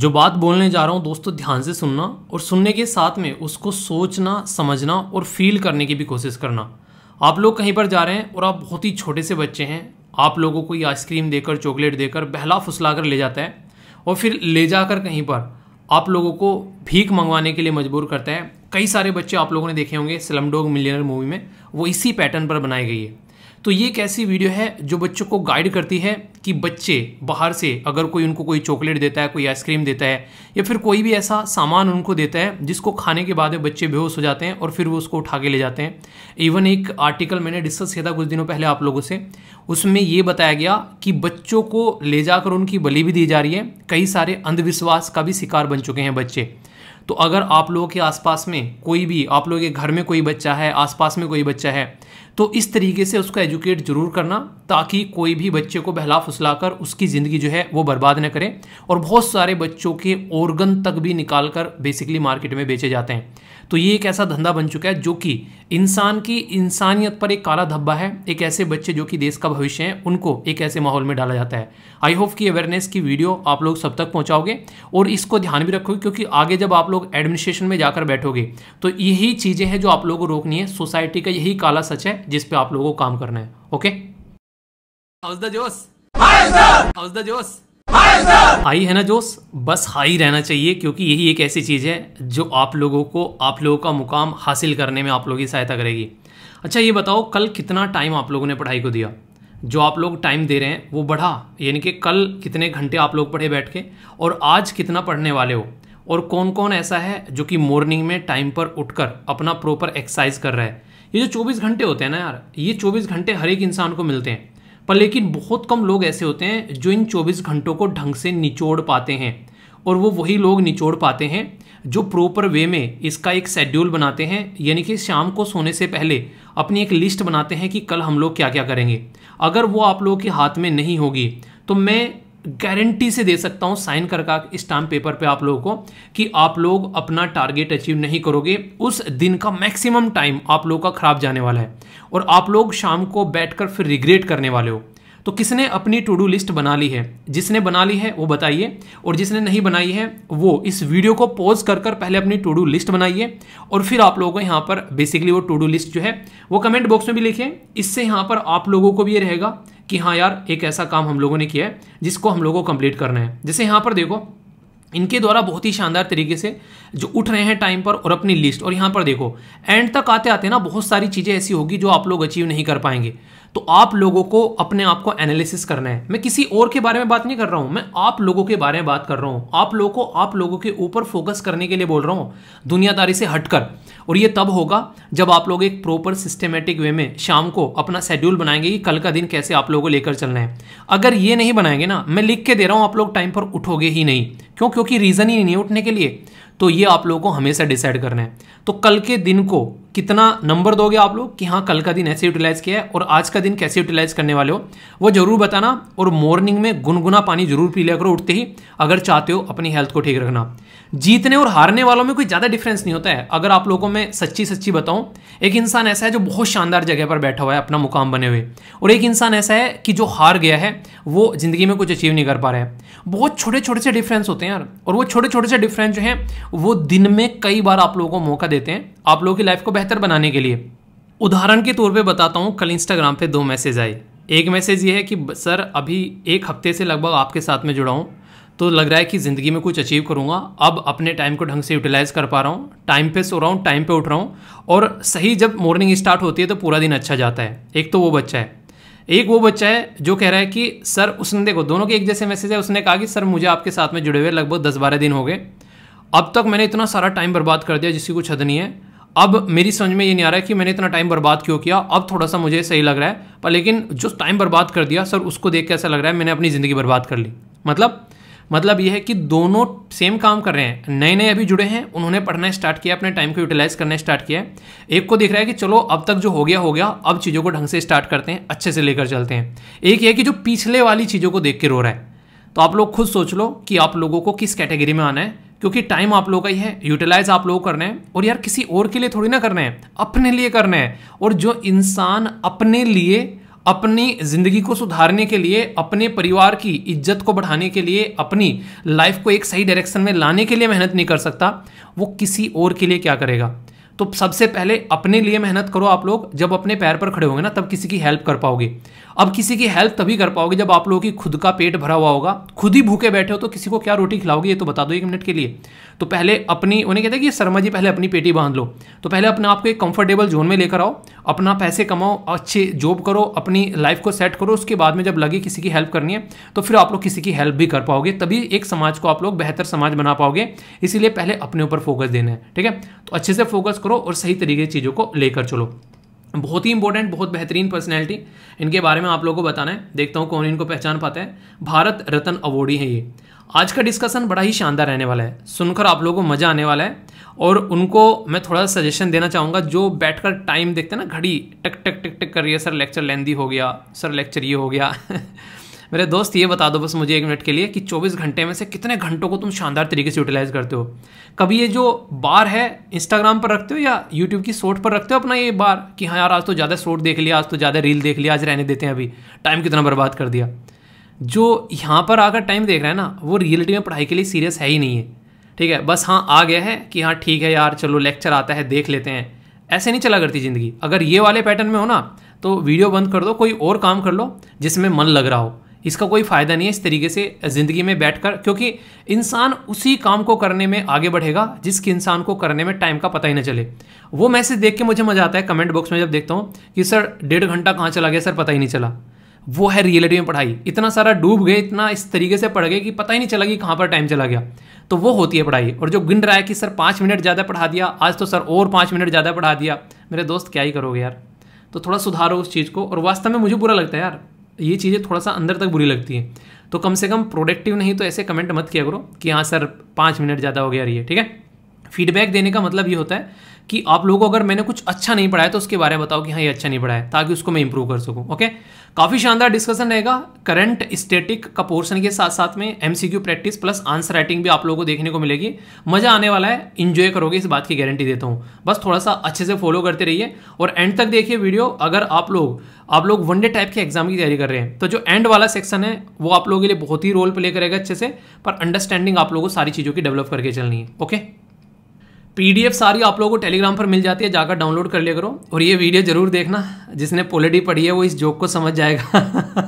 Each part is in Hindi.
जो बात बोलने जा रहा हूँ दोस्तों ध्यान से सुनना और सुनने के साथ में उसको सोचना समझना और फील करने की भी कोशिश करना आप लोग कहीं पर जा रहे हैं और आप बहुत ही छोटे से बच्चे हैं आप लोगों को ये आइसक्रीम देकर चॉकलेट देकर बहला फुसला कर ले जाता है और फिर ले जाकर कहीं पर आप लोगों को भीख मंगवाने के लिए मजबूर करता है कई सारे बच्चे आप लोगों ने देखे होंगे स्लम मिलियनर मूवी में वो इसी पैटर्न पर बनाई गई है तो ये एक ऐसी वीडियो है जो बच्चों को गाइड करती है कि बच्चे बाहर से अगर कोई उनको कोई चॉकलेट देता है कोई आइसक्रीम देता है या फिर कोई भी ऐसा सामान उनको देता है जिसको खाने के बाद बच्चे बेहोश हो जाते हैं और फिर वो उसको उठा के ले जाते हैं इवन एक आर्टिकल मैंने डिस्कस किया था कुछ दिनों पहले आप लोगों से उसमें ये बताया गया कि बच्चों को ले जाकर उनकी बलि भी दी जा रही है कई सारे अंधविश्वास का भी शिकार बन चुके हैं बच्चे तो अगर आप लोगों के आसपास में कोई भी आप लोगों के घर में कोई बच्चा है आसपास में कोई बच्चा है तो इस तरीके से उसका एजुकेट जरूर करना ताकि कोई भी बच्चे को बहला फुसला कर उसकी ज़िंदगी जो है वो बर्बाद न करें और बहुत सारे बच्चों के ऑर्गन तक भी निकाल कर बेसिकली मार्केट में बेचे जाते हैं तो ये एक ऐसा धंधा बन चुका है जो कि इंसान की इंसानियत पर एक काला धब्बा है एक ऐसे बच्चे जो कि देश का भविष्य है उनको एक ऐसे माहौल में डाला जाता है आई होप कि अवेयरनेस की वीडियो आप लोग सब तक पहुंचाओगे और इसको ध्यान भी रखोगे क्योंकि आगे जब आप लोग एडमिनिस्ट्रेशन में जाकर बैठोगे तो यही चीज़ें हैं जो आप लोगों को रोकनी है सोसाइटी का यही काला सच है जिस पर आप लोगों को काम करना है ओके हाउस द जोश हाउस द जोश हाई है ना जोश बस हाई रहना चाहिए क्योंकि यही एक ऐसी चीज़ है जो आप लोगों को आप लोगों का मुकाम हासिल करने में आप लोगों की सहायता करेगी अच्छा ये बताओ कल कितना टाइम आप लोगों ने पढ़ाई को दिया जो आप लोग टाइम दे रहे हैं वो बढ़ा यानी कि कल कितने घंटे आप लोग पढ़े बैठ के और आज कितना पढ़ने वाले हो और कौन कौन ऐसा है जो कि मॉर्निंग में टाइम पर उठकर अपना प्रॉपर एक्सरसाइज कर रहा है ये जो 24 घंटे होते हैं ना यार ये 24 घंटे हर एक इंसान को मिलते हैं पर लेकिन बहुत कम लोग ऐसे होते हैं जो इन 24 घंटों को ढंग से निचोड़ पाते हैं और वो वही लोग निचोड़ पाते हैं जो प्रॉपर वे में इसका एक शेड्यूल बनाते हैं यानी कि शाम को सोने से पहले अपनी एक लिस्ट बनाते हैं कि कल हम लोग क्या क्या करेंगे अगर वो आप लोगों के हाथ में नहीं होगी तो मैं गारंटी से दे सकता हूं साइन करका स्टाम्प पेपर पे आप लोगों को कि आप लोग अपना टारगेट अचीव नहीं करोगे उस दिन का मैक्सिमम टाइम आप लोगों का खराब जाने वाला है और आप लोग शाम को बैठकर फिर रिग्रेट करने वाले हो तो किसने अपनी टू डू लिस्ट बना ली है जिसने बना ली है वो बताइए और जिसने नहीं बनाई है वो इस वीडियो को पॉज कर कर पहले अपनी टू डू लिस्ट बनाइए और फिर आप लोगों को यहाँ पर बेसिकली वो टू डू लिस्ट जो है वो कमेंट बॉक्स में भी लिखें इससे यहाँ पर आप लोगों को भी ये रहेगा कि हाँ यार एक ऐसा काम हम लोगों ने किया है जिसको हम लोगों को कंप्लीट करना है जैसे यहाँ पर देखो इनके द्वारा बहुत ही शानदार तरीके से जो उठ रहे हैं टाइम पर और अपनी लिस्ट और यहाँ पर देखो एंड तक आते आते ना बहुत सारी चीज़ें ऐसी होगी जो आप लोग अचीव नहीं कर पाएंगे तो आप लोगों को अपने आप को एनालिसिस करना है मैं किसी और के बारे में बात नहीं कर रहा हूं मैं आप लोगों के बारे में बात कर रहा हूं आप लोगों को आप लोगों के ऊपर फोकस करने के लिए बोल रहा हूं दुनियादारी से हटकर और ये तब होगा जब आप लोग एक प्रॉपर सिस्टमेटिक वे में शाम को अपना शेड्यूल बनाएंगे कि कल का दिन कैसे आप लोगों को लेकर चलना है अगर ये नहीं बनाएंगे ना मैं लिख के दे रहा हूँ आप लोग टाइम पर उठोगे ही नहीं क्यों क्योंकि रीज़न ही नहीं उठने के लिए तो ये आप लोगों को हमेशा डिसाइड करना है तो कल के दिन को कितना नंबर दोगे आप लोग कि हाँ कल का दिन ऐसे यूटिलाइज़ किया है और आज का दिन कैसे यूटिलाइज़ करने वाले हो वो ज़रूर बताना और मॉर्निंग में गुनगुना पानी ज़रूर पी लिया करो उठते ही अगर चाहते हो अपनी हेल्थ को ठीक रखना जीतने और हारने वालों में कोई ज़्यादा डिफरेंस नहीं होता है अगर आप लोगों में सच्ची सच्ची बताऊं एक इंसान ऐसा है जो बहुत शानदार जगह पर बैठा हुआ है अपना मुकाम बने हुए और एक इंसान ऐसा है कि जो हार गया है वो ज़िंदगी में कुछ अचीव नहीं कर पा रहा है बहुत छोटे छोटे से डिफरेंस होते हैं यार और वो छोटे छोटे से डिफरेंस जो हैं वो दिन में कई बार आप लोगों को मौका देते हैं आप लोगों की लाइफ को बेहतर बनाने के लिए उदाहरण के तौर पर बताता हूँ कल इंस्टाग्राम पर दो मैसेज आए एक मैसेज ये है कि सर अभी एक हफ्ते से लगभग आपके साथ में जुड़ा हूँ तो लग रहा है कि ज़िंदगी में कुछ अचीव करूँगा अब अपने टाइम को ढंग से यूटिलाइज़ कर पा रहा हूँ टाइम पे सो रहा हूँ टाइम पे उठ रहा हूँ और सही जब मॉर्निंग स्टार्ट होती है तो पूरा दिन अच्छा जाता है एक तो वो बच्चा है एक वो बच्चा है जो कह रहा है कि सर उसने देखो दोनों के एक जैसे मैसेज है उसने कहा कि सर मुझे आपके साथ में जुड़े हुए लगभग दस बारह दिन हो गए अब तक मैंने इतना सारा टाइम बर्बाद कर दिया जिसकी कुछ हद नहीं है अब मेरी समझ में ये नहीं आ रहा है कि मैंने इतना टाइम बर्बाद क्यों किया अब थोड़ा सा मुझे सही लग रहा है पर लेकिन जो टाइम बर्बाद कर दिया सर उसको देख के ऐसा लग रहा है मैंने अपनी ज़िंदगी बर्बाद कर ली मतलब मतलब यह है कि दोनों सेम काम कर रहे हैं नए नए अभी जुड़े हैं उन्होंने पढ़ना स्टार्ट किया अपने टाइम को यूटिलाइज करना स्टार्ट किया एक को दिख रहा है कि चलो अब तक जो हो गया हो गया अब चीज़ों को ढंग से स्टार्ट करते हैं अच्छे से लेकर चलते हैं एक यह कि जो पिछले वाली चीज़ों को देख के रो रहा है तो आप लोग खुद सोच लो कि आप लोगों को किस कैटेगरी में आना है क्योंकि टाइम आप लोगों का ही है यूटिलाइज आप लोग करना है और यार किसी और के लिए थोड़ी ना करना है अपने लिए करना है और जो इंसान अपने लिए अपनी ज़िंदगी को सुधारने के लिए अपने परिवार की इज्जत को बढ़ाने के लिए अपनी लाइफ को एक सही डायरेक्शन में लाने के लिए मेहनत नहीं कर सकता वो किसी और के लिए क्या करेगा तो सबसे पहले अपने लिए मेहनत करो आप लोग जब अपने पैर पर खड़े होंगे ना तब किसी की हेल्प कर पाओगे अब किसी की हेल्प तभी कर पाओगे जब आप लोगों की खुद का पेट भरा हुआ होगा खुद ही भूखे बैठे हो तो किसी को क्या रोटी खिलाओगे ये तो बता दो एक मिनट के लिए तो पहले अपनी उन्हें कहते हैं कि शर्मा जी पहले अपनी पेटी बांध लो तो पहले अपने आप को एक कंफर्टेबल जोन में लेकर आओ अपना पैसे कमाओ अच्छे जॉब करो अपनी लाइफ को सेट करो उसके बाद में जब लगे किसी की हेल्प करनी है तो फिर आप लोग किसी की हेल्प भी कर पाओगे तभी एक समाज को आप लोग बेहतर समाज बना पाओगे इसीलिए पहले अपने ऊपर फोकस देना है ठीक है तो अच्छे से फोकस करो और सही तरीके की चीज़ों को लेकर चलो बहुत ही इंपॉर्टेंट बहुत बेहतरीन पर्सनैलिटी इनके बारे में आप लोगों को बताना है देखता हूँ कौन इनको पहचान पाता है भारत रत्न अवॉर्डी है ये आज का डिस्कशन बड़ा ही शानदार रहने वाला है सुनकर आप लोगों को मज़ा आने वाला है और उनको मैं थोड़ा सा सजेशन देना चाहूँगा जो बैठकर टाइम देखते हैं ना घड़ी टक टक टक टक कर रही है सर लेक्चर लेंदी हो गया सर लेक्चर ये हो गया मेरे दोस्त ये बता दो बस मुझे एक मिनट के लिए कि 24 घंटे में से कितने घंटों को तुम शानदार तरीके से यूटिलाइज करते हो कभी ये जो बार है इंस्टाग्राम पर रखते हो या यूट्यूब की शॉर्ट पर रखते हो अपना ये बार कि हाँ यार आज तो ज़्यादा शॉर्ट देख लिया आज तो ज़्यादा रील देख लिया आज रहने देते हैं अभी टाइम कितना बर्बाद कर दिया जो यहाँ पर आकर टाइम देख रहे हैं ना वो रियलिटी में पढ़ाई के लिए सीरियस है ही नहीं है ठीक है बस हाँ आ गया है कि हाँ ठीक है यार चलो लेक्चर आता है देख लेते हैं ऐसे नहीं चला करती ज़िंदगी अगर ये वाले पैटर्न में हो ना तो वीडियो बंद कर दो कोई और काम कर लो जिसमें मन लग रहा हो इसका कोई फ़ायदा नहीं है इस तरीके से ज़िंदगी में बैठकर क्योंकि इंसान उसी काम को करने में आगे बढ़ेगा जिसके इंसान को करने में टाइम का पता ही ना चले वो मैसेज देख के मुझे मज़ा आता है कमेंट बॉक्स में जब देखता हूँ कि सर डेढ़ घंटा कहाँ चला गया सर पता ही नहीं चला वो है रियलिटी में पढ़ाई इतना सारा डूब गए इतना इस तरीके से पढ़ गए कि पता ही नहीं चला कि कहाँ पर टाइम चला गया तो वो होती है पढ़ाई और जो गिन रहा है कि सर पाँच मिनट ज़्यादा पढ़ा दिया आज तो सर और पाँच मिनट ज़्यादा पढ़ा दिया मेरे दोस्त क्या ही करोगे यार तो थोड़ा सुधारो उस चीज़ को और वास्तव में मुझे बुरा लगता है यार ये चीज़ें थोड़ा सा अंदर तक बुरी लगती है तो कम से कम प्रोडक्टिव नहीं तो ऐसे कमेंट मत किया करो कि हाँ सर पाँच मिनट ज़्यादा हो गया ये ठीक है फीडबैक देने का मतलब ये होता है कि आप लोगों को अगर मैंने कुछ अच्छा नहीं पढ़ाया तो उसके बारे में बताओ कि हाँ ये अच्छा नहीं पढ़ाया ताकि उसको मैं इंप्रूव कर सकूँ ओके काफ़ी शानदार डिस्कशन रहेगा करंट स्टेटिक का पोर्शन के साथ साथ में MCQ practice plus answer writing भी आप लोगों को देखने को मिलेगी मज़ा आने वाला है इन्जॉय करोगे इस बात की गारंटी देता हूँ बस थोड़ा सा अच्छे से फॉलो करते रहिए और एंड तक देखिए वीडियो अगर आप लोग आप लोग वनडे टाइप के एग्जाम की तैयारी कर रहे हैं तो जो एंड वाला सेक्शन है वो आप लोगों के लिए बहुत ही रोल प्ले करेगा अच्छे से पर अंडरस्टैंडिंग आप लोगों को सारी चीज़ों की डेवलप करके चलनी है ओके पीडीएफ सारी आप लोगों को टेलीग्राम पर मिल जाती है जाकर डाउनलोड कर लिया करो और ये वीडियो जरूर देखना जिसने पोलिटी पढ़ी है वो इस जोक को समझ जाएगा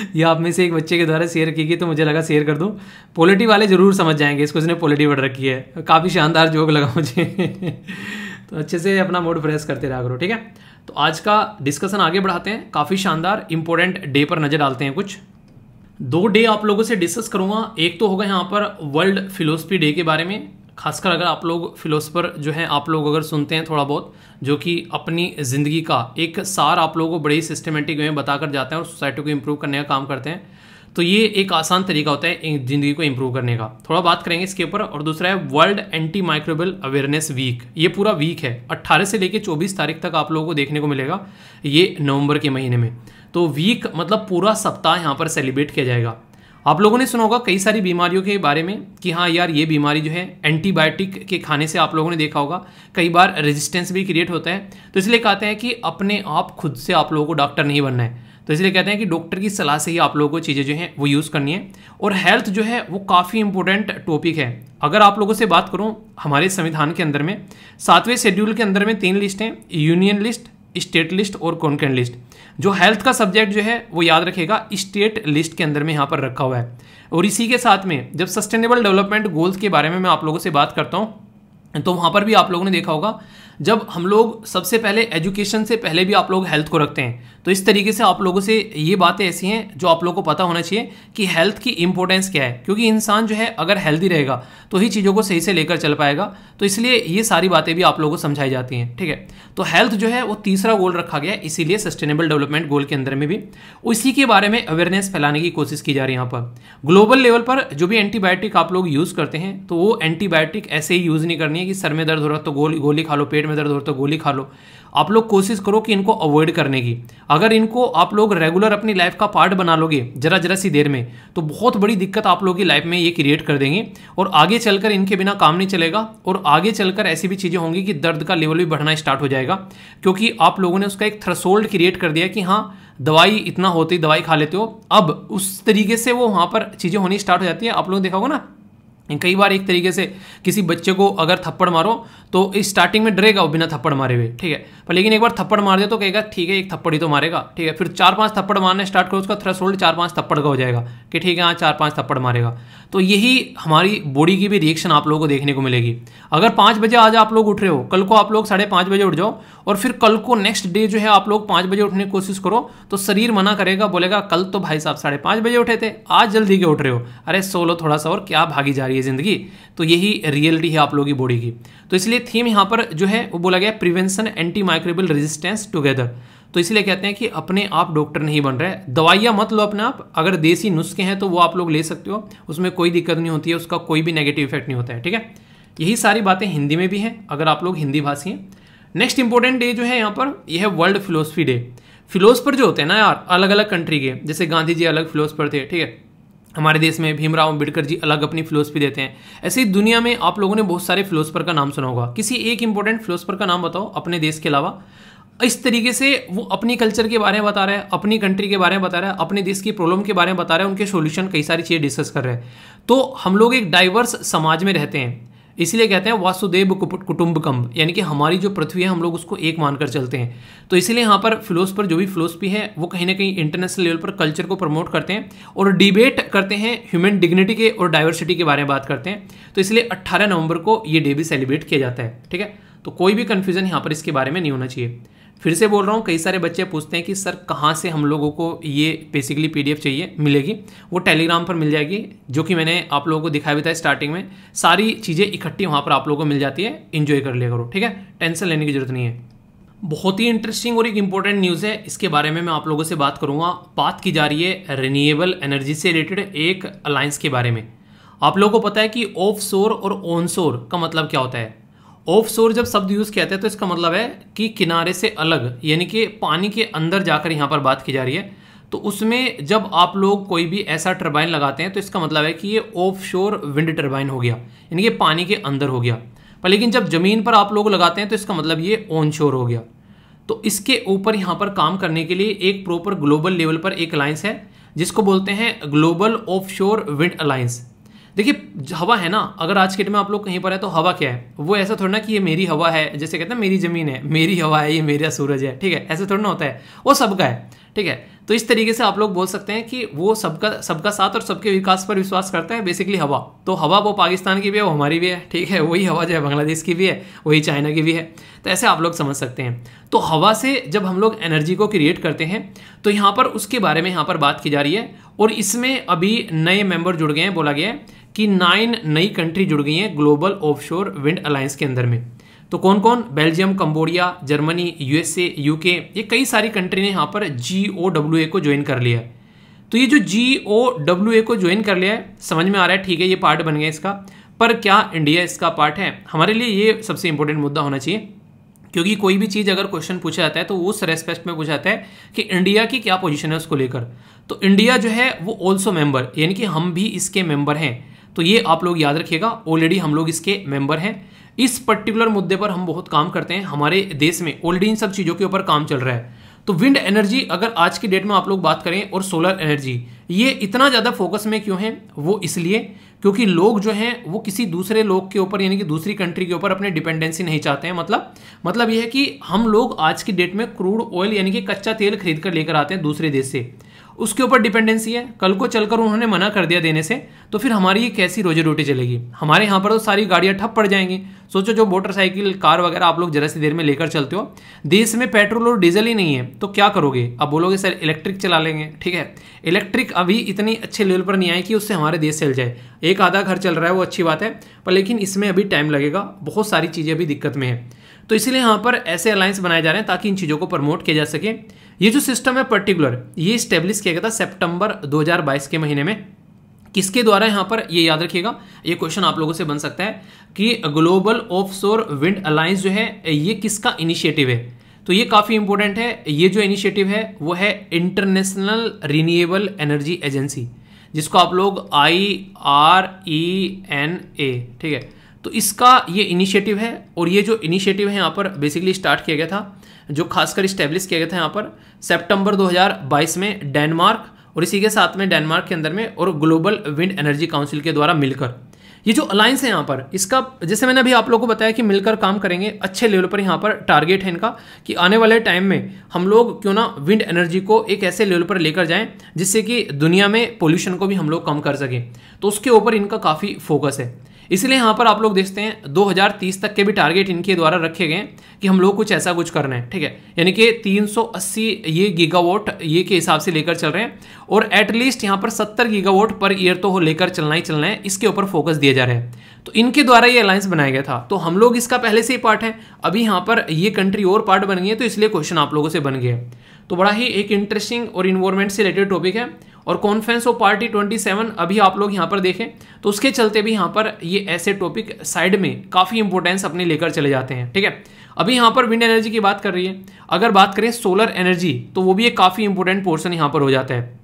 ये आप में से एक बच्चे के द्वारा शेयर की गई तो मुझे लगा शेयर कर दूँ पोलिटी वाले ज़रूर समझ जाएंगे इसको जिसने पोलिटी पढ़ रखी है काफ़ी शानदार जोक लगा मुझे तो अच्छे से अपना मूड फ्रेश करते रहा करो ठीक है तो आज का डिस्कशन आगे बढ़ाते हैं काफ़ी शानदार इंपॉर्टेंट डे पर नज़र डालते हैं कुछ दो डे आप लोगों से डिस्कस करूंगा एक तो होगा यहाँ पर वर्ल्ड फिलोसफी डे के बारे में खासकर अगर आप लोग फिलोसफर जो हैं आप लोग अगर सुनते हैं थोड़ा बहुत जो कि अपनी ज़िंदगी का एक सार आप लोगों को बड़े ही सिस्टमेटिक वे में बताकर जाते हैं और सोसाइटी को इम्प्रूव करने का काम करते हैं तो ये एक आसान तरीका होता है ज़िंदगी को इम्प्रूव करने का थोड़ा बात करेंगे इसके ऊपर और दूसरा है world anti microbial awareness week ये पूरा वीक है 18 से लेकर 24 तारीख तक आप लोगों को देखने को मिलेगा ये नवंबर के महीने में तो वीक मतलब पूरा सप्ताह यहाँ पर सेलिब्रेट किया जाएगा आप लोगों ने सुना होगा कई सारी बीमारियों के बारे में कि हाँ यार ये बीमारी जो है एंटीबायोटिक के खाने से आप लोगों ने देखा होगा कई बार रेजिस्टेंस भी क्रिएट होता है तो इसलिए कहते हैं कि अपने आप खुद से आप लोगों को डॉक्टर नहीं बनना है तो इसलिए कहते हैं कि डॉक्टर की सलाह से ही आप लोगों को चीज़ें जो हैं वो यूज़ करनी है और हेल्थ जो है वो काफ़ी इंपॉर्टेंट टॉपिक है अगर आप लोगों से बात करूँ हमारे संविधान के अंदर में सातवें शेड्यूल के अंदर में तीन लिस्ट हैं यूनियन लिस्ट स्टेट लिस्ट और कॉन्कैंड लिस्ट जो हेल्थ का सब्जेक्ट जो है वो याद रखेगा स्टेट लिस्ट के अंदर में यहाँ पर रखा हुआ है और इसी के साथ में जब सस्टेनेबल डेवलपमेंट गोल्स के बारे में मैं आप लोगों से बात करता हूँ तो वहाँ पर भी आप लोगों ने देखा होगा जब हम लोग सबसे पहले एजुकेशन से पहले भी आप लोग हेल्थ को रखते हैं तो इस तरीके से आप लोगों से ये बातें ऐसी हैं जो आप लोगों को पता होना चाहिए कि हेल्थ की इंपॉर्टेंस क्या है क्योंकि इंसान जो है अगर हेल्दी रहेगा तो ही चीज़ों को सही से लेकर चल पाएगा तो इसलिए ये सारी बातें भी आप लोगों को समझाई जाती हैं ठीक है तो हेल्थ जो है वो तीसरा गोल रखा गया इसीलिए सस्टेनेबल डेवलपमेंट गोल के अंदर में भी उसी के बारे में अवेयरनेस फैलाने की कोशिश की जा रही है यहाँ पर ग्लोबल लेवल पर जो भी एंटीबायोटिक आप लोग यूज़ करते हैं तो वो एंटीबायोटिक ऐसे ही यूज़ नहीं करनी है कि सर में दर्द हो रहा तो गोली गोली खा लो पेट में में दर्द हो तो गोली खा लो आप लोग कोशिश करो कि इनको अवॉइड करने की अगर इनको आप लोग रेगुलर अपनी लाइफ का पार्ट बना लोगे जरा जरा सी देर में तो बहुत बड़ी दिक्कत आप लोगों की लाइफ में ये क्रिएट कर देंगे और आगे चलकर इनके बिना काम नहीं चलेगा और आगे चलकर ऐसी भी चीज़ें होंगी कि दर्द का लेवल भी बढ़ना स्टार्ट हो जाएगा क्योंकि आप लोगों ने उसका एक थ्रसोल्ड क्रिएट कर दिया कि हाँ दवाई इतना होती दवाई खा लेते हो अब उस तरीके से वो वहाँ पर चीज़ें होनी स्टार्ट हो जाती है आप लोग देखा होगा ना कई बार एक तरीके से किसी बच्चे को अगर थप्पड़ मारो तो इस स्टार्टिंग में डरेगा वो बिना थप्पड़ मारे हुए ठीक है पर लेकिन एक बार थप्पड़ मार दे तो कहेगा ठीक है एक थप्पड़ ही तो मारेगा ठीक है फिर चार पांच थप्पड़ मारने स्टार्ट करो उसका थ्रेस होल्ड चार पांच थप्पड़ का हो जाएगा कि ठीक है हाँ चार पांच थप्पड़ मारेगा तो यही हमारी बॉडी की भी रिएक्शन आप लोगों को देखने को मिलेगी अगर पाँच बजे आज आप लोग उठ रहे हो कल को आप लोग साढ़े पाँच बजे उठ जाओ और फिर कल को नेक्स्ट डे जो है आप लोग पाँच बजे उठने की कोशिश करो तो शरीर मना करेगा बोलेगा कल तो भाई साहब साढ़े पाँच बजे उठे थे आज जल्दी के उठ रहे हो अरे सोलो थोड़ा सा और क्या भागी जा रही है ज़िंदगी तो यही रियलिटी है आप लोगों की बॉडी की तो इसलिए थीम यहाँ पर जो है वो बोला गया prevention anti microbial resistance together तो इसलिए कहते हैं कि अपने आप डॉक्टर नहीं बन रहे दवाइयाँ मत लो अपने आप अगर देसी नुस्खे हैं तो वो आप लोग ले सकते हो उसमें कोई दिक्कत नहीं होती है उसका कोई भी नेगेटिव इफेक्ट नहीं होता है ठीक है यही सारी बातें हिंदी में भी हैं अगर आप लोग हिंदी भाषी हैं नेक्स्ट इंपॉर्टेंट डे जो है यहाँ पर यह है वर्ल्ड फिलोसफी डे फिलोसफर जो होते हैं ना यार अलग अलग कंट्री के जैसे गांधी जी अलग फिलोसफर थे ठीक है हमारे देश में भीमराव अम्बेडकर जी अलग अपनी फिलोसफी देते हैं ऐसे ही दुनिया में आप लोगों ने बहुत सारे फिलोसफर का नाम सुना होगा किसी एक इंपॉर्टेंट फिलोसफर का नाम बताओ अपने देश के अलावा इस तरीके से वो अपनी कल्चर के बारे में बता रहा है अपनी कंट्री के बारे में बता रहा है अपने देश की प्रॉब्लम के बारे में बता रहा है उनके सोल्यूशन कई सारी चीज़ें डिस्कस कर रहे हैं तो हम लोग एक डाइवर्स समाज में रहते हैं इसलिए कहते हैं वासुदेव कुटुंबकम यानी कि हमारी जो पृथ्वी है हम लोग उसको एक मानकर चलते हैं तो इसलिए यहाँ पर फिलोसफर जो भी फिलोसफी है वो कहीं ना कहीं इंटरनेशनल लेवल पर कल्चर को प्रमोट करते हैं और डिबेट करते हैं ह्यूमन डिग्निटी के और डाइवर्सिटी के बारे में बात करते हैं तो इसलिए अट्ठारह नवंबर को ये डे भी सेलिब्रेट किया जाता है ठीक है तो कोई भी कन्फ्यूजन यहाँ पर इसके बारे में नहीं होना चाहिए फिर से बोल रहा हूँ कई सारे बच्चे पूछते हैं कि सर कहाँ से हम लोगों को ये बेसिकली पीडीएफ चाहिए मिलेगी वो टेलीग्राम पर मिल जाएगी जो कि मैंने आप लोगों को दिखाया भी था स्टार्टिंग में सारी चीज़ें इकट्ठी वहाँ पर आप लोगों को मिल जाती है इन्जॉय कर लिया करो ठीक है टेंशन लेने की जरूरत नहीं है बहुत ही इंटरेस्टिंग और एक इम्पॉर्टेंट न्यूज़ है इसके बारे में मैं आप लोगों से बात करूंगा बात की जा रही है रिन्यूएबल एनर्जी से रिलेटेड एक अलायंस के बारे में आप लोगों को पता है कि ऑफ शोर और ऑन शोर का मतलब क्या होता है ऑफ शोर जब शब्द यूज़ किया जाता है तो इसका मतलब है कि किनारे से अलग यानी कि पानी के अंदर जाकर यहां पर बात की जा रही है तो उसमें जब आप लोग कोई भी ऐसा टर्बाइन लगाते हैं तो इसका मतलब है कि ये ऑफ शोर विंड टर्बाइन हो गया यानी कि पानी के अंदर हो गया पर लेकिन जब ज़मीन पर आप लोग लगाते हैं तो इसका मतलब ये ऑन शोर हो गया तो इसके ऊपर यहां पर काम करने के लिए एक प्रॉपर ग्लोबल लेवल पर एक अलायंस है जिसको बोलते हैं global offshore wind alliance देखिए हवा है ना अगर आज के डेट में आप लोग कहीं पर है तो हवा क्या है वो ऐसा थोड़ा ना कि ये मेरी हवा है जैसे कहते हैं मेरी ज़मीन है मेरी हवा है ये मेरा सूरज है ठीक है ऐसा थोड़ा ना होता है वो सबका है ठीक है तो इस तरीके से आप लोग बोल सकते हैं कि वो सबका सबका साथ और सबके विकास पर विश्वास करता है बेसिकली हवा तो हवा वो पाकिस्तान की भी है वो हमारी भी है ठीक है वही हवा जो है बांग्लादेश की भी है वही चाइना की भी है तो ऐसे आप लोग समझ सकते हैं तो हवा से जब हम लोग एनर्जी को क्रिएट करते हैं तो यहाँ पर उसके बारे में यहाँ पर बात की जा रही है और इसमें अभी नए मेम्बर जुड़ गए हैं बोला गया है कि नाइन नई कंट्री जुड़ गई हैं ग्लोबल ऑफशोर विंड अलायंस के अंदर में तो कौन कौन Belgium Cambodia Germany USA UK ये कई सारी कंट्री ने यहाँ पर जी ओ डब्ल्यू ए को ज्वाइन कर लिया है तो ये जो जी ओ डब्ल्यू ए को ज्वाइन कर लिया है समझ में आ रहा है ठीक है ये पार्ट बन गया इसका पर क्या इंडिया इसका पार्ट है हमारे लिए ये सबसे इंपॉर्टेंट मुद्दा होना चाहिए क्योंकि कोई भी चीज़ अगर क्वेश्चन पूछा जाता है तो उस रेस्पेक्ट में पूछा जाता है कि इंडिया की क्या पोजीशन है उसको लेकर तो इंडिया जो है वो ऑल्सो मेंबर यानी कि हम भी इसके मेंबर हैं तो ये आप लोग याद रखिएगा ऑलरेडी हम लोग इसके मेंबर हैं इस पर्टिकुलर मुद्दे पर हम बहुत काम करते हैं हमारे देश में ऑलरेडी इन सब चीज़ों के ऊपर काम चल रहा है तो विंड एनर्जी अगर आज की डेट में आप लोग बात करें और सोलर एनर्जी ये इतना ज़्यादा फोकस में क्यों है वो इसलिए क्योंकि लोग जो हैं वो किसी दूसरे लोग के ऊपर यानी कि दूसरी कंट्री के ऊपर अपने डिपेंडेंसी नहीं चाहते हैं मतलब मतलब ये है कि हम लोग आज की डेट में क्रूड ऑयल यानी कि कच्चा तेल खरीद कर लेकर आते हैं दूसरे देश से उसके ऊपर डिपेंडेंसी है कल को चलकर उन्होंने मना कर दिया देने से तो फिर हमारी ये कैसी रोजी रोटी चलेगी हमारे यहाँ पर तो सारी गाड़ियाँ ठप पड़ जाएंगी सोचो जो मोटरसाइकिल कार वगैरह आप लोग जरा सी देर में लेकर चलते हो देश में पेट्रोल और डीजल ही नहीं है तो क्या करोगे आप बोलोगे सर इलेक्ट्रिक चला लेंगे ठीक है इलेक्ट्रिक अभी इतनी अच्छे लेवल पर नहीं आए कि उससे हमारे देश चल जाए एक आधा घर चल रहा है वो अच्छी बात है पर लेकिन इसमें अभी टाइम लगेगा बहुत सारी चीज़ें अभी दिक्कत में है तो इसीलिए यहाँ पर ऐसे अलायंस बनाए जा रहे हैं ताकि इन चीज़ों को प्रमोट किया जा सके ये जो सिस्टम है पर्टिकुलर ये स्टेब्लिश किया गया था सेप्टेम्बर दो के महीने में किसके द्वारा यहाँ पर ये याद रखिएगा ये क्वेश्चन आप लोगों से बन सकता है कि ग्लोबल ऑफशोर विंड अलायंस जो है ये किसका इनिशिएटिव है तो ये काफ़ी इंपॉर्टेंट है ये जो इनिशिएटिव है वो है इंटरनेशनल रिन्यूएबल एनर्जी एजेंसी जिसको आप लोग I R E N A ठीक है तो इसका ये इनिशिएटिव है और ये जो इनिशिएटिव है यहाँ पर बेसिकली स्टार्ट किया गया था जो खासकर इस्टेब्लिश किया गया था यहाँ पर सेप्टेम्बर दो में डेनमार्क और इसी के साथ में डेनमार्क के अंदर में और ग्लोबल विंड एनर्जी काउंसिल के द्वारा मिलकर ये जो अलायंस है यहाँ पर इसका जैसे मैंने अभी आप लोगों को बताया कि मिलकर काम करेंगे अच्छे लेवल पर यहाँ पर टारगेट है इनका कि आने वाले टाइम में हम लोग क्यों ना विंड एनर्जी को एक ऐसे लेवल पर लेकर जाएं जिससे कि दुनिया में पोल्यूशन को भी हम लोग कम कर सकें तो उसके ऊपर इनका काफ़ी फोकस है इसलिए यहाँ पर आप लोग देखते हैं 2030 तक के भी टारगेट इनके द्वारा रखे गए कि हम लोग कुछ ऐसा कुछ करना है ठीक है यानी कि 380 ये गीगावाट ये के हिसाब से लेकर चल रहे हैं और एटलीस्ट यहाँ पर 70 गीगावाट पर ईयर तो लेकर चलना ही चलना है इसके ऊपर फोकस दिया जा रहा है तो इनके द्वारा ये अलायंस बनाया गया था तो हम लोग इसका पहले से ही पार्ट है अभी यहाँ पर ये कंट्री और पार्ट बन गई है तो इसलिए क्वेश्चन आप लोगों से बन गया तो बड़ा ही एक इंटरेस्टिंग और इन्वायरमेंट से रिलेटेड टॉपिक है और कॉन्फ्रेंस ऑफ पार्टी 27 अभी आप लोग यहाँ पर देखें तो उसके चलते भी यहाँ पर ये ऐसे टॉपिक साइड में काफ़ी इंपोर्टेंस अपने लेकर चले जाते हैं ठीक है अभी यहाँ पर विंड एनर्जी की बात कर रही है अगर बात करें सोलर एनर्जी तो वो भी एक काफ़ी इंपोर्टेंट पोर्सन यहाँ पर हो जाता है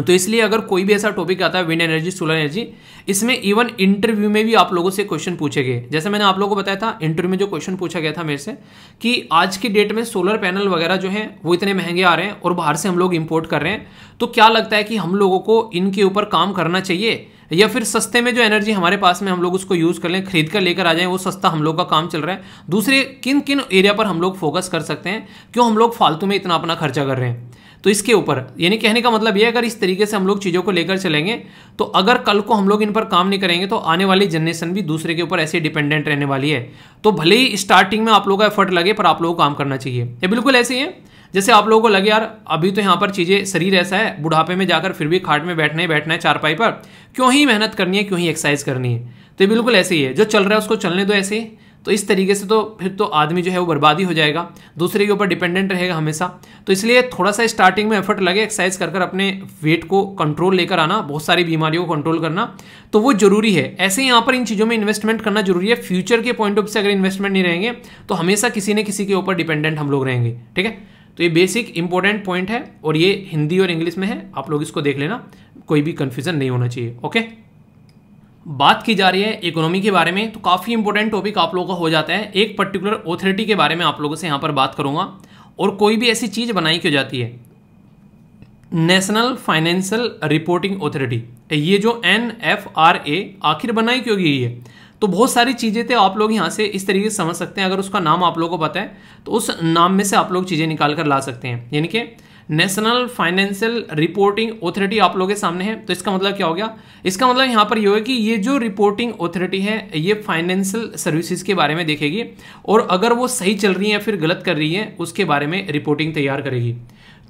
तो इसलिए अगर कोई भी ऐसा टॉपिक आता है विंड एनर्जी सोलर एनर्जी इसमें इवन इंटरव्यू में भी आप लोगों से क्वेश्चन पूछे गए जैसे मैंने आप लोगों को बताया था इंटरव्यू में जो क्वेश्चन पूछा गया था मेरे से कि आज की डेट में सोलर पैनल वगैरह जो है वो इतने महंगे आ रहे हैं और बाहर से हम लोग इम्पोर्ट कर रहे हैं तो क्या लगता है कि हम लोगों को इनके ऊपर काम करना चाहिए या फिर सस्ते में जो एनर्जी हमारे पास में हम लोग उसको यूज़ कर लें खरीद कर लेकर आ जाएं वो सस्ता हम लोग का काम चल रहा है दूसरे किन किन एरिया पर हम लोग फोकस कर सकते हैं क्यों हम लोग फालतू में इतना अपना खर्चा कर रहे हैं तो इसके ऊपर यानी कहने का मतलब ये अगर इस तरीके से हम लोग चीज़ों को लेकर चलेंगे तो अगर कल को हम लोग इन पर काम नहीं करेंगे तो आने वाली जनरेशन भी दूसरे के ऊपर ऐसे डिपेंडेंट रहने वाली है तो भले ही स्टार्टिंग में आप लोगों का एफर्ट लगे पर आप लोगों को काम करना चाहिए ये बिल्कुल ऐसे ही है जैसे आप लोगों को लगे यार अभी तो यहाँ पर चीज़ें शरीर ऐसा है बुढ़ापे में जाकर फिर भी खाट में बैठना है बैठना है चारपाई पर क्यों ही मेहनत करनी है क्यों ही एक्सरसाइज करनी है तो ये बिल्कुल ऐसे ही है जो चल रहा है उसको चलने दो ऐसे ही तो इस तरीके से तो फिर तो आदमी जो है वो बर्बादी हो जाएगा दूसरे के ऊपर डिपेंडेंट रहेगा हमेशा तो इसलिए थोड़ा सा स्टार्टिंग में एफर्ट लगे एक्सरसाइज कर कर अपने वेट को कंट्रोल लेकर आना बहुत सारी बीमारियों को कंट्रोल करना तो वो जरूरी है ऐसे ही यहाँ पर इन चीज़ों में इन्वेस्टमेंट करना जरूरी है फ्यूचर के पॉइंट ऑफ से अगर इन्वेस्टमेंट नहीं रहेंगे तो हमेशा किसी न किसी के ऊपर डिपेंडेंट हम लोग रहेंगे ठीक है तो ये बेसिक इंपॉर्टेंट पॉइंट है और ये हिंदी और इंग्लिश में है आप लोग इसको देख लेना कोई भी कन्फ्यूजन नहीं होना चाहिए ओके बात की जा रही है इकोनॉमी के बारे में तो काफ़ी इंपॉर्टेंट टॉपिक आप लोगों का हो जाता है एक पर्टिकुलर ऑथोरिटी के बारे में आप लोगों से यहाँ पर बात करूँगा और कोई भी ऐसी चीज़ बनाई क्यों जाती है नेशनल फाइनेंशियल रिपोर्टिंग ऑथोरिटी ये जो एन एफ आर ए आखिर बनाई क्यों गई है तो बहुत सारी चीज़ें थे आप लोग यहाँ से इस तरीके से समझ सकते हैं अगर उसका नाम आप लोगों को पता है तो उस नाम में से आप लोग चीज़ें निकाल कर ला सकते हैं यानी कि नेशनल फाइनेंशियल रिपोर्टिंग ऑथोरिटी आप लोगों के सामने है तो इसका मतलब क्या हो गया इसका मतलब यहाँ पर यह होगा कि ये जो रिपोर्टिंग ऑथोरिटी है ये फाइनेंशियल सर्विसेज के बारे में देखेगी और अगर वो सही चल रही है या फिर गलत कर रही है उसके बारे में रिपोर्टिंग तैयार करेगी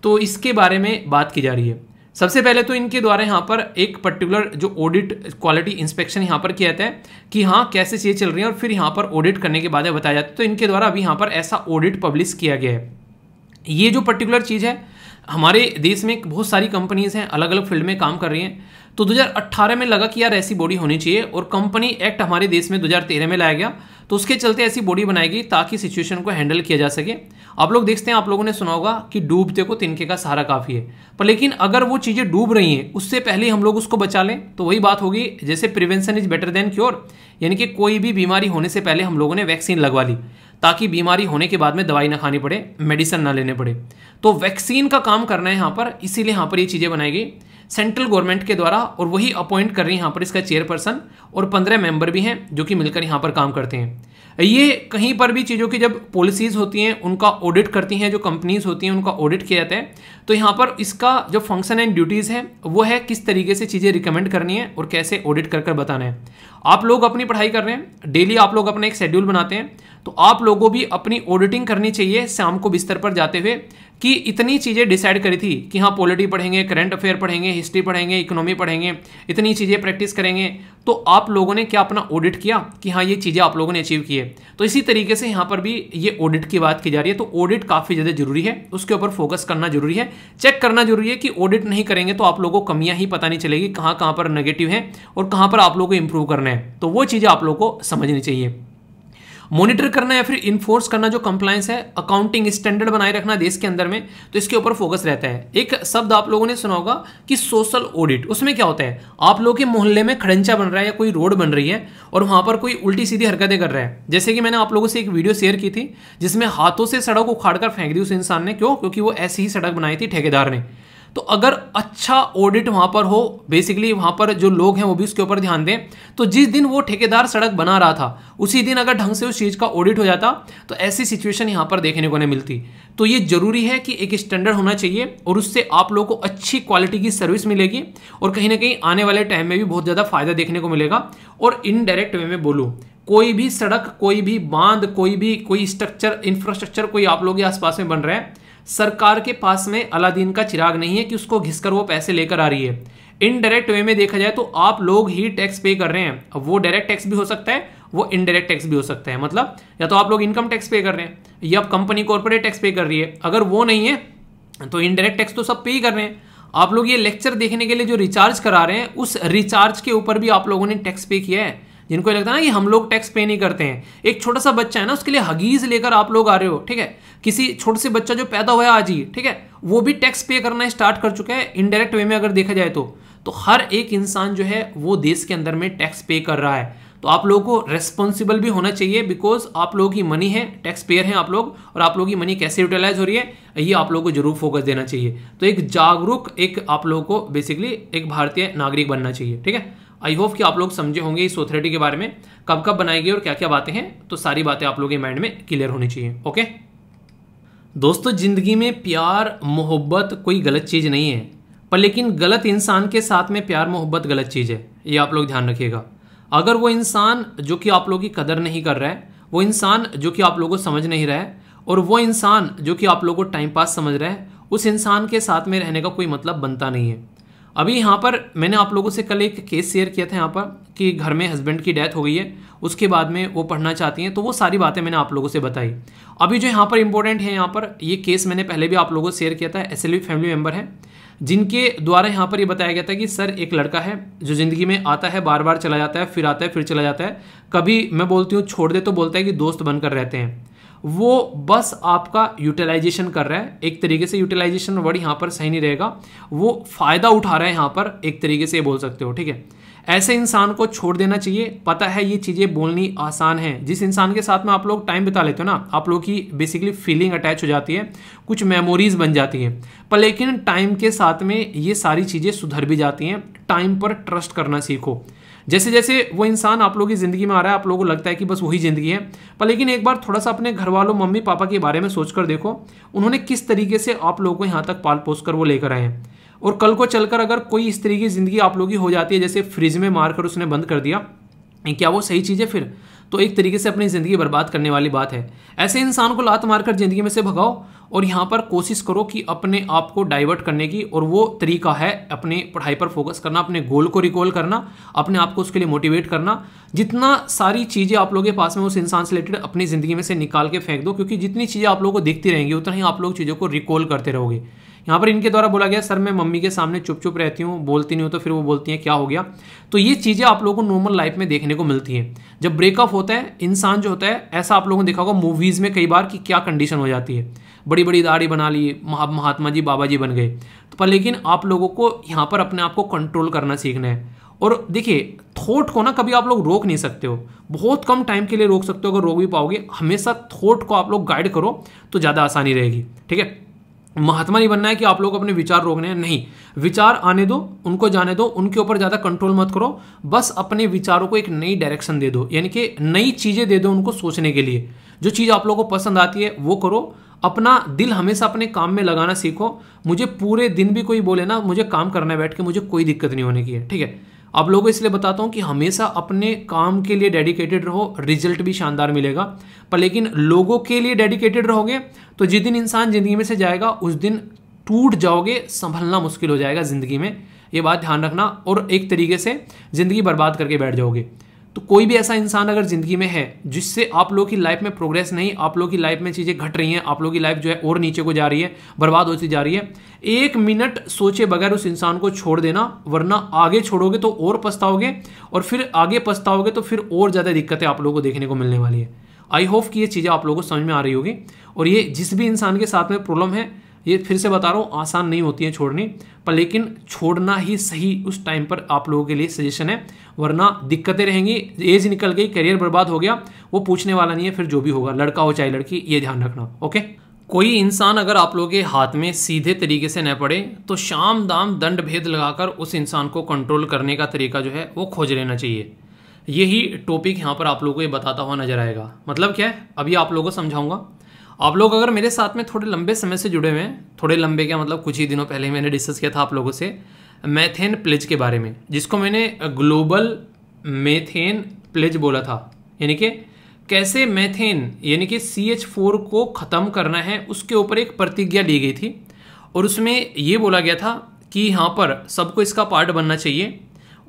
तो इसके बारे में बात की जा रही है सबसे पहले तो इनके द्वारा यहाँ पर एक पर्टिकुलर जो ऑडिट क्वालिटी इंस्पेक्शन यहाँ पर किया जाता है कि हाँ कैसे चीज़ें चल रही हैं और फिर यहाँ पर ऑडिट करने के बाद बताया जाता है तो इनके द्वारा अभी यहाँ पर ऐसा ऑडिट पब्लिश किया गया है ये जो पर्टिकुलर चीज़ है हमारे देश में बहुत सारी कंपनीज हैं अलग अलग फील्ड में काम कर रही हैं तो 2018 में लगा कि यार ऐसी बॉडी होनी चाहिए और कंपनी एक्ट हमारे देश में 2013 में लाया गया तो उसके चलते ऐसी बॉडी बनाई गई ताकि सिचुएशन को हैंडल किया जा सके आप लोग देखते हैं आप लोगों ने सुना होगा कि डूबते को तिनके का सहारा काफ़ी है पर लेकिन अगर वो चीज़ें डूब रही हैं उससे पहले हम लोग उसको बचा लें तो वही बात होगी जैसे prevention is better than cure यानी कि कोई भी बीमारी होने से पहले हम लोगों ने वैक्सीन लगवा ली ताकि बीमारी होने के बाद में दवाई ना खानी पड़े मेडिसिन ना लेने पड़े तो वैक्सीन का काम करना है यहाँ पर इसीलिए यहाँ पर ये चीज़ें बनाई गई सेंट्रल गवर्नमेंट के द्वारा और वही अपॉइंट कर रही है यहाँ पर इसका चेयरपर्सन और पंद्रह मेंबर भी हैं जो कि मिलकर यहाँ पर काम करते हैं ये कहीं पर भी चीज़ों की जब पॉलिसीज़ होती हैं उनका ऑडिट करती हैं जो कंपनीज़ होती हैं उनका ऑडिट किया जाता है तो यहाँ पर इसका जो फंक्शन एंड ड्यूटीज़ है वो है किस तरीके से चीज़ें रिकमेंड करनी है और कैसे ऑडिट कर कर बताना है आप लोग अपनी पढ़ाई कर रहे हैं डेली आप लोग अपना एक शेड्यूल बनाते हैं तो आप लोगों भी अपनी ऑडिटिंग करनी चाहिए शाम को बिस्तर पर जाते हुए कि इतनी चीज़ें डिसाइड करी थी कि हाँ पॉलिटी पढ़ेंगे करंट अफेयर पढ़ेंगे हिस्ट्री पढ़ेंगे इकोनॉमी पढ़ेंगे इतनी चीज़ें प्रैक्टिस करेंगे तो आप लोगों ने क्या अपना ऑडिट किया कि हाँ ये चीज़ें आप लोगों ने अचीव की है तो इसी तरीके से यहाँ पर भी ये ऑडिट की बात की जा रही है तो ऑडिट काफ़ी ज़्यादा जरूरी है उसके ऊपर फोकस करना जरूरी है चेक करना जरूरी है कि ऑडिट नहीं करेंगे तो आप लोगों को कमियाँ ही पता नहीं चलेगी कहाँ कहाँ पर नेगेटिव हैं और कहाँ पर आप लोगों को इम्प्रूव करना है तो वो चीज़ें आप लोग को समझनी चाहिए मॉनिटर करना या फिर इन्फोर्स करना जो कंप्लायंस है अकाउंटिंग स्टैंडर्ड बनाए रखना देश के अंदर में तो इसके ऊपर फोकस रहता है एक शब्द आप लोगों ने सुना होगा कि सोशल ऑडिट उसमें क्या होता है आप लोगों के मोहल्ले में खड़ंचा बन रहा है या कोई रोड बन रही है और वहां पर कोई उल्टी सीधी हरकतें कर रहा है जैसे कि मैंने आप लोगों से एक वीडियो शेयर की थी जिसमें हाथों से सड़क उखाड़ कर फेंक दी उस इंसान ने क्यों क्योंकि वो ऐसी ही सड़क बनाई थी ठेकेदार ने तो अगर अच्छा ऑडिट वहाँ पर हो बेसिकली वहाँ पर जो लोग हैं वो भी उसके ऊपर ध्यान दें तो जिस दिन वो ठेकेदार सड़क बना रहा था उसी दिन अगर ढंग से उस चीज़ का ऑडिट हो जाता तो ऐसी सिचुएशन यहाँ पर देखने को नहीं मिलती तो ये ज़रूरी है कि एक स्टैंडर्ड होना चाहिए और उससे आप लोगों को अच्छी क्वालिटी की सर्विस मिलेगी और कहीं ना कहीं आने वाले टाइम में भी बहुत ज़्यादा फ़ायदा देखने को मिलेगा और इनडायरेक्ट वे में बोलूँ कोई भी सड़क कोई भी बांध कोई भी कोई स्ट्रक्चर इंफ्रास्ट्रक्चर कोई आप लोग के आसपास में बन रहा है सरकार के पास में अलादीन का चिराग नहीं है कि उसको घिसकर वो पैसे लेकर आ रही है इनडायरेक्ट वे में देखा जाए तो आप लोग ही टैक्स पे कर रहे हैं अब वो डायरेक्ट टैक्स भी हो सकता है वो इनडायरेक्ट टैक्स भी हो सकता है मतलब या तो आप लोग इनकम टैक्स पे कर रहे हैं या आप कंपनी कॉरपोरेट टैक्स पे कर रही है अगर वो नहीं है तो इनडायरेक्ट टैक्स तो सब पे ही कर रहे हैं आप लोग ये लेक्चर देखने के लिए जो रिचार्ज करा रहे हैं उस रिचार्ज के ऊपर भी आप लोगों ने टैक्स पे किया है जिनको ये लगता है ना कि हम लोग टैक्स पे नहीं करते हैं एक छोटा सा बच्चा है ना उसके लिए हगीज लेकर आप लोग आ रहे हो ठीक है किसी छोटे से बच्चा जो पैदा हुआ है आज ही ठीक है वो भी टैक्स पे करना स्टार्ट कर चुका है इनडायरेक्ट वे में अगर देखा जाए तो तो हर एक इंसान जो है वो देश के अंदर में टैक्स पे कर रहा है तो आप लोगों को रेस्पॉन्सिबल भी होना चाहिए बिकॉज आप लोगों की मनी है टैक्स पेयर हैं आप लोग और आप लोगों की मनी कैसे यूटिलाइज हो रही है ये आप लोगों को जरूर फोकस देना चाहिए तो एक जागरूक एक आप लोगों को बेसिकली एक भारतीय नागरिक बनना चाहिए ठीक है आई होप कि आप लोग समझे होंगे इस ऑथोरिटी के बारे में कब कब बनाई गई और क्या क्या बातें हैं तो सारी बातें आप लोगों के माइंड में क्लियर होनी चाहिए ओके दोस्तों ज़िंदगी में प्यार मोहब्बत कोई गलत चीज़ नहीं है पर लेकिन गलत इंसान के साथ में प्यार मोहब्बत गलत चीज़ है ये आप लोग ध्यान रखिएगा अगर वो इंसान जो कि आप लोग की कदर नहीं कर रहा है वो इंसान जो कि आप लोगों को समझ नहीं रहा है और वो इंसान जो कि आप लोगों को टाइम पास समझ रहा है उस इंसान के साथ में रहने का कोई मतलब बनता नहीं है अभी यहाँ पर मैंने आप लोगों से कल एक केस शेयर किया था यहाँ पर कि घर में हस्बैंड की डेथ हो गई है उसके बाद में वो पढ़ना चाहती हैं तो वो सारी बातें मैंने आप लोगों से बताई अभी जो यहाँ पर इंपॉर्टेंट है यहाँ पर ये केस मैंने पहले भी आप लोगों से शेयर किया था एस फैमिली मेम्बर है जिनके द्वारा यहाँ पर ये यह बताया गया था कि सर एक लड़का है जो ज़िंदगी में आता है बार बार चला जाता है फिर आता है फिर चला जाता है कभी मैं बोलती हूँ छोड़ दे तो बोलता है कि दोस्त बनकर रहते हैं वो बस आपका यूटिलाइजेशन कर रहा है एक तरीके से यूटिलाइजेशन वर्ड यहाँ पर सही नहीं रहेगा वो फ़ायदा उठा रहा है यहाँ पर एक तरीके से बोल सकते हो ठीक है ऐसे इंसान को छोड़ देना चाहिए पता है ये चीज़ें बोलनी आसान है जिस इंसान के साथ में आप लोग टाइम बिता लेते हो ना आप लोग की बेसिकली फीलिंग अटैच हो जाती है कुछ मेमोरीज बन जाती हैं पर लेकिन टाइम के साथ में ये सारी चीज़ें सुधर भी जाती हैं टाइम पर ट्रस्ट करना सीखो जैसे जैसे वो इंसान आप लोगों की ज़िंदगी में आ रहा है आप लोगों को लगता है कि बस वही ज़िंदगी है पर लेकिन एक बार थोड़ा सा अपने घर वालों मम्मी पापा के बारे में सोचकर देखो उन्होंने किस तरीके से आप लोगों को यहाँ तक पाल पोस कर वो लेकर आए हैं और कल को चलकर अगर कोई इस तरीके की ज़िंदगी आप लोगों की हो जाती है जैसे फ्रिज में मारकर उसने बंद कर दिया क्या वो सही चीज़ है फिर तो एक तरीके से अपनी ज़िंदगी बर्बाद करने वाली बात है ऐसे इंसान को लात मारकर ज़िंदगी में से भगाओ और यहाँ पर कोशिश करो कि अपने आप को डाइवर्ट करने की और वो तरीका है अपने पढ़ाई पर फोकस करना अपने गोल को रिकॉल करना अपने आप को उसके लिए मोटिवेट करना जितना सारी चीज़ें आप लोगों के पास में उस इंसान से रिलेटेड अपनी ज़िंदगी में से निकाल के फेंक दो क्योंकि जितनी चीज़ें आप लोगों को दिखती रहेंगी उतना ही आप लोग चीज़ों को रिकॉल करते रहोगे यहाँ पर इनके द्वारा बोला गया सर मैं मम्मी के सामने चुप चुप रहती हूँ बोलती नहीं हूँ तो फिर वो बोलती हैं क्या हो गया तो ये चीज़ें आप लोगों को नॉर्मल लाइफ में देखने को मिलती हैं जब ब्रेकअप होता है इंसान जो होता है ऐसा आप लोगों ने देखा होगा मूवीज़ में कई बार कि क्या कंडीशन हो जाती है बड़ी बड़ी दाढ़ी बना ली आप महात्मा जी बाबा जी बन गए तो पर लेकिन आप लोगों को यहाँ पर अपने आप को कंट्रोल करना सीखना है और देखिए थॉट को ना कभी आप लोग रोक नहीं सकते हो बहुत कम टाइम के लिए रोक सकते हो अगर रोक भी पाओगे हमेशा थॉट को आप लोग गाइड करो तो ज़्यादा आसानी रहेगी ठीक है महात्मा नहीं बनना है कि आप लोग अपने विचार रोकने हैं नहीं विचार आने दो उनको जाने दो उनके ऊपर ज़्यादा कंट्रोल मत करो बस अपने विचारों को एक नई डायरेक्शन दे दो यानी कि नई चीज़ें दे दो उनको सोचने के लिए जो चीज़ आप लोगों को पसंद आती है वो करो अपना दिल हमेशा अपने काम में लगाना सीखो मुझे पूरे दिन भी कोई बोले ना मुझे काम करना है बैठ के मुझे कोई दिक्कत नहीं होने की है ठीक है आप लोगों को इसलिए बताता हूँ कि हमेशा अपने काम के लिए डेडिकेटेड रहो रिजल्ट भी शानदार मिलेगा पर लेकिन लोगों के लिए डेडिकेटेड रहोगे तो जिस दिन इंसान ज़िंदगी में से जाएगा उस दिन टूट जाओगे संभलना मुश्किल हो जाएगा ज़िंदगी में ये बात ध्यान रखना और एक तरीके से ज़िंदगी बर्बाद करके बैठ जाओगे तो कोई भी ऐसा इंसान अगर ज़िंदगी में है जिससे आप लोगों की लाइफ में प्रोग्रेस नहीं आप लोगों की लाइफ में चीज़ें घट रही हैं आप लोगों की लाइफ जो है और नीचे को जा रही है बर्बाद होती जा रही है एक मिनट सोचे बगैर उस इंसान को छोड़ देना वरना आगे छोड़ोगे तो और पछताओगे और फिर आगे पछताओगे तो फिर और ज़्यादा दिक्कतें आप लोगों को देखने को मिलने वाली है आई होप कि ये चीज़ें आप लोगों को समझ में आ रही होगी और ये जिस भी इंसान के साथ में प्रॉब्लम है ये फिर से बता रहा हूँ आसान नहीं होती है छोड़नी पर लेकिन छोड़ना ही सही उस टाइम पर आप लोगों के लिए सजेशन है वरना दिक्कतें रहेंगी एज निकल गई करियर बर्बाद हो गया वो पूछने वाला नहीं है फिर जो भी होगा लड़का हो चाहे लड़की ये ध्यान रखना ओके कोई इंसान अगर आप लोगों के हाथ में सीधे तरीके से न पड़े तो शाम दाम दंड भेद लगाकर उस इंसान को कंट्रोल करने का तरीका जो है वो खोज लेना चाहिए यही टॉपिक यहाँ पर आप लोगों को ये बताता हुआ नजर आएगा मतलब क्या है अभी आप लोगों को समझाऊंगा आप लोग अगर मेरे साथ में थोड़े लंबे समय से जुड़े हुए हैं थोड़े लंबे क्या मतलब कुछ ही दिनों पहले मैंने डिस्कस किया था आप लोगों से मैथेन प्लेज के बारे में जिसको मैंने ग्लोबल मेथेन प्लेज बोला था यानी कि कैसे मैथेन यानी कि सी एच फोर को ख़त्म करना है उसके ऊपर एक प्रतिज्ञा ली गई थी और उसमें ये बोला गया था कि यहाँ पर सबको इसका पार्ट बनना चाहिए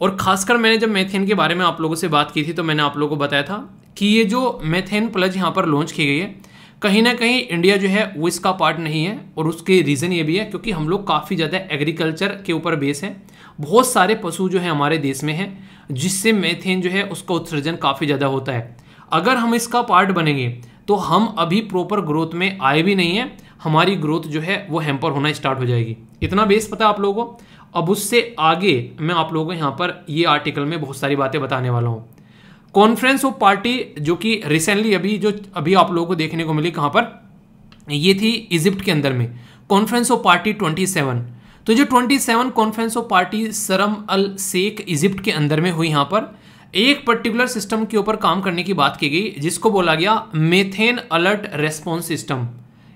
और ख़ासकर मैंने जब मैथेन के बारे में आप लोगों से बात की थी तो मैंने आप लोगों को बताया था कि ये जो मैथेन प्लज यहाँ पर लॉन्च की गई है कहीं ना कहीं इंडिया जो है वो इसका पार्ट नहीं है और उसके रीज़न ये भी है क्योंकि हम लोग काफ़ी ज़्यादा एग्रीकल्चर के ऊपर बेस हैं बहुत सारे पशु जो है हमारे देश में हैं जिससे मेथेन जो है उसका उत्सर्जन काफ़ी ज़्यादा होता है अगर हम इसका पार्ट बनेंगे तो हम अभी प्रॉपर ग्रोथ में आए भी नहीं हैं हमारी ग्रोथ जो है वो हैम्पर होना स्टार्ट हो जाएगी इतना बेस पता आप लोगों को अब उससे आगे मैं आप लोगों को यहाँ पर ये आर्टिकल में बहुत सारी बातें बताने वाला हूँ कॉन्फ्रेंस ऑफ पार्टी जो कि रिसेंटली अभी जो अभी आप लोगों को देखने को मिली कहां पर ये थी इजिप्ट के अंदर में कॉन्फ्रेंस ऑफ पार्टी 27 तो जो 27 कॉन्फ्रेंस ऑफ पार्टी सरम अल शेख इजिप्ट के अंदर में हुई यहां पर एक पर्टिकुलर सिस्टम के ऊपर काम करने की बात की गई जिसको बोला गया मेथेन अलर्ट रेस्पॉन्स सिस्टम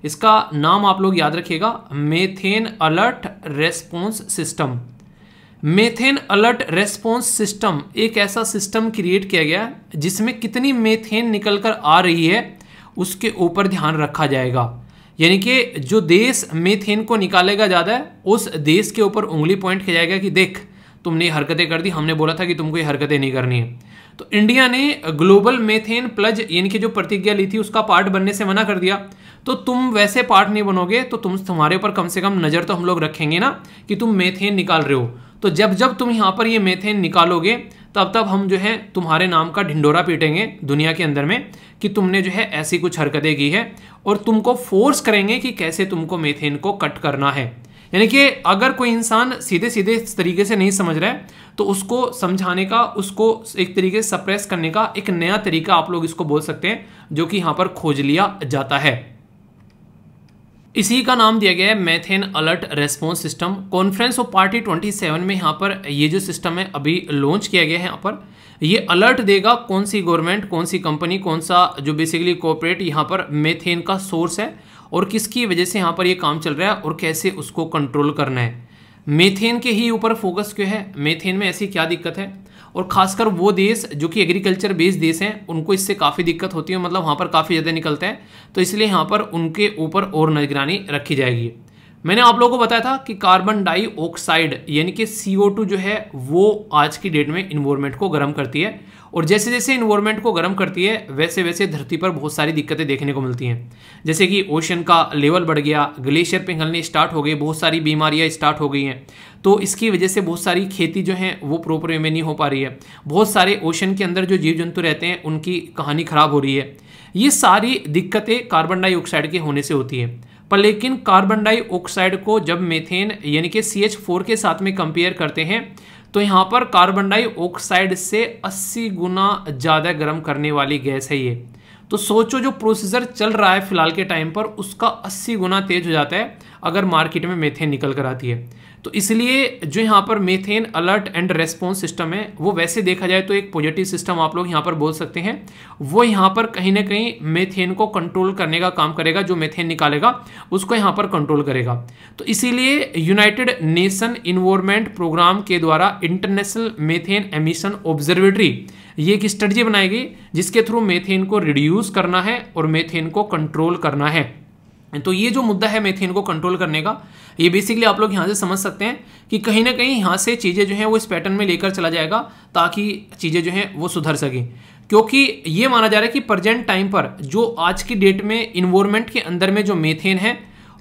इसका नाम आप लोग याद रखिएगा methane alert response system methane alert response system एक ऐसा सिस्टम क्रिएट किया गया जिसमें कितनी मेथेन निकल कर आ रही है उसके ऊपर ध्यान रखा जाएगा यानी कि जो देश मेथेन को निकालेगा ज़्यादा उस देश के ऊपर उंगली पॉइंट किया जाएगा कि देख तुमने ये हरकतें कर दी हमने बोला था कि तुमको ये हरकतें नहीं करनी है तो इंडिया ने ग्लोबल मेथेन प्लज यानी कि जो प्रतिज्ञा ली थी उसका पार्ट बनने से मना कर दिया तो तुम वैसे पार्ट नहीं बनोगे तो तुम तुम्हारे ऊपर कम से कम नज़र तो हम लोग रखेंगे ना कि तुम मेथेन निकाल रहे हो तो जब जब तुम यहाँ पर ये मेथेन निकालोगे तब तब हम जो है तुम्हारे नाम का ढिंडोरा पीटेंगे दुनिया के अंदर में कि तुमने जो है ऐसी कुछ हरकतें की है और तुमको फोर्स करेंगे कि कैसे तुमको मेथेन को कट करना है यानी कि अगर कोई इंसान सीधे सीधे इस तरीके से नहीं समझ रहा है तो उसको समझाने का उसको एक तरीके से सप्रेस करने का एक नया तरीका आप लोग इसको बोल सकते हैं जो कि यहाँ पर खोज लिया जाता है इसी का नाम दिया गया है methane alert response system conference of party 27 में यहाँ पर ये जो सिस्टम है अभी लॉन्च किया गया है यहाँ पर ये अलर्ट देगा कौन सी गवर्नमेंट कौन सी कंपनी कौन सा जो बेसिकली कॉपरेट यहाँ पर मेथेन का सोर्स है और किसकी वजह से यहाँ पर ये काम चल रहा है और कैसे उसको कंट्रोल करना है मेथेन के ही ऊपर फोकस क्यों है मेथेन में ऐसी क्या दिक्कत है और ख़ासकर वो देश जो कि एग्रीकल्चर बेस्ड देश हैं उनको इससे काफ़ी दिक्कत होती है मतलब वहाँ पर काफ़ी ज़्यादा निकलते हैं तो इसलिए यहाँ पर उनके ऊपर और निगरानी रखी जाएगी मैंने आप लोगों को बताया था कि कार्बन डाइऑक्साइड यानी कि सी जो है वो आज की डेट में इन्वॉर्मेंट को गर्म करती है और जैसे जैसे इन्वायरमेंट को गर्म करती है वैसे वैसे धरती पर बहुत सारी दिक्कतें देखने को मिलती हैं जैसे कि ओशन का लेवल बढ़ गया ग्लेशियर पिघलने स्टार्ट हो गए बहुत सारी बीमारियाँ स्टार्ट हो गई हैं तो इसकी वजह से बहुत सारी खेती जो है वो प्रॉपर वे में नहीं हो पा रही है बहुत सारे ओशन के अंदर जो जीव जंतु रहते हैं उनकी कहानी ख़राब हो रही है ये सारी दिक्कतें कार्बन डाइऑक्साइड के होने से होती है पर लेकिन कार्बन डाइऑक्साइड को जब मेथेन यानी कि सी एच फोर के साथ में कंपेयर करते हैं तो यहाँ पर कार्बन डाइऑक्साइड से 80 गुना ज़्यादा गर्म करने वाली गैस है ये तो सोचो जो प्रोसेसर चल रहा है फिलहाल के टाइम पर उसका 80 गुना तेज हो जाता है अगर मार्केट में मेथेन निकल कर आती है तो इसलिए जो यहाँ पर methane alert and response system है वो वैसे देखा जाए तो एक पॉजिटिव सिस्टम आप लोग यहाँ पर बोल सकते हैं वो यहाँ पर कहीं ना कहीं मेथेन को कंट्रोल करने का काम करेगा जो मेथेन निकालेगा उसको यहाँ पर कंट्रोल करेगा तो इसीलिए यूनाइटेड नेशन इन्वॉर्मेंट प्रोग्राम के द्वारा इंटरनेशनल मेथेन एमिशन ऑब्जर्वेटरी ये एक स्टडी बनाई गई जिसके थ्रू मेथेन को रिड्यूस करना है और मेथेन को कंट्रोल करना है तो ये जो मुद्दा है मेथेन को कंट्रोल करने का ये बेसिकली आप लोग यहाँ से समझ सकते हैं कि कहीं ना कहीं यहाँ से चीज़ें जो हैं वो इस पैटर्न में लेकर चला जाएगा ताकि चीज़ें जो हैं वो सुधर सकें क्योंकि ये माना जा रहा है कि प्रजेंट टाइम पर जो आज की डेट में इन्वॉर्मेंट के अंदर में जो मेथेन है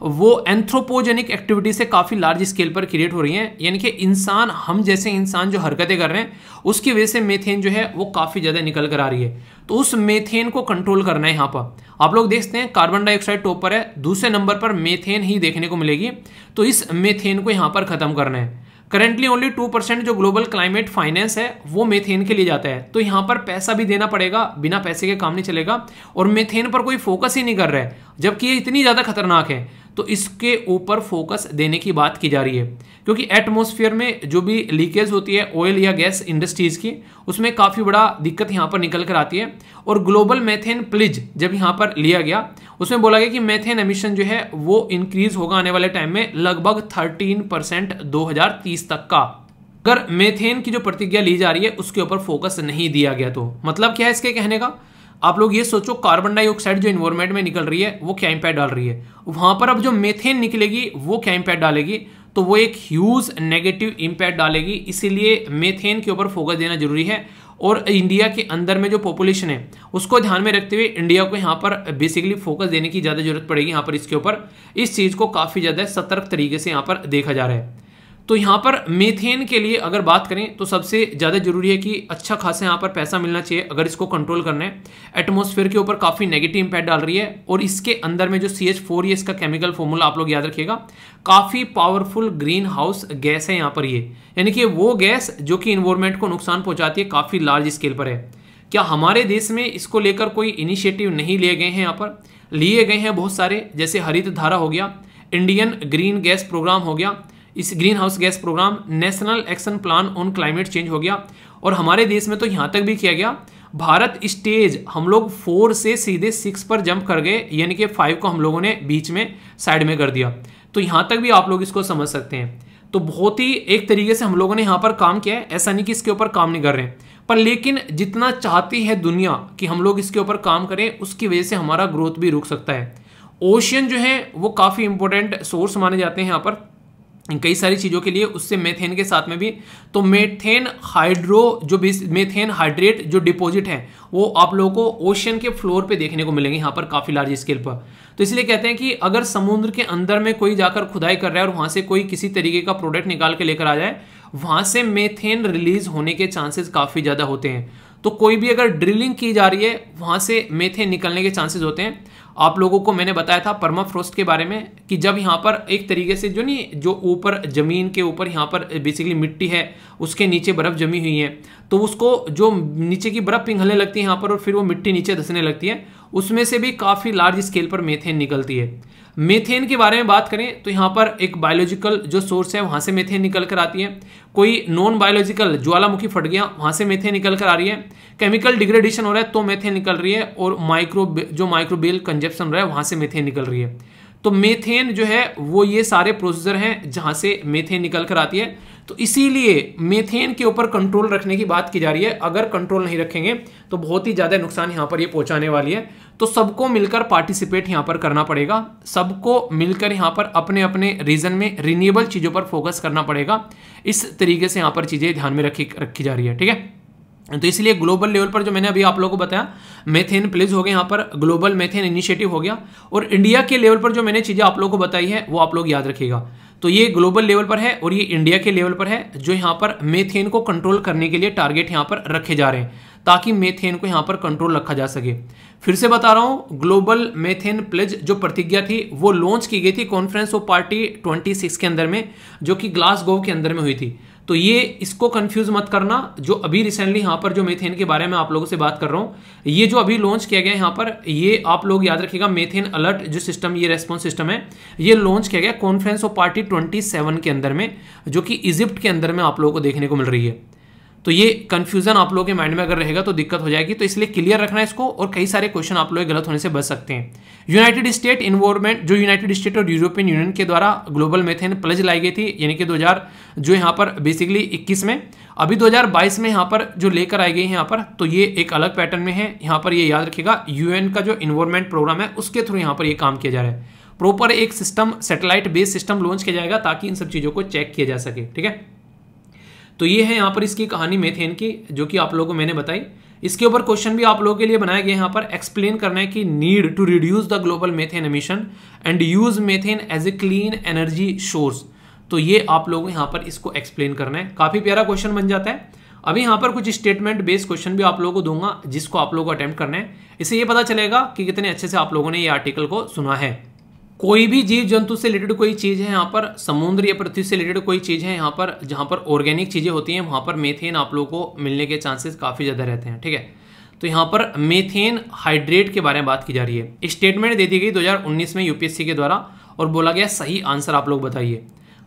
वो एंथ्रोपोजेनिक एक्टिविटी से काफ़ी लार्ज स्केल पर क्रिएट हो रही हैं यानी कि इंसान हम जैसे इंसान जो हरकतें कर रहे हैं उसकी वजह से मेथेन जो है वो काफ़ी ज़्यादा निकल कर आ रही है तो उस मेथेन को कंट्रोल करना है यहाँ पर आप लोग देखते हैं कार्बन डाइऑक्साइड टॉप पर है दूसरे नंबर पर मेथेन ही देखने को मिलेगी तो इस मेथेन को यहाँ पर ख़त्म करना है करेंटली ओनली टू परसेंट जो ग्लोबल क्लाइमेट फाइनेंस है वो मेथेन के लिए जाता है तो यहाँ पर पैसा भी देना पड़ेगा बिना पैसे के काम नहीं चलेगा और मेथेन पर कोई फोकस ही नहीं कर रहा है जबकि ये इतनी ज़्यादा खतरनाक है तो इसके ऊपर फोकस देने की बात की जा रही है क्योंकि एटमोसफियर में जो भी लीकेज होती है ऑयल या गैस इंडस्ट्रीज़ की उसमें काफ़ी बड़ा दिक्कत यहाँ पर निकल कर आती है और ग्लोबल मेथेन प्लिज जब यहाँ पर लिया गया उसमें बोला गया कि मेथेन एमिशन जो है वो इंक्रीज़ होगा आने वाले टाइम में लगभग थर्टीन परसेंट तक का अगर मेथेन की जो प्रतिज्ञा ली जा रही है उसके ऊपर फोकस नहीं दिया गया तो मतलब क्या है इसके कहने का आप लोग ये सोचो कार्बन डाइऑक्साइड जो इन्वायरमेंट में निकल रही है वो क्या इम्पैक्ट डाल रही है वहां पर अब जो मेथेन निकलेगी वो क्या इम्पैक्ट डालेगी तो वो एक ह्यूज नेगेटिव इम्पैक्ट डालेगी इसीलिए मेथेन के ऊपर फोकस देना जरूरी है और इंडिया के अंदर में जो पॉपुलेशन है उसको ध्यान में रखते हुए इंडिया को यहाँ पर बेसिकली फोकस देने की ज़्यादा जरूरत पड़ेगी यहाँ पर इसके ऊपर इस चीज़ को काफ़ी ज़्यादा सतर्क तरीके से यहाँ पर देखा जा रहा है तो यहाँ पर मेथेन के लिए अगर बात करें तो सबसे ज़्यादा जरूरी है कि अच्छा खासा यहाँ पर पैसा मिलना चाहिए अगर इसको कंट्रोल करना है एटमोसफेयर के ऊपर काफ़ी नेगेटिव इम्पैक्ट डाल रही है और इसके अंदर में जो सी एच फोर ये इसका केमिकल फॉर्मूला आप लोग याद रखिएगा काफ़ी पावरफुल ग्रीन हाउस गैस है यहाँ पर ये यानी कि वो गैस जो कि इन्वायरमेंट को नुकसान पहुँचाती है काफ़ी लार्ज स्केल पर है क्या हमारे देश में इसको लेकर कोई इनिशिएटिव नहीं लिए गए हैं यहाँ पर लिए गए हैं बहुत सारे जैसे हरित धारा हो गया इंडियन ग्रीन गैस प्रोग्राम हो गया इस greenhouse gas program national action plan on climate change हो गया और हमारे देश में तो यहाँ तक भी किया गया भारत स्टेज हम लोग फोर से सीधे सिक्स पर जंप कर गए यानी कि फाइव को हम लोगों ने बीच में साइड में कर दिया तो यहाँ तक भी आप लोग इसको समझ सकते हैं तो बहुत ही एक तरीके से हम लोगों ने यहाँ पर काम किया है ऐसा नहीं कि इसके ऊपर काम नहीं कर रहे हैं पर लेकिन जितना चाहती है दुनिया कि हम लोग इसके ऊपर काम करें उसकी वजह से हमारा ग्रोथ भी रुक सकता है ओशियन जो है वो काफ़ी इंपॉर्टेंट सोर्स माने जाते हैं यहाँ पर कई सारी चीज़ों के लिए उससे मेथेन के साथ में भी तो मेथेन हाइड्रो जो मेथेन हाइड्रेट जो डिपॉजिट है वो आप लोगों को ओशन के फ्लोर पे देखने को मिलेंगे यहाँ पर काफ़ी लार्ज स्केल पर तो इसलिए कहते हैं कि अगर समुद्र के अंदर में कोई जाकर खुदाई कर रहा है और वहाँ से कोई किसी तरीके का प्रोडक्ट निकाल के लेकर आ जाए वहाँ से मेथेन रिलीज होने के चांसेज काफ़ी ज़्यादा होते हैं तो कोई भी अगर ड्रिलिंग की जा रही है वहाँ से मेथेन निकलने के चांसेज होते हैं आप लोगों को मैंने बताया था परमा फ्रोस्ट के बारे में कि जब यहाँ पर एक तरीके से जो नहीं जो ऊपर ज़मीन के ऊपर यहाँ पर बेसिकली मिट्टी है उसके नीचे बर्फ़ जमी हुई है तो उसको जो नीचे की बर्फ़ पिघलने लगती है यहाँ पर और फिर वो मिट्टी नीचे धसने लगती है उसमें से भी काफ़ी लार्ज स्केल पर मेथेन निकलती है मेथेन के बारे में बात करें तो यहाँ पर एक बायोलॉजिकल जो सोर्स है वहाँ से मेथेन निकल कर आती है कोई नॉन बायोलॉजिकल ज्वालामुखी फट गया वहाँ से मेथेन निकल कर आ रही है केमिकल डिग्रेडेशन हो रहा है तो मेथेन निकल रही है और माइक्रो जो माइक्रोबेल कंजप्शन रहा है वहाँ से मेथेन निकल रही है तो मेथेन जो है वो ये सारे प्रोसेसर हैं जहाँ से मेथेन निकल कर आती है तो इसीलिए मेथेन के ऊपर कंट्रोल रखने की बात की जा रही है अगर कंट्रोल नहीं रखेंगे तो बहुत ही ज़्यादा नुकसान यहाँ पर ये पहुँचाने वाली है तो सबको मिलकर पार्टिसिपेट यहाँ पर करना पड़ेगा सबको मिलकर यहाँ पर अपने अपने रीजन में रिन्यूएबल चीज़ों पर फोकस करना पड़ेगा इस तरीके से यहाँ पर चीज़ें ध्यान में रखी रखी जा रही है ठीक है तो इसलिए ग्लोबल लेवल पर जो मैंने अभी आप लोगों को बताया मेथेन प्लेज हो गया यहाँ पर ग्लोबल मेथेन इनिशिएटिव हो गया और इंडिया के लेवल पर जो मैंने चीज़ें आप लोगों को बताई है वो आप लोग याद रखिएगा तो ये ग्लोबल लेवल पर है और ये इंडिया के लेवल पर है जो यहाँ पर मेथेन को कंट्रोल करने के लिए टारगेट यहाँ पर रखे जा रहे हैं ताकि मेथेन को यहाँ पर कंट्रोल रखा जा सके फिर से बता रहा हूँ ग्लोबल मेथेन प्लेज जो प्रतिज्ञा थी वो लॉन्च की गई थी कॉन्फ्रेंस ऑफ पार्टी 26 के अंदर में जो कि ग्लासगोव के अंदर में हुई थी तो ये इसको कंफ्यूज मत करना जो अभी रिसेंटली यहां पर जो मेथेन के बारे में आप लोगों से बात कर रहा हूं ये जो अभी लॉन्च किया गया यहां पर ये आप लोग याद रखिएगा मेथेन अलर्ट जो सिस्टम ये रेस्पॉन्स सिस्टम है ये लॉन्च किया गया कॉन्फ्रेंस ऑफ पार्टी ट्वेंटी के अंदर में जो कि इजिप्ट के अंदर में आप लोगों को देखने को मिल रही है तो ये कंफ्यूजन आप लोगों के माइंड में अगर रहेगा तो दिक्कत हो जाएगी तो इसलिए क्लियर रखना है इसको और कई सारे क्वेश्चन आप लोग गलत होने से बच सकते हैं यूनाइटेड स्टेट इन्वॉर्मेंट जो यूनाइटेड स्टेट और यूरोपियन यूनियन के द्वारा ग्लोबल मेथेन प्लज लाई गई थी यानी कि 2000 जो यहाँ पर बेसिकली 21 में अभी 2022 में यहाँ पर जो लेकर आई गई है यहाँ पर तो ये एक अलग पैटर्न में है यहाँ पर ये याद रखिएगा यूएन का जो इन्वॉर्मेंट प्रोग्राम है उसके थ्रू यहाँ पर ये यह काम किया जा रहा है प्रॉपर एक system satellite based system launch किया जाएगा ताकि इन सब चीज़ों को चेक किया जा सके ठीक है तो ये है यहाँ पर इसकी कहानी मेथेन की जो कि आप लोगों को मैंने बताई इसके ऊपर क्वेश्चन भी आप लोगों के लिए बनाया गया यहाँ पर एक्सप्लेन करना है कि need to reduce the global methane emission and use methane as a clean energy source तो ये आप लोगों यहाँ पर इसको एक्सप्लेन करना है काफ़ी प्यारा क्वेश्चन बन जाता है अभी यहाँ पर कुछ स्टेटमेंट बेस्ड क्वेश्चन भी आप लोगों को दूंगा जिसको आप लोगों को अटेम्प्ट करना है इससे ये पता चलेगा कि कितने अच्छे से आप लोगों ने ये आर्टिकल को सुना है कोई भी जीव जंतु से रिलेटेड कोई चीज़ है यहाँ पर समुद्र या पृथ्वी से रिलेटेड कोई चीज़ है यहाँ पर जहां पर ऑर्गेनिक चीज़ें होती हैं वहां पर मेथेन आप लोगों को मिलने के चांसेस काफ़ी ज़्यादा रहते हैं ठीक है तो यहाँ पर मेथेन हाइड्रेट के बारे में बात की जा रही है स्टेटमेंट दे दी गई दो में यूपीएससी के द्वारा और बोला गया सही आंसर आप लोग बताइए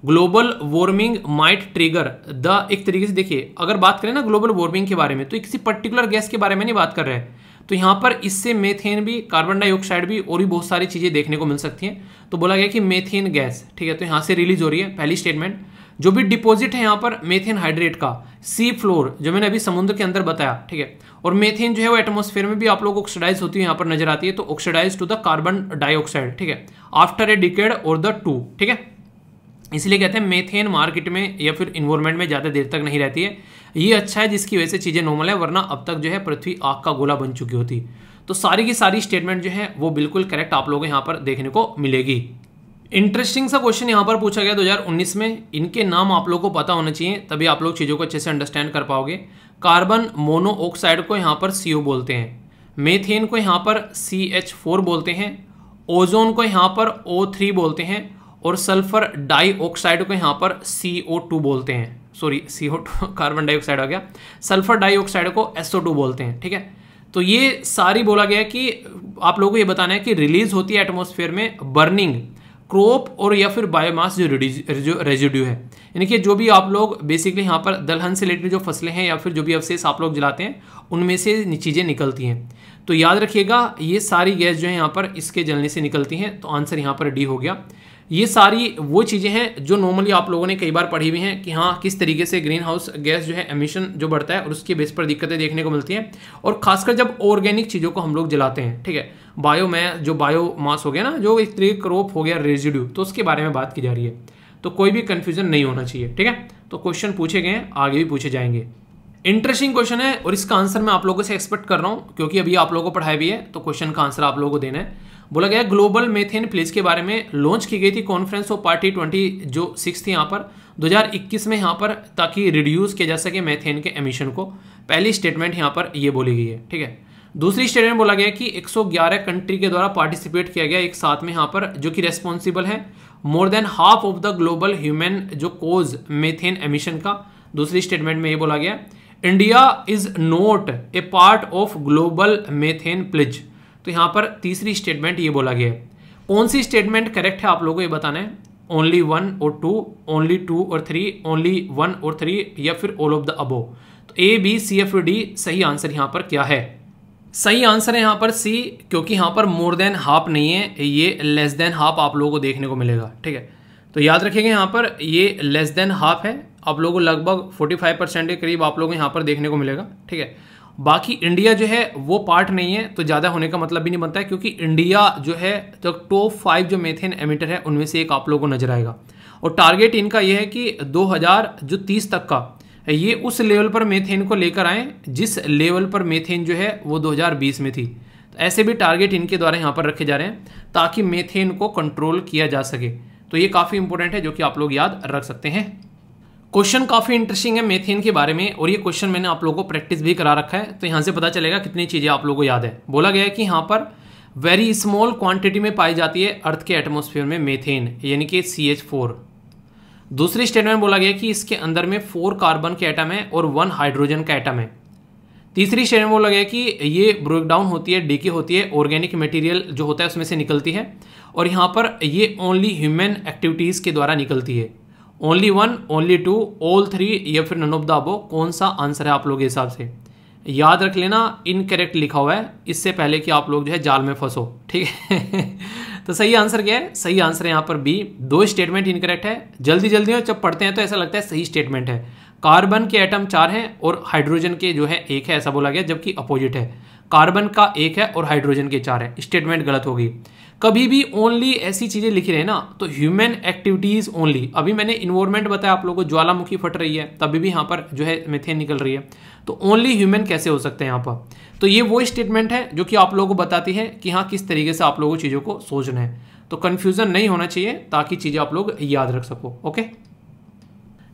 global warming might trigger the एक तरीके से देखिए अगर बात करें ना ग्लोबल वार्मिंग के बारे में तो किसी पर्टिकुलर गैस के बारे में नहीं बात कर रहे हैं तो यहाँ पर इससे मेथेन भी कार्बन डाइऑक्साइड भी और भी बहुत सारी चीज़ें देखने को मिल सकती हैं तो बोला गया कि मेथेन गैस ठीक है तो यहाँ से रिलीज हो रही है पहली स्टेटमेंट जो भी डिपॉजिट है यहाँ पर मेथेन हाइड्रेट का सी फ्लोर जो मैंने अभी समुद्र के अंदर बताया ठीक है और मेथेन जो है वो एटमोसफेयर में भी आप लोग ऑक्सीडाइज होती है यहाँ पर नजर आती है तो oxidise to the carbon dioxide ठीक है आफ्टर ए डिकेड और द टू ठीक है इसलिए कहते हैं मेथेन मार्केट में या फिर इन्वायरमेंट में ज़्यादा देर तक नहीं रहती है ये अच्छा है जिसकी वजह से चीज़ें नॉर्मल है वरना अब तक जो है पृथ्वी आग का गोला बन चुकी होती तो सारी की सारी स्टेटमेंट जो है वो बिल्कुल करेक्ट आप लोगों को यहाँ पर देखने को मिलेगी इंटरेस्टिंग सा क्वेश्चन यहाँ पर पूछा गया 2019 में इनके नाम आप लोग को पता होना चाहिए तभी आप लोग चीज़ों को अच्छे से अंडरस्टैंड कर पाओगे कार्बन मोनोऑक्साइड को यहाँ पर सी बोलते हैं मेथेन को यहाँ पर सी एच फोर बोलते हैं ओजोन को यहाँ पर ओ थ्री बोलते हैं और सल्फर डाईऑक्साइड को यहाँ पर सी ओ टू बोलते हैं सॉरी सी कार्बन डाइऑक्साइड आ गया सल्फर डाइऑक्साइड को एसओ बोलते हैं ठीक है तो ये सारी बोला गया कि आप लोगों को ये बताना है कि रिलीज होती है एटमोसफेयर में बर्निंग क्रोप और या फिर बायोमास जो रेजिड्यू है यानी कि जो भी आप लोग बेसिकली यहाँ पर दलहन से रिलेटेड जो फसलें हैं या फिर जो भी अवशेष आप लोग जलाते हैं उनमें से चीज़ें निकलती हैं तो याद रखिएगा ये सारी गैस जो है यहाँ पर इसके जलने से निकलती हैं तो आंसर यहाँ पर डी हो गया ये सारी वो चीज़ें हैं जो नॉर्मली आप लोगों ने कई बार पढ़ी हुई हैं कि हाँ किस तरीके से ग्रीन हाउस गैस जो है एमिशन जो बढ़ता है और उसके बेस पर दिक्कतें देखने को मिलती हैं और खासकर जब ऑर्गेनिक चीज़ों को हम लोग जलाते हैं ठीक है बायो मै जो बायो मास हो गया ना जो एक तरीके क्रोप हो गया रेजिड्यू तो उसके बारे में बात की जा रही है तो कोई भी कन्फ्यूजन नहीं होना चाहिए ठीक है तो क्वेश्चन पूछे गए हैं आगे भी पूछे जाएंगे इंटरेस्टिंग क्वेश्चन है और इसका आंसर मैं आप लोगों से एक्सपेक्ट कर रहा हूँ क्योंकि अभी आप लोगों को पढ़ाया भी है तो क्वेश्चन का आंसर आप लोगों को देना है बोला गया ग्लोबल मेथेन प्लेज के बारे में लॉन्च की गई थी कॉन्फ्रेंस ऑफ पार्टी ट्वेंटी जो सिक्स थी यहाँ पर 2021 में यहाँ पर ताकि रिड्यूस किया जा सके मैथेन के एमिशन को पहली स्टेटमेंट यहाँ पर ये बोली गई है ठीक है दूसरी स्टेटमेंट बोला गया कि 111 कंट्री के द्वारा पार्टिसिपेट किया गया एक साथ में यहाँ पर जो कि रेस्पॉन्सिबल है more than half of the global human जो कोज मेथेन एमिशन का दूसरी स्टेटमेंट में ये बोला गया India is not a part of global methane pledge तो यहाँ पर तीसरी स्टेटमेंट ये बोला गया है कौन सी स्टेटमेंट करेक्ट है आप लोगों को ये बताना है ओनली वन और टू ओनली टू और थ्री ओनली वन और थ्री या फिर ऑल ऑफ द अबो तो A B C F D सही आंसर यहाँ पर क्या है सही आंसर है यहाँ पर सी क्योंकि यहाँ पर मोर देन हाफ नहीं है ये लेस देन हाफ आप लोगों को देखने को मिलेगा ठीक है तो याद रखेंगे यहाँ पर ये लेस देन हाफ है आप लोगों को लगभग 45 परसेंट के करीब आप लोगों को यहाँ पर देखने को मिलेगा ठीक है बाकी इंडिया जो है वो पार्ट नहीं है तो ज़्यादा होने का मतलब भी नहीं बनता है क्योंकि इंडिया जो है तो टॉप फाइव जो मेथेन एमिटर है उनमें से एक आप लोगों को नजर आएगा और टारगेट इनका ये है कि 2000 जो 30 तक का ये उस लेवल पर मेथेन को लेकर आएँ जिस लेवल पर मेथेन जो है वो दो में थी तो ऐसे भी टारगेट इनके द्वारा यहाँ पर रखे जा रहे हैं ताकि मेथेन को कंट्रोल किया जा सके तो ये काफ़ी इंपॉर्टेंट है जो कि आप लोग याद रख सकते हैं क्वेश्चन काफ़ी इंटरेस्टिंग है मेथेन के बारे में और ये क्वेश्चन मैंने आप लोगों को प्रैक्टिस भी करा रखा है तो यहाँ से पता चलेगा कितनी चीज़ें आप लोगों को याद है बोला गया है कि यहाँ पर वेरी स्मॉल क्वांटिटी में पाई जाती है अर्थ के एटमोस्फेयर में मेथेन यानी कि सी एच फोर दूसरी स्टेटमेंट बोला गया कि इसके अंदर में फोर कार्बन के आइटम है और वन हाइड्रोजन का आइटम है तीसरी स्टेटमेंट बोला गया कि ये ब्रेकडाउन होती है डीके होती है ऑर्गेनिक मटेरियल जो होता है उसमें से निकलती है और यहाँ पर ये ओनली ह्यूमन एक्टिविटीज़ के द्वारा निकलती है only one only two all three या फिर नन ऑफ द अबो कौन सा आंसर है आप लोग के हिसाब से याद रख लेना इनकरेक्ट लिखा हुआ है इससे पहले कि आप लोग जो है जाल में फंसो ठीक है तो सही आंसर क्या है सही आंसर है यहाँ पर बी दो स्टेटमेंट इनकरेक्ट है जल्दी जल्दी हो जब पढ़ते हैं तो ऐसा लगता है सही स्टेटमेंट है कार्बन के एटम चार हैं और हाइड्रोजन के जो है एक है ऐसा बोला गया जबकि अपोजिट है कार्बन का एक है और हाइड्रोजन के चार है स्टेटमेंट गलत होगी कभी भी ओनली ऐसी चीज़ें लिख रहे हैं ना तो ह्यूमन एक्टिविटीज़ ओनली अभी मैंने इन्वायरमेंट बताया आप लोगों को ज्वालामुखी फट रही है तभी भी यहाँ पर जो है मेथेन निकल रही है तो ओनली ह्यूमन कैसे हो सकते हैं यहाँ पर तो ये वो स्टेटमेंट है जो कि आप लोगों को बताती है कि हाँ किस तरीके से आप लोगों को चीज़ों को सोचना है तो कन्फ्यूज़न नहीं होना चाहिए ताकि चीज़ें आप लोग याद रख सको ओके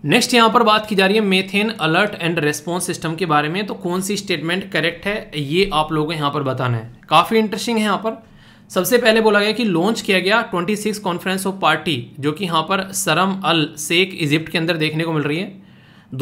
नेक्स्ट यहाँ पर बात की जा रही है methane alert and response system के बारे में तो कौन सी स्टेटमेंट करेक्ट है ये आप लोगों को यहाँ पर बताना है काफ़ी इंटरेस्टिंग है यहाँ पर सबसे पहले बोला गया कि लॉन्च किया गया 26 कॉन्फ्रेंस ऑफ पार्टी जो कि यहाँ पर सरम अल सेक इजिप्ट के अंदर देखने को मिल रही है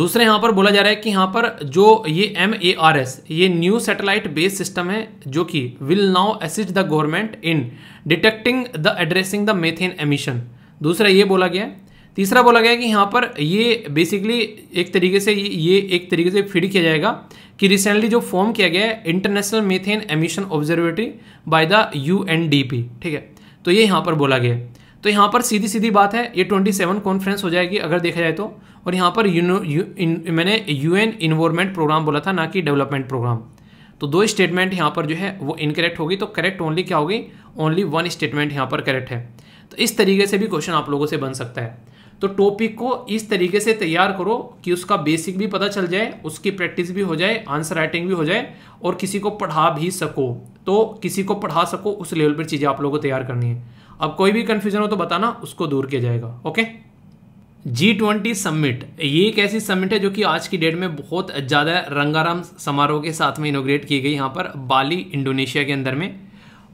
दूसरे यहाँ पर बोला जा रहा है कि यहाँ पर जो ये एम ए आर एस ये न्यू सेटेलाइट बेस्ड सिस्टम है जो कि will now assist the government in detecting the addressing the methane emission दूसरा ये बोला गया है तीसरा बोला गया कि यहाँ पर ये बेसिकली एक तरीके से ये एक तरीके से फीड किया जाएगा कि रिसेंटली जो फॉर्म किया गया है international methane emission observatory by the U ठीक है तो ये यहाँ पर बोला गया है तो यहाँ पर सीधी सीधी बात है ये 27 कॉन्फ्रेंस हो जाएगी अगर देखा जाए तो और यहाँ पर यू, यू, इन, मैंने यू एन प्रोग्राम बोला था ना कि डेवलपमेंट प्रोग्राम तो दो स्टेटमेंट यहाँ पर जो है वो इनकरेक्ट होगी तो करेक्ट ओनली क्या होगी ओनली वन स्टेटमेंट यहाँ पर करेक्ट है तो इस तरीके से भी क्वेश्चन आप लोगों से बन सकता है तो टॉपिक को इस तरीके से तैयार करो कि उसका बेसिक भी पता चल जाए उसकी प्रैक्टिस भी हो जाए आंसर राइटिंग भी हो जाए और किसी को पढ़ा भी सको तो किसी को पढ़ा सको उस लेवल पर चीज़ें आप लोगों को तैयार करनी है अब कोई भी कन्फ्यूजन हो तो बताना उसको दूर किया जाएगा ओके जी ट्वेंटी समिट ये एक ऐसी समिट है जो कि आज की डेट में बहुत ज़्यादा रंगाराम समारोह के साथ में इनोग्रेट की गई यहाँ पर बाली इंडोनेशिया के अंदर में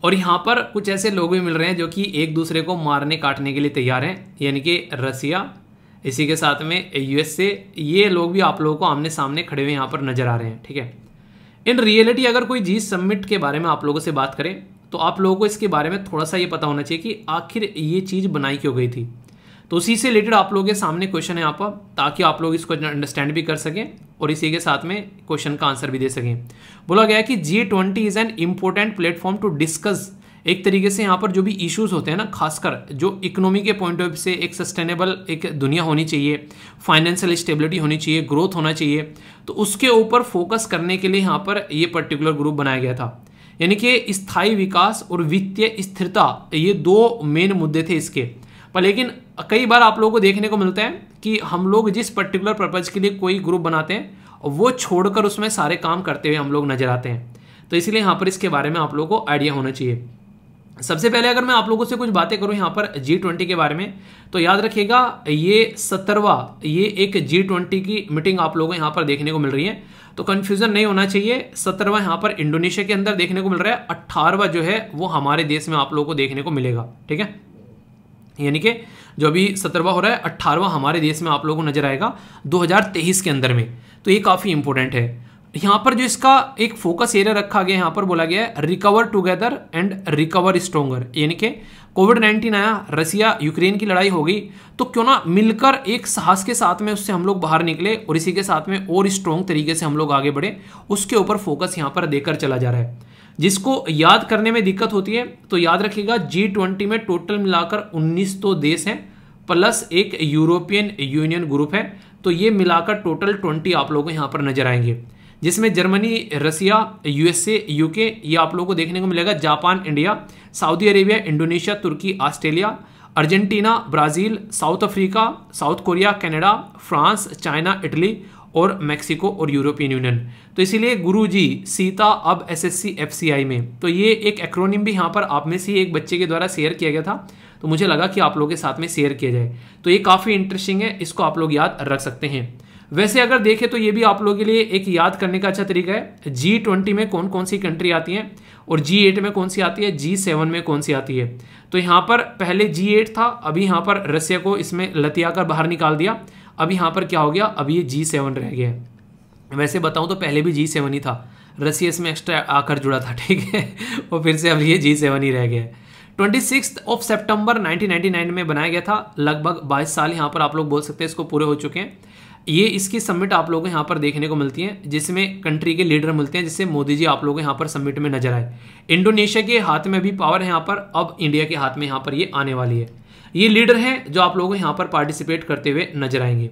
और यहाँ पर कुछ ऐसे लोग भी मिल रहे हैं जो कि एक दूसरे को मारने काटने के लिए तैयार हैं यानी कि रसिया इसी के साथ में यूएसए ये लोग भी आप लोगों को आमने सामने खड़े हुए यहाँ पर नज़र आ रहे हैं ठीक है इन रियलिटी अगर कोई जी सबमिट के बारे में आप लोगों से बात करें तो आप लोगों को इसके बारे में थोड़ा सा ये पता होना चाहिए कि आखिर ये चीज़ बनाई क्यों गई थी तो उसी से रिलेटेड आप लोगों के सामने क्वेश्चन है यहाँ पर ताकि आप लोग इसको अंडरस्टैंड भी कर सकें और इसी के साथ में क्वेश्चन का आंसर भी दे सकें बोला गया कि G twenty is an important platform to discuss एक तरीके से यहाँ पर जो भी इश्यूज होते हैं ना खासकर जो इकोनॉमी के पॉइंट ऑफ से एक सस्टेनेबल एक दुनिया होनी चाहिए फाइनेंशियल स्टेबिलिटी होनी चाहिए ग्रोथ होना चाहिए तो उसके ऊपर फोकस करने के लिए यहाँ पर ये पर्टिकुलर ग्रुप बनाया गया था यानी कि स्थायी विकास और वित्तीय स्थिरता ये दो मेन मुद्दे थे इसके पर लेकिन कई बार आप लोगों को देखने को मिलता है कि हम लोग जिस पर्टिकुलर पर्पज़ के लिए कोई ग्रुप बनाते हैं वो छोड़कर उसमें सारे काम करते हुए हम लोग नजर आते हैं तो इसलिए यहाँ पर इसके बारे में आप लोगों को आइडिया होना चाहिए सबसे पहले अगर मैं आप लोगों से कुछ बातें करूं यहाँ पर जी ट्वेंटी के बारे में तो याद रखिएगा ये सत्तरवा ये एक जी ट्वेंटी की मीटिंग आप लोगों को यहाँ पर देखने को मिल रही है तो कन्फ्यूज़न नहीं होना चाहिए सत्तरवा यहाँ पर इंडोनेशिया के अंदर देखने को मिल रहा है अट्ठारहवा जो है वो हमारे देश में आप लोगों को देखने को मिलेगा ठीक है यानी कि जो अभी सत्रहवा हो रहा है अट्ठारहवा हमारे देश में आप लोगों को नजर आएगा 2023 के अंदर में तो ये काफ़ी इंपॉर्टेंट है यहाँ पर जो इसका एक फोकस एरिया रखा गया यहाँ पर बोला गया है recover together and recover stronger यानी कि कोविड नाइन्टीन आया रसिया यूक्रेन की लड़ाई हो गई तो क्यों ना मिलकर एक साहस के साथ में उससे हम लोग बाहर निकले और इसी के साथ में और स्ट्रॉन्ग तरीके से हम लोग आगे बढ़े उसके ऊपर फोकस यहाँ पर देकर चला जा रहा है जिसको याद करने में दिक्कत होती है तो याद रखिएगा जी ट्वेंटी में टोटल मिलाकर उन्नीस तो देश हैं प्लस एक यूरोपियन यूनियन ग्रुप है तो ये मिलाकर टोटल ट्वेंटी आप लोगों को यहाँ पर नजर आएंगे जिसमें जर्मनी रसिया यूएसए यूके ये आप लोगों को देखने को मिलेगा Japan India Saudi Arabia Indonesia Turkey Australia Argentina Brazil South Africa South Korea Canada France China Italy और मैक्सिको और यूरोपियन यूनियन तो इसीलिए गुरुजी सीता अब एसएससी एफसीआई में तो ये एक एक्रोनिम भी यहाँ पर आप में से एक बच्चे के द्वारा शेयर किया गया था तो मुझे लगा कि आप लोगों के साथ में शेयर किया जाए तो ये काफ़ी इंटरेस्टिंग है इसको आप लोग याद रख सकते हैं वैसे अगर देखें तो ये भी आप लोगों के लिए एक याद करने का अच्छा तरीका है जी ट्वेंटी में कौन कौन सी कंट्री आती हैं और जी एट में कौन सी आती है जी सेवन में कौन सी आती है तो यहाँ पर पहले जी एट था अभी यहाँ पर रसिया को इसमें लतिया कर बाहर निकाल दिया अब यहाँ पर क्या हो गया अब ये जी सेवन रह गया वैसे बताऊँ तो पहले भी जी सेवन ही था रसिया इसमें एक्स्ट्रा आकर जुड़ा था ठीक है और फिर से अब ये जी सेवन ही रह गया twenty six of September nine में बनाया गया था लगभग बाईस साल यहाँ पर आप लोग बोल सकते हैं इसको पूरे हो चुके हैं ये इसकी सबमिट आप लोगों को यहाँ पर देखने को मिलती है जिसमें कंट्री के लीडर मिलते हैं जिससे मोदी जी आप लोगों को यहाँ पर सबमिट में नजर आए इंडोनेशिया के हाथ में भी पावर है यहाँ पर अब इंडिया के हाथ में यहाँ पर ये आने वाली है ये लीडर हैं जो आप लोगों को यहाँ पर पार्टिसिपेट करते हुए नजर आएंगे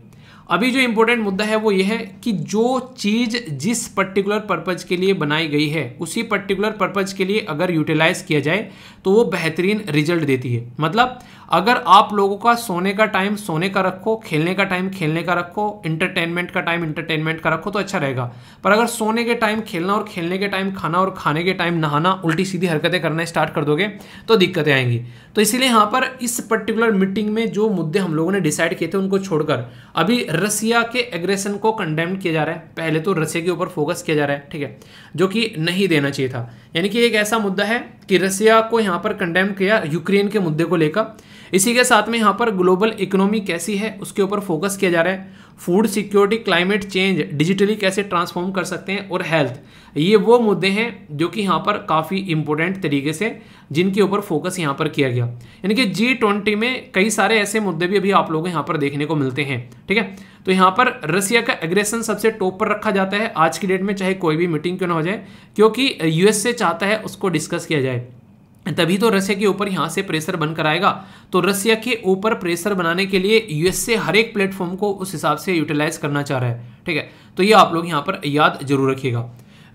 अभी जो इम्पोर्टेंट मुद्दा है वो ये है कि जो चीज़ जिस पर्टिकुलर पर्पज़ के लिए बनाई गई है उसी पर्टिकुलर पर्पज़ के लिए अगर यूटिलाइज किया जाए तो वो बेहतरीन रिजल्ट देती है मतलब अगर आप लोगों का सोने का टाइम सोने का रखो खेलने का टाइम खेलने का रखो इंटरटेनमेंट का टाइम इंटरटेनमेंट का रखो तो अच्छा रहेगा पर अगर सोने के टाइम खेलना और खेलने के टाइम खाना और खाने के टाइम नहाना उल्टी सीधी हरकतें करना स्टार्ट कर दोगे तो दिक्कतें आएंगी तो इसीलिए यहाँ पर इस पर्टिकुलर मीटिंग में जो मुद्दे हम लोगों ने डिसाइड किए थे उनको छोड़कर अभी रसिया के एग्रेसन को कंडेम किया जा रहा है पहले तो रसिया के ऊपर फोकस किया जा रहा है ठीक है जो कि नहीं देना चाहिए था यानी कि एक ऐसा मुद्दा है कि रसिया को यहाँ पर कंडेम किया यूक्रेन के मुद्दे को लेकर इसी के साथ में यहाँ पर ग्लोबल इकोनॉमी कैसी है उसके ऊपर फोकस किया जा रहा है food security climate change digitally कैसे ट्रांसफॉर्म कर सकते हैं और हेल्थ ये वो मुद्दे हैं जो कि यहाँ पर काफ़ी इम्पोर्टेंट तरीके से जिनके ऊपर फोकस यहाँ पर किया गया यानी कि जी ट्वेंटी में कई सारे ऐसे मुद्दे भी अभी आप लोगों को यहाँ पर देखने को मिलते हैं ठीक है तो यहाँ पर रसिया का एग्रेशन सबसे टॉप पर रखा जाता है आज की डेट में चाहे कोई भी मीटिंग क्यों ना हो जाए क्योंकि यूएसए चाहता है उसको डिस्कस किया जाए तभी तो रसिया के ऊपर यहाँ से प्रेशर बनकर आएगा तो रसिया के ऊपर प्रेशर बनाने के लिए यूएसए हर एक प्लेटफॉर्म को उस हिसाब से यूटिलाइज करना चाह रहा है ठीक है तो ये आप लोग यहाँ पर याद जरूर रखिएगा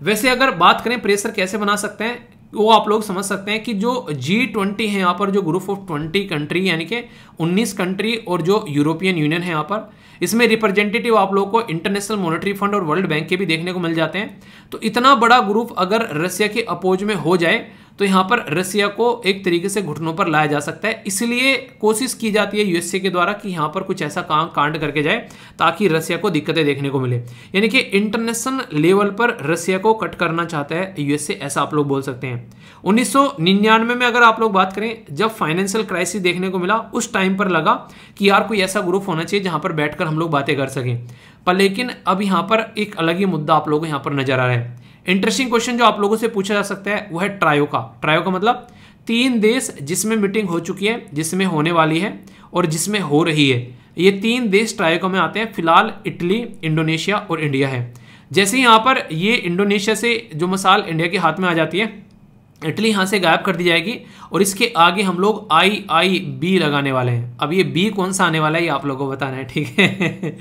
वैसे अगर बात करें प्रेशर कैसे बना सकते हैं वो आप लोग समझ सकते हैं कि जो जी ट्वेंटी है यहाँ पर जो ग्रुप ऑफ ट्वेंटी कंट्री यानी कि उन्नीस कंट्री और जो यूरोपियन यूनियन है यहाँ पर इसमें रिप्रेजेंटेटिव आप लोगों को इंटरनेशनल मॉनेटरी फंड और वर्ल्ड बैंक के भी देखने को मिल जाते हैं तो इतना बड़ा ग्रुप अगर रसिया के अपोज में हो जाए तो यहाँ पर रसिया को एक तरीके से घुटनों पर लाया जा सकता है इसलिए कोशिश की जाती है यूएसए के द्वारा कि यहाँ पर कुछ ऐसा काम कांड करके जाए ताकि रसिया को दिक्कतें देखने को मिले यानी कि इंटरनेशनल लेवल पर रसिया को कट करना चाहता है यूएसए ऐसा आप लोग बोल सकते हैं उन्नीस में अगर आप लोग बात करें जब फाइनेंशियल क्राइसिस देखने को मिला उस टाइम पर लगा कि यार कोई ऐसा ग्रुप होना चाहिए जहां पर बैठ हम लोग बातें कर सकें पर लेकिन अब यहाँ पर एक अलग ही मुद्दा आप लोगों को यहाँ पर नजर आ रहा है इंटरेस्टिंग क्वेश्चन जो आप लोगों से पूछा जा सकता है वो है ट्रायो का ट्रायो का मतलब तीन देश जिसमें मीटिंग हो चुकी है जिसमें होने वाली है और जिसमें हो रही है ये तीन देश ट्रायो का में आते हैं फिलहाल इटली इंडोनेशिया और इंडिया है जैसे यहाँ पर ये इंडोनेशिया से जो मसाल इंडिया के हाथ में आ जाती है इटली यहाँ से गायब कर दी जाएगी और इसके आगे हम लोग आई आई बी लगाने वाले हैं अब ये बी कौन सा आने वाला है ये आप लोगों को बताना है ठीक है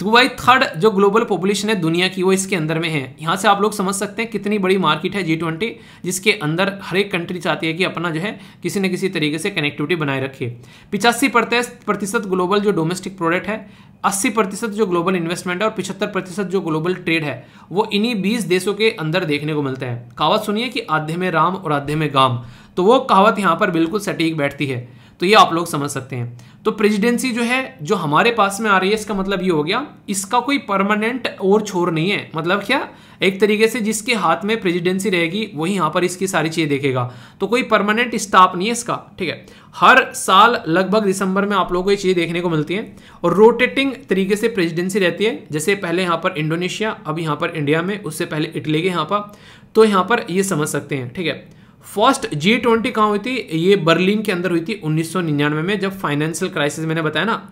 दुबई थर्ड जो ग्लोबल पॉपुलेशन है दुनिया की वो इसके अंदर में है यहाँ से आप लोग समझ सकते हैं कितनी बड़ी मार्केट है जी ट्वेंटी जिसके अंदर हर एक कंट्री चाहती है कि अपना जो है किसी न किसी तरीके से कनेक्टिविटी बनाए रखे पिचासी प्रतिशत ग्लोबल जो डोमेस्टिक प्रोडक्ट है अस्सी प्रतिशत जो ग्लोबल इन्वेस्टमेंट है और पिछहत्तर प्रतिशत जो ग्लोबल ट्रेड है वो इन्हीं बीस देशों के अंदर देखने को मिलता है कहावत सुनिए कि आधे में राम और आधे में गाम तो वो कहावत यहाँ पर बिल्कुल सटीक बैठती है तो ये आप लोग समझ सकते हैं तो प्रेसिडेंसी जो है जो हमारे पास में आ रही है इसका मतलब ये हो गया इसका कोई परमानेंट और छोर नहीं है मतलब क्या एक तरीके से जिसके हाथ में प्रेसिडेंसी रहेगी वही यहाँ पर इसकी सारी चीज़ें देखेगा तो कोई परमानेंट स्टाफ नहीं है इसका ठीक है हर साल लगभग दिसंबर में आप लोगों को ये चीज़ें देखने को मिलती हैं और रोटेटिंग तरीके से प्रेजिडेंसी रहती है जैसे पहले यहाँ पर इंडोनेशिया अब यहाँ पर इंडिया में उससे पहले इटली के यहाँ पर तो यहाँ पर ये समझ सकते हैं ठीक है फर्स्ट जी ट्वेंटी कहाँ हुई थी ये बर्लिन के अंदर हुई थी 1999 में जब फाइनेंशियल क्राइसिस मैंने बताया ना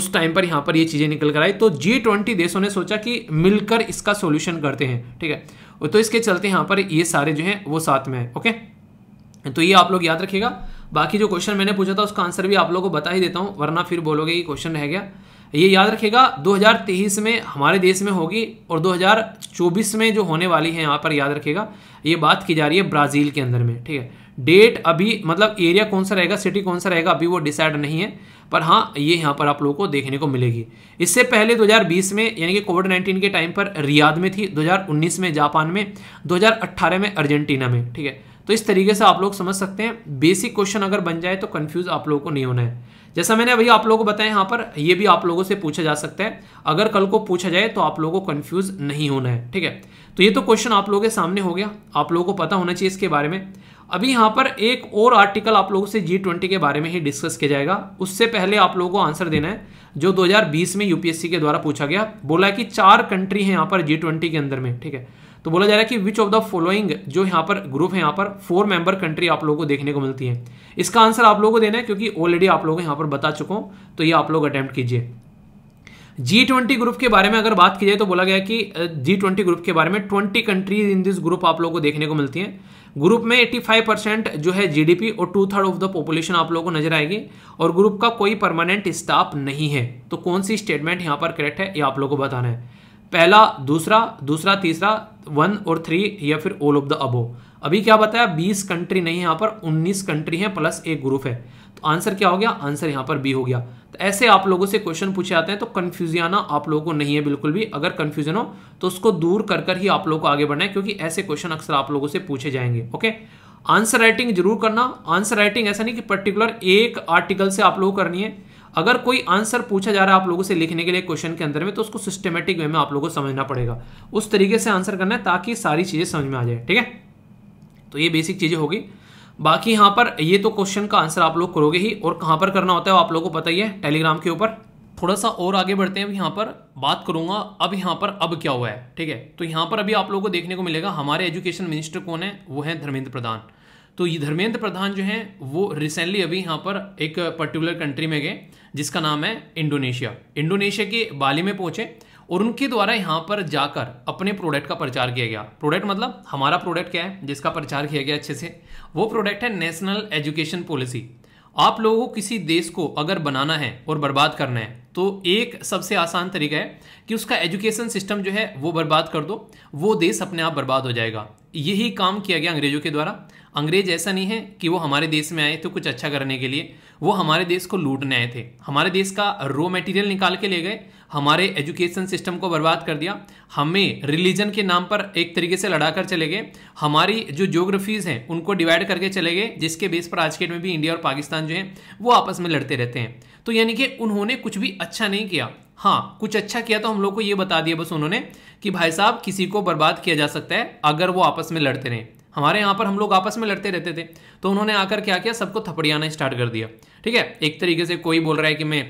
उस टाइम पर यहाँ पर ये चीज़ें निकल कर आई तो जी ट्वेंटी देशों ने सोचा कि मिलकर इसका सोल्यूशन करते हैं ठीक है तो इसके चलते यहाँ पर ये सारे जो हैं वो साथ में है ओके तो ये आप लोग याद रखिएगा बाकी जो क्वेश्चन मैंने पूछा था उसका आंसर भी आप लोग को बता ही देता हूँ वरना फिर बोलोगे ये क्वेश्चन रह गया ये याद रखिएगा 2023 में हमारे देश में होगी और 2024 में जो होने वाली है यहाँ पर याद रखिएगा ये बात की जा रही है ब्राज़ील के अंदर में ठीक है डेट अभी मतलब एरिया कौन सा रहेगा सिटी कौन सा रहेगा अभी वो डिसाइड नहीं है पर हाँ ये यहाँ पर आप लोगों को देखने को मिलेगी इससे पहले 2020 में यानी कि कोविड 19 के टाइम पर रियाद में थी 2019 में जापान में 2018 में अर्जेंटीना में ठीक है तो इस तरीके से आप लोग समझ सकते हैं बेसिक क्वेश्चन अगर बन जाए तो कन्फ्यूज़ आप लोगों को नहीं होना है जैसा मैंने अभी आप लोगों को बताया यहाँ पर ये भी आप लोगों से पूछा जा सकता है अगर कल को पूछा जाए तो आप लोगों को कन्फ्यूज नहीं होना है ठीक है तो ये तो क्वेश्चन आप लोगों के सामने हो गया आप लोगों को पता होना चाहिए इसके बारे में अभी यहाँ पर एक और आर्टिकल आप लोगों से जी ट्वेंटी के बारे में ही डिस्कस किया जाएगा उससे पहले आप लोगों को आंसर देना है जो 2020 में यूपीएससी के द्वारा पूछा गया बोला कि चार कंट्री हैं यहाँ पर जी ट्वेंटी के अंदर में ठीक है तो बोला जा रहा है कि विच ऑफ द फॉलोइंग जो यहाँ पर ग्रुप है यहाँ पर फोर मेंबर कंट्री आप लोगों को देखने को मिलती है इसका आंसर आप लोगों को देना है क्योंकि ऑलरेडी आप लोगों को यहाँ पर बता चुका हूँ तो ये आप लोग अटैम्प्ट कीजिए जी ट्वेंटी ग्रुप के बारे में अगर बात की जाए तो बोला गया कि जी ट्वेंटी ग्रुप के बारे में twenty countries in this group आप लोगों को देखने को मिलती हैं ग्रुप में एट्टी फाइव परसेंट जो है जीडीपी और two third of the population आप लोगों को नजर आएगी और ग्रुप का कोई परमानेंट स्टाफ नहीं है तो कौन सी स्टेटमेंट यहाँ पर करेक्ट है ये आप लोगों को बताना है पहला दूसरा दूसरा तीसरा वन और थ्री या फिर ऑल ऑफ द अबो अभी क्या बताया बीस कंट्री नहीं यहां यहाँ पर उन्नीस कंट्री है प्लस एक ग्रुप है तो आंसर क्या हो गया आंसर यहाँ पर बी हो गया तो ऐसे आप लोगों से क्वेश्चन पूछे जाते हैं तो कन्फ्यूजियाना आप लोगों को नहीं है बिल्कुल भी अगर कन्फ्यूजन हो तो उसको दूर कर कर ही आप लोगों को आगे बढ़ना है क्योंकि ऐसे क्वेश्चन अक्सर आप लोगों से पूछे जाएंगे ओके आंसर राइटिंग जरूर करना आंसर राइटिंग ऐसा नहीं कि पर्टिकुलर एक आर्टिकल से आप लोगों को करनी है अगर कोई आंसर पूछा जा रहा है आप लोगों से लिखने के लिए क्वेश्चन के अंदर में तो उसको सिस्टमेटिक वे में आप लोगों को समझना पड़ेगा उस तरीके से आंसर करना है ताकि सारी चीज़ें समझ में आ जाए ठीक है तो ये बेसिक चीज़ें होगी बाकी यहाँ पर ये तो क्वेश्चन का आंसर आप लोग करोगे ही और कहाँ पर करना होता है आप लोगों को पता ही है टेलीग्राम के ऊपर थोड़ा सा और आगे बढ़ते हैं अब यहाँ पर बात करूंगा अब यहाँ पर अब क्या हुआ है ठीक है तो यहाँ पर अभी आप लोगों को देखने को मिलेगा हमारे एजुकेशन मिनिस्टर कौन है वो है धर्मेंद्र प्रधान तो ये धर्मेंद्र प्रधान जो हैं वो रिसेंटली अभी यहाँ पर एक पर्टिकुलर कंट्री में गए जिसका नाम है इंडोनेशिया इंडोनेशिया के बाली में पहुंचे और उनके द्वारा यहाँ पर जाकर अपने प्रोडक्ट का प्रचार किया गया प्रोडक्ट मतलब हमारा प्रोडक्ट क्या है जिसका प्रचार किया गया अच्छे से वो प्रोडक्ट है नेशनल एजुकेशन पॉलिसी आप लोगों को किसी देश को अगर बनाना है और बर्बाद करना है तो एक सबसे आसान तरीका है कि उसका एजुकेशन सिस्टम जो है वो बर्बाद कर दो वो देश अपने आप बर्बाद हो जाएगा यही काम किया गया अंग्रेजों के द्वारा अंग्रेज ऐसा नहीं है कि वो हमारे देश में आए थे तो कुछ अच्छा करने के लिए वो हमारे देश को लूटने आए थे हमारे देश का रॉ मटेरियल निकाल के ले गए हमारे एजुकेशन सिस्टम को बर्बाद कर दिया हमें रिलीजन के नाम पर एक तरीके से लड़ा कर चले गए हमारी जो जोग्राफीज़ हैं उनको डिवाइड करके चले गए जिसके बेस पर आज के डेट में भी इंडिया और पाकिस्तान जो है वो आपस में लड़ते रहते हैं तो यानी कि उन्होंने कुछ भी अच्छा नहीं किया हाँ कुछ अच्छा किया तो हम लोग को ये बता दिया बस उन्होंने कि भाई साहब किसी को बर्बाद किया जा सकता है अगर वो आपस में लड़ते रहे हमारे यहाँ पर हम लोग आपस में लड़ते रहते थे तो उन्होंने आकर क्या किया सबको थपड़ियाना स्टार्ट कर दिया ठीक है एक तरीके से कोई बोल रहा है कि मैं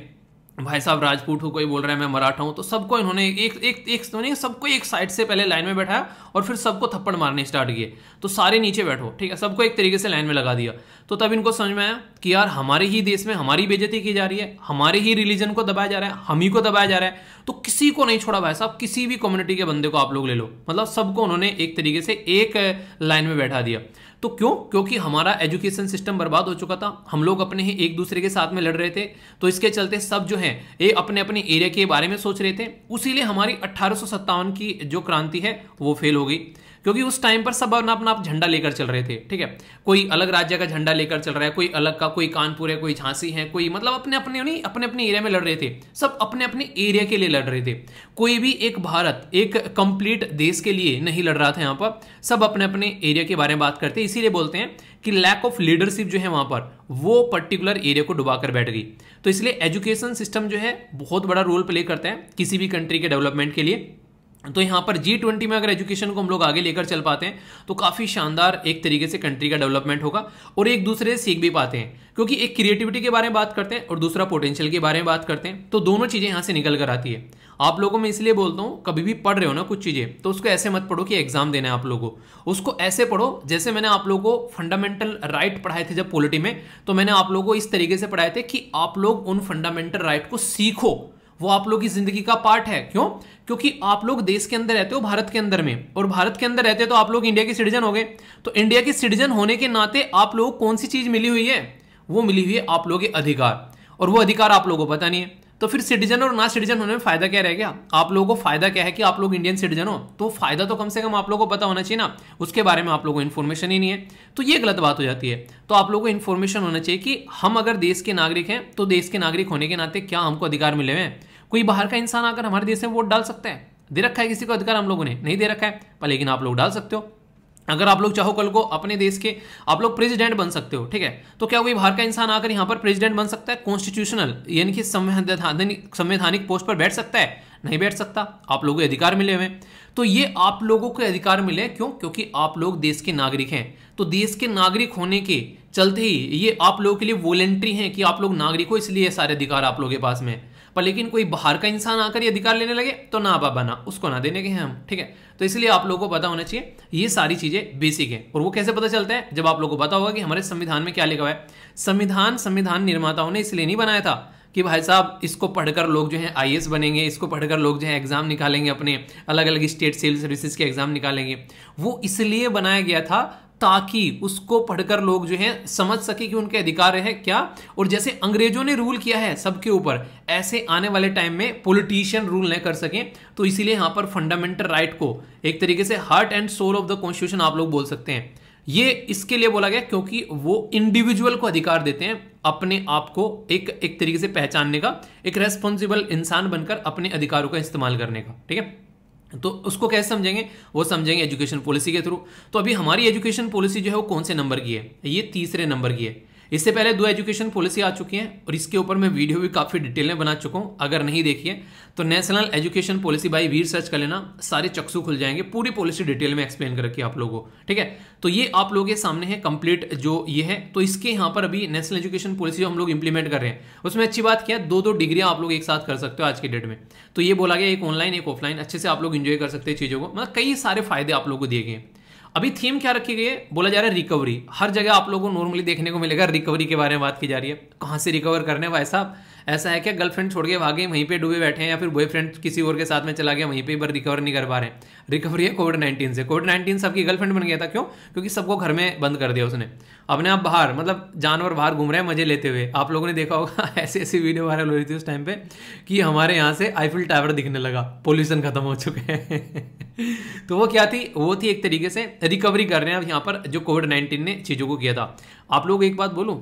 भाई साहब राजपूत हो कोई बोल रहा है मैं मराठा हूँ तो सबको इन्होंने एक एक एक नहीं सबको एक साइड से पहले लाइन में बैठाया और फिर सबको थप्पड़ मारने स्टार्ट किए तो सारे नीचे बैठो ठीक है सबको एक तरीके से लाइन में लगा दिया तो तब इनको समझ में आया कि यार हमारे ही देश में हमारी बेजती की जा रही है हमारे ही रिलीजन को दबाया जा रहा है हम ही को दबाया जा रहा है तो किसी को नहीं छोड़ा भाई साहब किसी भी कम्युनिटी के बंदे को आप लोग ले लो मतलब सबको उन्होंने एक तरीके से एक लाइन में बैठा दिया तो क्यों क्योंकि हमारा एजुकेशन सिस्टम बर्बाद हो चुका था हम लोग अपने ही एक दूसरे के साथ में लड़ रहे थे तो इसके चलते सब जो है ये अपने अपने एरिया के बारे में सोच रहे थे उसीलिए हमारी अट्ठारह की जो क्रांति है वो फेल हो गई क्योंकि उस टाइम पर सब अपना अपना झंडा लेकर चल रहे थे ठीक है कोई अलग राज्य का झंडा लेकर चल रहा है कोई अलग का कोई कानपुर है कोई झांसी है कोई मतलब अपने अपने नहीं अपने अपने एरिया में लड़ रहे थे सब अपने अपने एरिया के लिए लड़ रहे थे कोई भी एक भारत एक कंप्लीट देश के लिए नहीं लड़ रहा था यहाँ पर सब अपने अपने एरिया के बारे में बात करते इसीलिए बोलते हैं कि लैक ऑफ लीडरशिप जो है वहां पर वो पर्टिकुलर एरिया को डुबाकर बैठ गई तो इसलिए एजुकेशन सिस्टम जो है बहुत बड़ा रोल प्ले करता है किसी भी कंट्री के डेवलपमेंट के लिए तो यहाँ पर जी ट्वेंटी में अगर एजुकेशन को हम लोग आगे लेकर चल पाते हैं तो काफ़ी शानदार एक तरीके से कंट्री का डेवलपमेंट होगा और एक दूसरे से सीख भी पाते हैं क्योंकि एक क्रिएटिविटी के बारे में बात करते हैं और दूसरा पोटेंशियल के बारे में बात करते हैं तो दोनों चीज़ें यहाँ से निकल कर आती है आप लोगों में इसलिए बोलता हूँ कभी भी पढ़ रहे हो ना कुछ चीज़ें तो उसको ऐसे मत पढ़ो कि एग्जाम देना है आप लोगों को उसको ऐसे पढ़ो जैसे मैंने आप लोगों को फंडामेंटल राइट पढ़ाए थे जब पॉलिटी में तो मैंने आप लोगों को इस तरीके से पढ़ाए थे कि आप लोग उन फंडामेंटल राइट को सीखो वो आप लोग की जिंदगी का पार्ट है क्यों क्योंकि आप लोग देश के अंदर रहते हो भारत के अंदर में और भारत के अंदर रहते हो तो आप लोग इंडिया के सिटीजन हो गए तो इंडिया के सिटीजन होने के नाते आप लोगों को कौन सी चीज मिली हुई है वो मिली हुई है आप लोगों के अधिकार और वो अधिकार आप लोगों को पता नहीं है तो फिर सिटीजन और ना सिटीजन होने में फायदा क्या रह गया आप लोगों को फायदा क्या है कि आप लोग इंडियन सिटीजन हो तो फायदा तो कम से कम आप लोगों को पता होना चाहिए ना उसके बारे में आप लोगों को इन्फॉर्मेशन ही नहीं है तो ये गलत बात हो जाती है तो आप लोगों को इन्फॉर्मेशन होना चाहिए कि हम अगर देश के नागरिक हैं तो देश के नागरिक होने के नाते क्या हमको अधिकार मिले हुए हैं कोई बाहर का इंसान आकर हमारे देश में वोट डाल सकते हैं दे रखा है किसी को अधिकार हम लोगों ने नहीं दे रखा है पर लेकिन आप लोग डाल सकते हो अगर आप लोग चाहो कल को अपने देश के आप लोग प्रेसिडेंट बन सकते हो ठीक है तो क्या कोई बाहर का इंसान आकर यहाँ पर प्रेसिडेंट बन सकता है कॉन्स्टिट्यूशनल यानी कि संवैधानिक संवैधानिक पोस्ट पर बैठ सकता है नहीं बैठ सकता आप लोगों को अधिकार मिले हुए तो ये आप लोगों को अधिकार मिले क्यों क्योंकि आप लोग देश के नागरिक हैं तो देश के नागरिक होने के चलते ही ये आप लोगों के लिए वॉलेंट्री है कि आप लोग नागरिक हो इसलिए सारे अधिकार आप लोगों के पास में पर लेकिन कोई बाहर का इंसान आकर ये अधिकार लेने लगे तो ना बाबा ना उसको ना देने के हैं हम ठीक है तो इसलिए आप लोगों को पता होना चाहिए ये सारी चीज़ें बेसिक है और वो कैसे पता चलता है जब आप लोगों को पता होगा कि हमारे संविधान में क्या लिखा हुआ है संविधान संविधान निर्माताओं ने इसलिए नहीं बनाया था कि भाई साहब इसको पढ़कर लोग जो है आई बनेंगे इसको पढ़कर लोग जो है एग्ज़ाम निकालेंगे अपने अलग अलग स्टेट सिविल सर्विसेज के एग्ज़ाम निकालेंगे वो इसलिए बनाया गया था ताकि उसको पढ़कर लोग जो है समझ सके कि उनके अधिकार है क्या और जैसे अंग्रेजों ने रूल किया है सबके ऊपर ऐसे आने वाले टाइम में पॉलिटिशियन रूल नहीं कर सकें तो इसीलिए यहां पर फंडामेंटल राइट को एक तरीके से heart and soul of the constitution आप लोग बोल सकते हैं ये इसके लिए बोला गया क्योंकि वो इंडिविजुअल को अधिकार देते हैं अपने आप को एक एक तरीके से पहचानने का एक रेस्पॉन्सिबल इंसान बनकर अपने अधिकारों का इस्तेमाल करने का ठीक है तो उसको कैसे समझेंगे वो समझेंगे एजुकेशन पॉलिसी के थ्रू तो अभी हमारी एजुकेशन पॉलिसी जो है वो कौन से नंबर की है ये तीसरे नंबर की है इससे पहले दो एजुकेशन पॉलिसी आ चुकी हैं और इसके ऊपर मैं वीडियो भी काफ़ी डिटेल में बना चुका हूं अगर नहीं देखिए तो नेशनल एजुकेशन पॉलिसी बाई वीर सर्च कर लेना सारे चक्सू खुल जाएंगे पूरी पॉलिसी डिटेल में एक्सप्लेन कर रखी आप लोगों को ठीक है तो ये आप लोगों के सामने है कंप्लीट जो ये है तो इसके यहाँ पर अभी नेशनल एजुकेशन पॉलिसी हम लोग इंप्लीमेंट कर रहे हैं उसमें अच्छी बात क्या दो दो डिग्रियां आप लोग एक साथ कर सकते हो आज के डेट में तो ये बोला गया एक ऑनलाइन एक ऑफलाइन अच्छे से आप लोग इन्जॉय कर सकते हैं चीज़ों को मतलब कई सारे फायदे आप लोग को दिए गए हैं अभी थीम क्या रखी गई है बोला जा रहा है रिकवरी हर जगह आप लोगों को नॉर्मली देखने को मिलेगा रिकवरी के बारे में बात की जा रही है कहाँ से रिकवर करने भाई साहब ऐसा है क्या गर्लफ्रेंड छोड़ के भागे वहीं पे डूबे बैठे हैं या फिर बॉयफ्रेंड किसी और के साथ में चला गया वहीं पे पर रिकवर नहीं कर पा रहे रिकवरी है कोविड नाइन्टीन से कोविड नाइन्टीन सबकी गर्लफ्रेंड बन गया था क्यों क्योंकि सबको घर में बंद कर दिया उसने अपने आप बाहर मतलब जानवर बाहर घूम रहे हैं मजे लेते हुए आप लोगों ने देखा होगा ऐसी ऐसी वीडियो वायरल हो रही थी उस टाइम पे कि हमारे यहाँ से आईफिल टावर दिखने लगा पोल्यूशन खत्म हो चुके हैं तो वो क्या थी वो थी एक तरीके से रिकवरी कर रहे हैं अब यहाँ पर जो कोविड नाइन्टीन ने चीज़ों को किया था आप लोग एक बात बोलूँ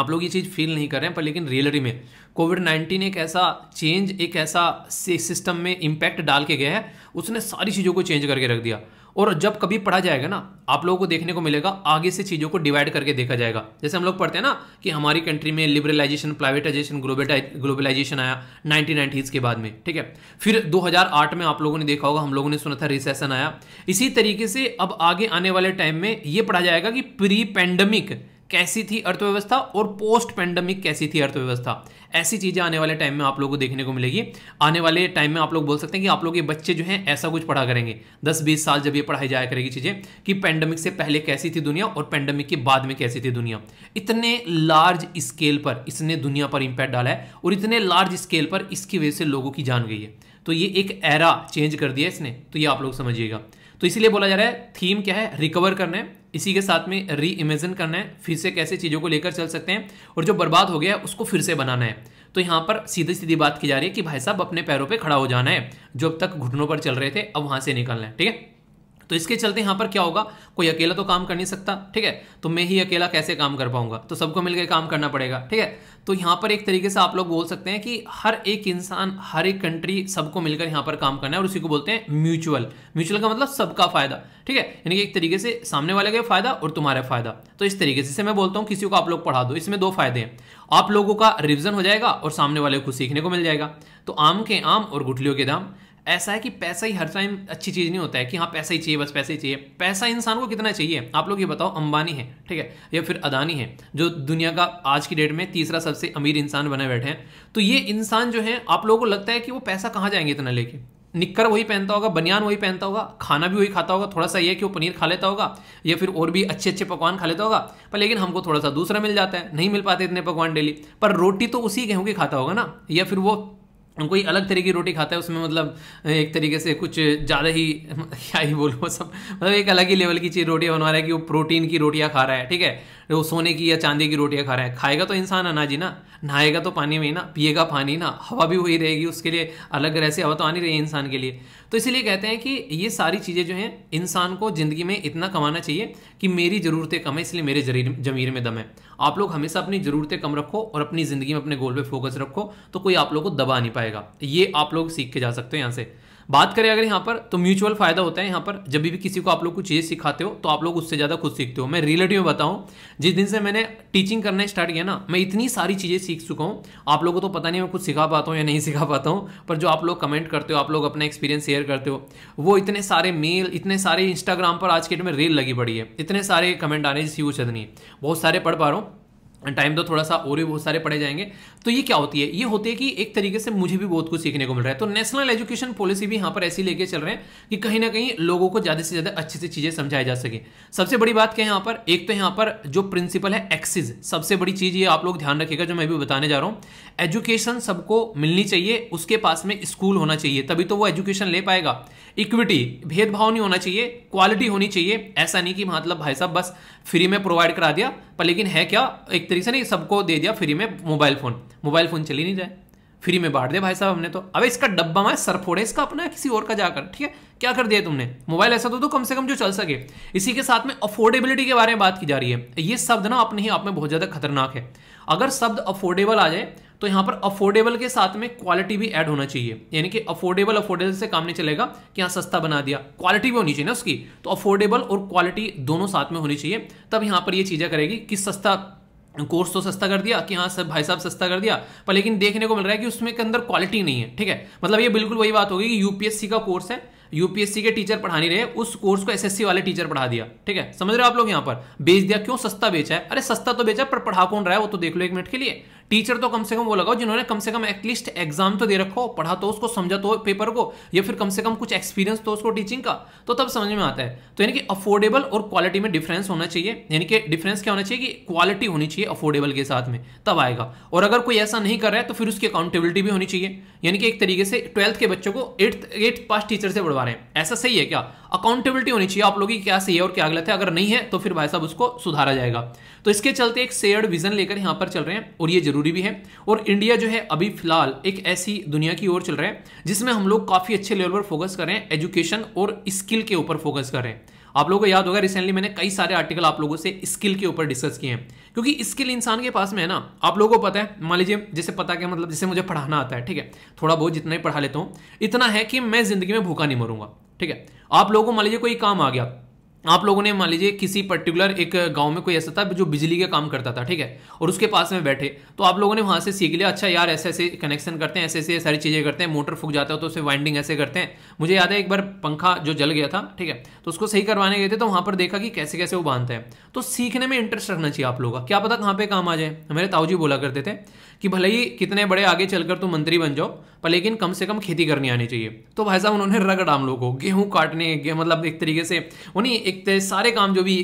आप लोग ये चीज़ फील नहीं कर रहे हैं पर लेकिन रियलिटी में कोविड नाइन्टीन एक ऐसा चेंज एक ऐसा सिस्टम में इम्पैक्ट डाल के गया है उसने सारी चीज़ों को चेंज करके रख दिया और जब कभी पढ़ा जाएगा ना आप लोगों को देखने को मिलेगा आगे से चीज़ों को डिवाइड करके देखा जाएगा जैसे हम लोग पढ़ते हैं ना कि हमारी कंट्री में लिबरलाइजेशन प्राइवेटाइजेशन ग्लोबलाइजेशन आया नाइनटीन के बाद में ठीक है फिर 2008 में आप लोगों ने देखा होगा हम लोगों ने सुना था रिसेशन आया इसी तरीके से अब आगे आने वाले टाइम में ये पढ़ा जाएगा कि प्री पैंडमिक कैसी थी अर्थव्यवस्था और पोस्ट पेंडेमिक कैसी थी अर्थव्यवस्था ऐसी चीज़ें आने वाले टाइम में आप लोगों को देखने को मिलेगी आने वाले टाइम में आप लोग बोल सकते हैं कि आप लोग ये बच्चे जो हैं ऐसा कुछ पढ़ा करेंगे दस बीस साल जब ये पढ़ाई जाया करेगी चीज़ें कि पेंडेमिक से पहले कैसी थी दुनिया और पेंडेमिक के बाद में कैसी थी दुनिया इतने लार्ज स्केल पर इसने दुनिया पर इम्पैक्ट डाला है और इतने लार्ज स्केल पर इसकी वजह से लोगों की जान गई है तो ये एक एरा चेंज कर दिया इसने तो ये आप लोग समझिएगा तो इसीलिए बोला जा रहा है थीम क्या है रिकवर करना है इसी के साथ में री इमेजन करना है फिर से कैसे चीज़ों को लेकर चल सकते हैं और जो बर्बाद हो गया है उसको फिर से बनाना है तो यहाँ पर सीधी सीधी बात की जा रही है कि भाई साहब अपने पैरों पे खड़ा हो जाना है जो अब तक घुटनों पर चल रहे थे अब वहाँ से निकलना है ठीक है तो इसके चलते यहां पर क्या होगा कोई अकेला तो काम कर नहीं सकता ठीक है तो मैं ही अकेला कैसे काम कर पाऊंगा तो सबको मिलकर काम करना पड़ेगा ठीक है तो यहाँ पर एक तरीके से आप लोग बोल सकते हैं कि हर एक इंसान हर एक कंट्री सबको मिलकर यहां पर काम करना है और उसी को बोलते हैं म्यूचुअल म्यूचुअल का मतलब सबका फायदा ठीक है यानी कि एक तरीके से सामने वाले का फायदा और तुम्हारा फायदा तो इस तरीके से मैं बोलता हूँ किसी को आप लोग पढ़ा दो इसमें दो फायदे हैं आप लोगों का रिविजन हो जाएगा और सामने वाले को सीखने को मिल जाएगा तो आम के आम और गुठलियों के दाम ऐसा है कि पैसा ही हर टाइम अच्छी चीज़ नहीं होता है कि हाँ पैसा ही चाहिए बस पैसा ही चाहिए पैसा इंसान को कितना चाहिए आप लोग ये बताओ अंबानी है ठीक है या फिर अदानी है जो दुनिया का आज की डेट में तीसरा सबसे अमीर इंसान बने बैठे हैं तो ये इंसान जो है आप लोगों को लगता है कि वो पैसा कहाँ जाएंगे इतना लेके निक्कर वही पहनता होगा बनियान वही पहनता होगा खाना भी वही खाता होगा थोड़ा सा ये कि वो पनीर खा लेता होगा या फिर और भी अच्छे अच्छे पकवान खा लेता होगा पर लेकिन हमको थोड़ा सा दूसरा मिल जाता है नहीं मिल पाते इतने पकवान डेली पर रोटी तो उसी गेहूँ की खाता होगा ना या फिर वो कोई अलग तरीके की रोटी खाता है उसमें मतलब एक तरीके से कुछ ज़्यादा ही क्या ही बोलूँ सब मतलब एक अलग ही लेवल की चीज़ रोटियाँ बनवा रहा है कि वो प्रोटीन की रोटियाँ खा रहा है ठीक है वो सोने की या चांदी की रोटियाँ खा रहा है खाएगा तो इंसान अनाज जी ना नहाएगा तो पानी में ही ना पिएगा पानी ना हवा भी वही रहेगी उसके लिए अलग रह से हवा तो आनी रही है इंसान के लिए तो इसीलिए कहते हैं कि ये सारी चीज़ें जो हैं इंसान को ज़िंदगी में इतना कमाना चाहिए कि मेरी ज़रूरतें कम है इसलिए मेरे जमीर में दम है आप लोग हमेशा अपनी ज़रूरतें कम रखो और अपनी ज़िंदगी में अपने गोल पे फोकस रखो तो कोई आप लोग को दबा नहीं पाएगा ये आप लोग सीख के जा सकते हो यहाँ से बात करें अगर यहाँ पर तो म्यूचुअल फायदा होता है यहाँ पर जब भी किसी को आप लोग कुछ चीज़ें सिखाते हो तो आप लोग उससे ज़्यादा खुद सीखते हो मैं रिलेटिव में बताऊँ जिस दिन से मैंने टीचिंग करना स्टार्ट किया ना मैं इतनी सारी चीज़ें सीख चुका हूँ आप लोगों को तो पता नहीं मैं कुछ सिखा पाता हूँ या नहीं सिखा पाता हूँ पर जो आप लोग कमेंट करते हो आप लोग अपना एक्सपीरियंस शेयर करते हो वो इतने सारे मेल इतने सारे इंस्टाग्राम पर आज के डेट में रील लगी पड़ी है इतने सारे कमेंट आने जिसकी कुछ नहीं बहुत सारे पढ़ पा रहा हूँ टाइम तो थोड़ा सा और भी बहुत सारे पढ़े जाएंगे तो ये क्या होती है ये होती है कि एक तरीके से मुझे भी बहुत कुछ सीखने को मिल रहा है तो नेशनल एजुकेशन पॉलिसी भी यहाँ पर ऐसी लेके चल रहे हैं कि कहीं ना कहीं लोगों को ज़्यादा से ज़्यादा अच्छे से चीज़ें समझाई जा सके सबसे बड़ी बात क्या है यहाँ पर एक तो यहाँ पर जो प्रिंसिपल है एक्सिस सबसे बड़ी चीज़ ये आप लोग ध्यान रखेगा जो मैं भी बताने जा रहा हूँ एजुकेशन सबको मिलनी चाहिए उसके पास में स्कूल होना चाहिए तभी तो वो एजुकेशन ले पाएगा इक्विटी भेदभाव नहीं होना चाहिए क्वालिटी होनी चाहिए ऐसा नहीं कि मतलब भाई साहब बस फ्री में प्रोवाइड करा दिया पर लेकिन है क्या एक तरीके से नहीं सबको दे दिया फ्री में मोबाइल फ़ोन मोबाइल फ़ोन चली नहीं जाए फ्री में बांट दिया भाई साहब हमने तो अब इसका डब्बा मैं सर फोड़े इसका अपना किसी और का जाकर ठीक है क्या कर दिया तुमने मोबाइल ऐसा तो तो कम से कम जो चल सके इसी के साथ में अफोर्डेबिलिटी के बारे में बात की जा रही है ये शब्द ना अपने ही आप में बहुत ज़्यादा खतरनाक है अगर शब्द अफोर्डेबल आ जाए तो यहाँ पर अफोर्डेबल के साथ में क्वालिटी भी ऐड होना चाहिए यानी कि अफोर्डेबल अफोर्डेबल से काम नहीं चलेगा कि यहाँ सस्ता बना दिया क्वालिटी भी होनी चाहिए ना उसकी तो अफोर्डेबल और क्वालिटी दोनों साथ में होनी चाहिए तब यहाँ पर यह चीज़ें करेगी कि सस्ता कोर्स तो सस्ता कर दिया कि हाँ सर भाई साहब सस्ता कर दिया पर लेकिन देखने को मिल रहा है कि उसमें के अंदर क्वालिटी नहीं है ठीक है मतलब ये बिल्कुल वही बात होगी कि यूपीएससी का कोर्स है यूपीएससी के टीचर पढ़ा नहीं रहे उस कोर्स को एसएससी वाले टीचर पढ़ा दिया ठीक है समझ रहे हो आप लोग यहाँ पर बेच दिया क्यों सस्ता बेचा है अरे सस्ता तो बेचा पर पढ़ा कौन रहा है वो तो देख लो एक मिनट के लिए टीचर तो कम से कम वो लगाओ जिन्होंने कम से कम एटलीस्ट एग्जाम तो दे रखो पढ़ा तो उसको समझा तो पेपर को या फिर कम से कम कुछ एक्सपीरियंस तो उसको टीचिंग का तो तब समझ में आता है तो यानी कि अफोर्डेबल और क्वालिटी में डिफरेंस होना चाहिए यानी कि डिफरेंस क्या होना चाहिए कि क्वालिटी होनी चाहिए अफोर्डेबल के साथ में तब आएगा और अगर कोई ऐसा नहीं कर रहा है तो फिर उसकी अकाउंटेबिलिटी भी होनी चाहिए यानी कि एक तरीके से ट्वेल्थ के बच्चों को एट्थ एट पास टीचर से बढ़वा रहे हैं ऐसा सही है क्या अकाउंटेबिलिटी होनी चाहिए आप लोगों की क्या सही है और क्या गलत है अगर नहीं है तो फिर भाई साहब उसको सुधारा जाएगा तो इसके चलते एक शेयर्ड विजन लेकर यहां पर चल रहे हैं और ये जरूर ज़रूरी भी है और इंडिया जो है अभी फिलहाल एक ऐसी दुनिया की ओर चल रहा है जिसमें हम लोग काफ़ी अच्छे लेवल पर फोकस कर रहे हैं एजुकेशन और स्किल के ऊपर फोकस कर रहे हैं आप लोगों को याद होगा रिसेंटली मैंने कई सारे आर्टिकल आप लोगों से स्किल के ऊपर डिस्कस किए हैं क्योंकि स्किल इंसान के पास में है ना आप लोगों को पता है मान लीजिए जैसे पता क्या मतलब जैसे मुझे पढ़ाना आता है ठीक है थोड़ा बहुत जितना ही पढ़ा लेता हूँ इतना है कि मैं जिंदगी में भूखा नहीं मरूंगा ठीक है आप लोगों को मान लीजिए कोई काम आ गया आप लोगों ने मान लीजिए किसी पर्टिकुलर एक गांव में कोई ऐसा था जो बिजली का काम करता था ठीक है और उसके पास में बैठे तो आप लोगों ने वहाँ से सीख लिया अच्छा यार ऐसे ऐसे कनेक्शन करते हैं ऐसे ऐसे सारी चीज़ें करते हैं मोटर फूक जाता है तो उसे वाइंडिंग ऐसे करते हैं मुझे याद है एक बार पंखा जो जल गया था ठीक है तो उसको सही करवाने गए थे तो वहाँ पर देखा कि कैसे कैसे वो बांधते हैं तो सीखने में इंटरेस्ट रखना चाहिए आप लोगों का क्या पता कहाँ पे काम आ जाए हमारे ताऊजी जी बोला करते थे कि भले ही कितने बड़े आगे चलकर तुम मंत्री बन जाओ पर लेकिन कम से कम खेती करनी आनी चाहिए तो भाई साहब उन्होंने रगड़ हम लोग को गेहूँ काटने गे, मतलब एक तरीके से उन्हें एक सारे काम जो भी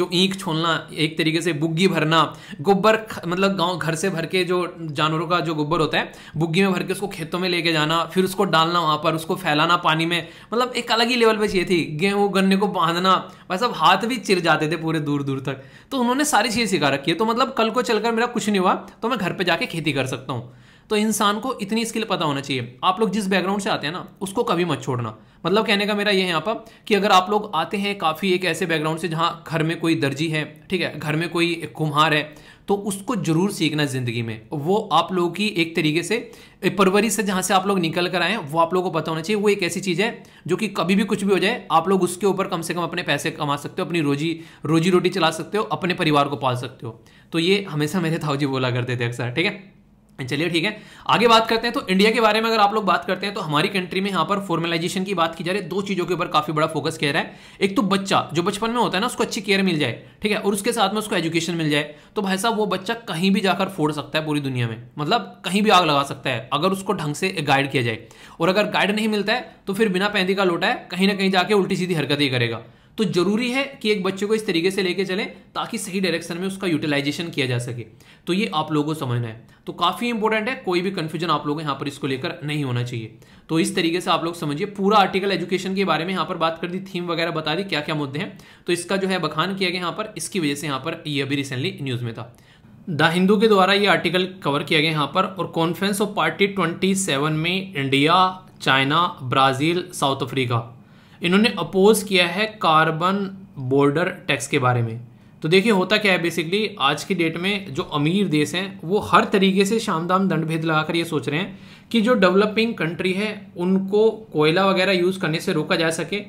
जो ईंख छोलना एक तरीके से बुग्गी भरना गोबर मतलब गाँव घर से भर के जो जानवरों का जो गोबर होता है बुग्गी में भर के उसको खेतों में लेके जाना फिर उसको डालना वहाँ पर उसको फैलाना पानी में मतलब एक अलग ही लेवल पर चाहिए थी गेहूँ गन्ने को बांधना भाई साहब हाथ भी चिर जाते थे पूरे दूर दूर तक तो उन्होंने सारी चीज़ें सिखा रखी है तो मतलब कल को चलकर मेरा कुछ नहीं हुआ तो मैं घर पर जाके खेती कर सकता हूँ तो इंसान को इतनी स्किल पता होना चाहिए आप लोग जिस बैकग्राउंड से आते हैं ना उसको कभी मत छोड़ना मतलब कहने का मेरा ये यहाँ पर कि अगर आप लोग आते हैं काफ़ी एक ऐसे बैकग्राउंड से जहाँ घर में कोई दर्जी है ठीक है घर में कोई कुम्हार है तो उसको जरूर सीखना ज़िंदगी में वो आप लोगों की एक तरीके से परवरिश से जहाँ से आप लोग निकल कर आए वो आप लोगों को पता होना चाहिए वो एक ऐसी चीज़ है जो कि कभी भी कुछ भी हो जाए आप लोग उसके ऊपर कम से कम अपने पैसे कमा सकते हो अपनी रोजी रोजी रोटी चला सकते हो अपने परिवार को पाल सकते हो तो ये हमेशा मेरे थाऊ जी बोला करते थे अक्सर ठीक है चलिए ठीक है आगे बात करते हैं तो इंडिया के बारे में अगर आप लोग बात करते हैं तो हमारी कंट्री में यहाँ पर फॉर्मलाइजेशन की बात की जा रही है दो चीज़ों के ऊपर काफ़ी बड़ा फोकस किया रहा है एक तो बच्चा जो बचपन में होता है ना उसको अच्छी केयर मिल जाए ठीक है और उसके साथ में उसको एजुकेशन मिल जाए तो भाई साहब वो बच्चा कहीं भी जाकर फोड़ सकता है पूरी दुनिया में मतलब कहीं भी आग लगा सकता है अगर उसको ढंग से गाइड किया जाए और अगर गाइड नहीं मिलता है तो फिर बिना पैंदी का लोटा है कहीं ना कहीं जाके उल्टी सीधी हरकत ही करेगा तो जरूरी है कि एक बच्चे को इस तरीके से लेके चलें ताकि सही डायरेक्शन में उसका यूटिलाइजेशन किया जा सके तो ये आप लोगों को समझना है तो काफ़ी इंपॉर्टेंट है कोई भी कन्फ्यूजन आप को यहाँ पर इसको लेकर नहीं होना चाहिए तो इस तरीके से आप लोग समझिए पूरा आर्टिकल एजुकेशन के बारे में यहाँ पर बात कर दी थीम वगैरह बता दी क्या क्या मुद्दे हैं तो इसका जो है बखान किया गया यहाँ पर इसकी वजह से यहाँ पर ये अभी रिसेंटली न्यूज़ में था द हिंदू के द्वारा ये आर्टिकल कवर किया गया यहाँ पर और कॉन्फ्रेंस ऑफ पार्टी 27 में India China Brazil South Africa इन्होंने अपोज किया है कार्बन बॉर्डर टैक्स के बारे में तो देखिए होता क्या है बेसिकली आज की डेट में जो अमीर देश हैं वो हर तरीके से शामदाम दंड भेद लगाकर ये सोच रहे हैं कि जो डेवलपिंग कंट्री है उनको कोयला वगैरह यूज़ करने से रोका जा सके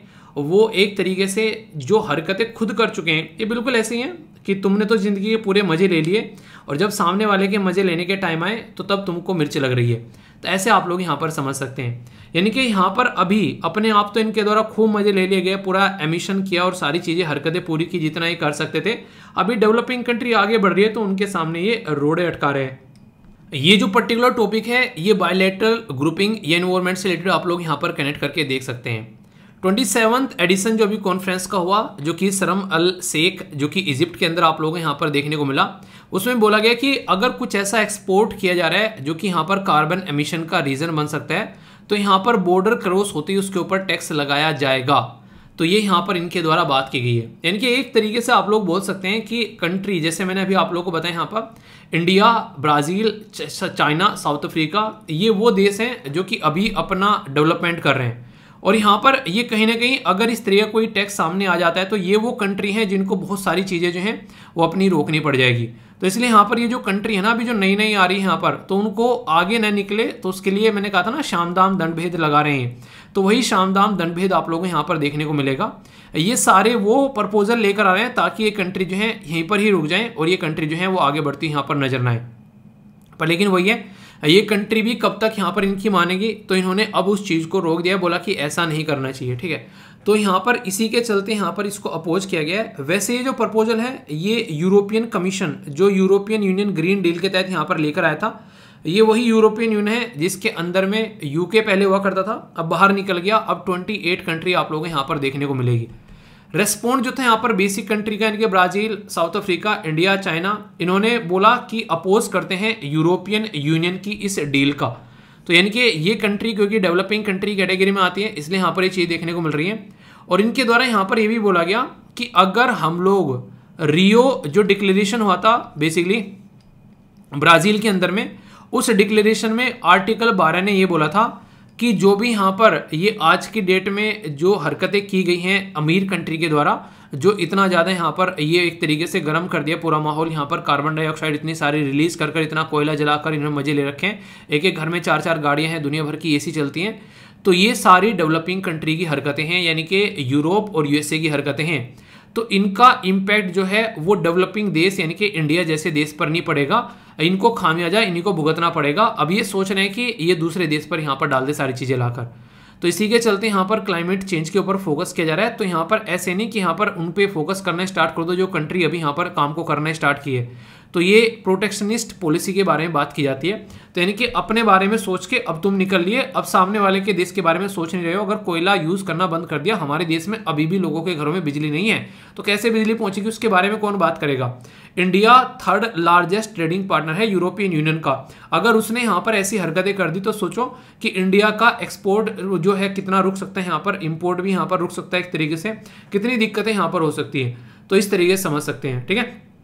वो एक तरीके से जो हरकतें खुद कर चुके हैं ये बिल्कुल ऐसे ही हैं कि तुमने तो ज़िंदगी के पूरे मज़े ले लिए और जब सामने वाले के मज़े लेने के टाइम आए तो तब तुमको मिर्च लग रही है तो ऐसे आप लोग यहाँ पर समझ सकते हैं यानी कि यहाँ पर अभी अपने आप तो इनके द्वारा खूब मजे ले लिए गए पूरा एमिशन किया और सारी चीज़ें हरकतें पूरी की जितना ही कर सकते थे अभी डेवलपिंग कंट्री आगे बढ़ रही है तो उनके सामने ये रोड़े अटका रहे हैं ये जो पर्टिकुलर टॉपिक है ये बायोलेटरल ग्रुपिंग या इन्वायरमेंट से रिलेटेड आप लोग यहाँ पर कनेक्ट करके देख सकते हैं ट्वेंटी सेवन्थ एडिशन जो अभी कॉन्फ्रेंस का हुआ जो कि सरम अल शेख जो कि इजिप्ट के अंदर आप लोगों को यहाँ पर देखने को मिला उसमें बोला गया कि अगर कुछ ऐसा एक्सपोर्ट किया जा रहा है जो कि यहाँ पर कार्बन एमिशन का रीज़न बन सकता है तो यहाँ पर बॉर्डर क्रॉस होते ही उसके ऊपर टैक्स लगाया जाएगा तो ये यहाँ पर इनके द्वारा बात की गई है यानी कि एक तरीके से आप लोग बोल सकते हैं कि कंट्री जैसे मैंने अभी आप लोगों को बताया यहाँ पर India Brazil China South Africa ये वो देश हैं जो कि अभी अपना डेवलपमेंट कर रहे हैं और यहाँ पर ये कहीं ना कहीं अगर इस तरह कोई टैक्स सामने आ जाता है तो ये वो कंट्री है जिनको बहुत सारी चीज़ें जो हैं वो अपनी रोकनी पड़ जाएगी तो इसलिए यहाँ पर ये जो कंट्री है ना अभी जो नई नई आ रही है यहाँ पर तो उनको आगे ना निकले तो उसके लिए मैंने कहा था ना शामदाम दंड दंडभेद लगा रहे हैं तो वही शामदाम दंड दंडभेद आप लोगों को यहाँ पर देखने को मिलेगा ये सारे वो प्रपोजल लेकर आ रहे हैं ताकि ये कंट्री जो है यहीं पर ही रुक जाएँ और ये कंट्री जो है वो आगे बढ़ती यहाँ पर नजर ना आए पर लेकिन वही है ये कंट्री भी कब तक यहाँ पर इनकी मानेगी तो इन्होंने अब उस चीज़ को रोक दिया बोला कि ऐसा नहीं करना चाहिए ठीक है तो यहाँ पर इसी के चलते यहाँ पर इसको अपोज किया गया है वैसे ये जो प्रपोजल है ये यूरोपियन कमीशन जो यूरोपियन यूनियन ग्रीन डील के तहत यहाँ पर लेकर आया था ये वही यूरोपियन यूनियन है जिसके अंदर में यूके पहले हुआ करता था अब बाहर निकल गया अब 28 कंट्री आप लोगों को यहाँ पर देखने को मिलेगी रेस्पॉन्ड जो थे यहाँ पर बेसिक कंट्री का इनके Brazil South Africa India China इन्होंने बोला कि अपोज करते हैं यूरोपियन यूनियन की इस डील का तो यानी कि ये कंट्री क्योंकि डेवलपिंग कंट्री कैटेगरी में आती है इसलिए यहाँ पर ये चीज़ देखने को मिल रही है और इनके द्वारा यहाँ पर ये भी बोला गया कि अगर हम लोग रियो जो डिक्लेरेशन हुआ था बेसिकली ब्राज़ील के अंदर में उस डिक्लेरेशन में आर्टिकल बारह ने ये बोला था कि जो भी यहाँ पर ये आज की डेट में जो हरकतें की गई हैं अमीर कंट्री के द्वारा जो इतना ज़्यादा यहाँ पर ये एक तरीके से गर्म कर दिया पूरा माहौल यहाँ पर कार्बन डाइऑक्साइड इतनी सारी रिलीज़ कर कर इतना कोयला जलाकर इन्होंने मज़े ले रखे हैं एक एक घर में चार चार गाड़ियाँ हैं दुनिया भर की ए चलती हैं तो ये सारी डेवलपिंग कंट्री की हरकतें हैं यानी कि यूरोप और यूएसए की हरकतें हैं तो इनका इम्पैक्ट जो है वो डेवलपिंग देश यानी कि इंडिया जैसे देश पर नहीं पड़ेगा इनको खामियाजा इन्हीं को भुगतना पड़ेगा अब ये सोच रहे हैं कि ये दूसरे देश पर यहाँ पर डाल दे सारी चीज़ें लाकर तो इसी के चलते यहाँ पर क्लाइमेट चेंज के ऊपर फोकस किया जा रहा है तो यहाँ पर ऐसे नहीं कि यहाँ पर उन पर फोकस करना स्टार्ट कर दो जो कंट्री अभी यहाँ पर काम को करना स्टार्ट किए तो ये प्रोटेक्शनिस्ट पॉलिसी के बारे में बात की जाती है तो यानी कि अपने बारे में सोच के अब तुम निकल लिए अब सामने वाले के देश के बारे में सोच नहीं रहे हो अगर कोयला यूज़ करना बंद कर दिया हमारे देश में अभी भी लोगों के घरों में बिजली नहीं है तो कैसे बिजली पहुंचेगी उसके बारे में कौन बात करेगा India third largest trading partner है यूरोपियन यूनियन का अगर उसने यहाँ पर ऐसी हरकतें कर दी तो सोचो कि इंडिया का एक्सपोर्ट जो है कितना रुक सकता है यहाँ पर इम्पोर्ट भी यहाँ पर रुक सकता है एक तरीके से कितनी दिक्कतें यहाँ पर हो सकती है तो इस तरीके से समझ सकते हैं ठीक है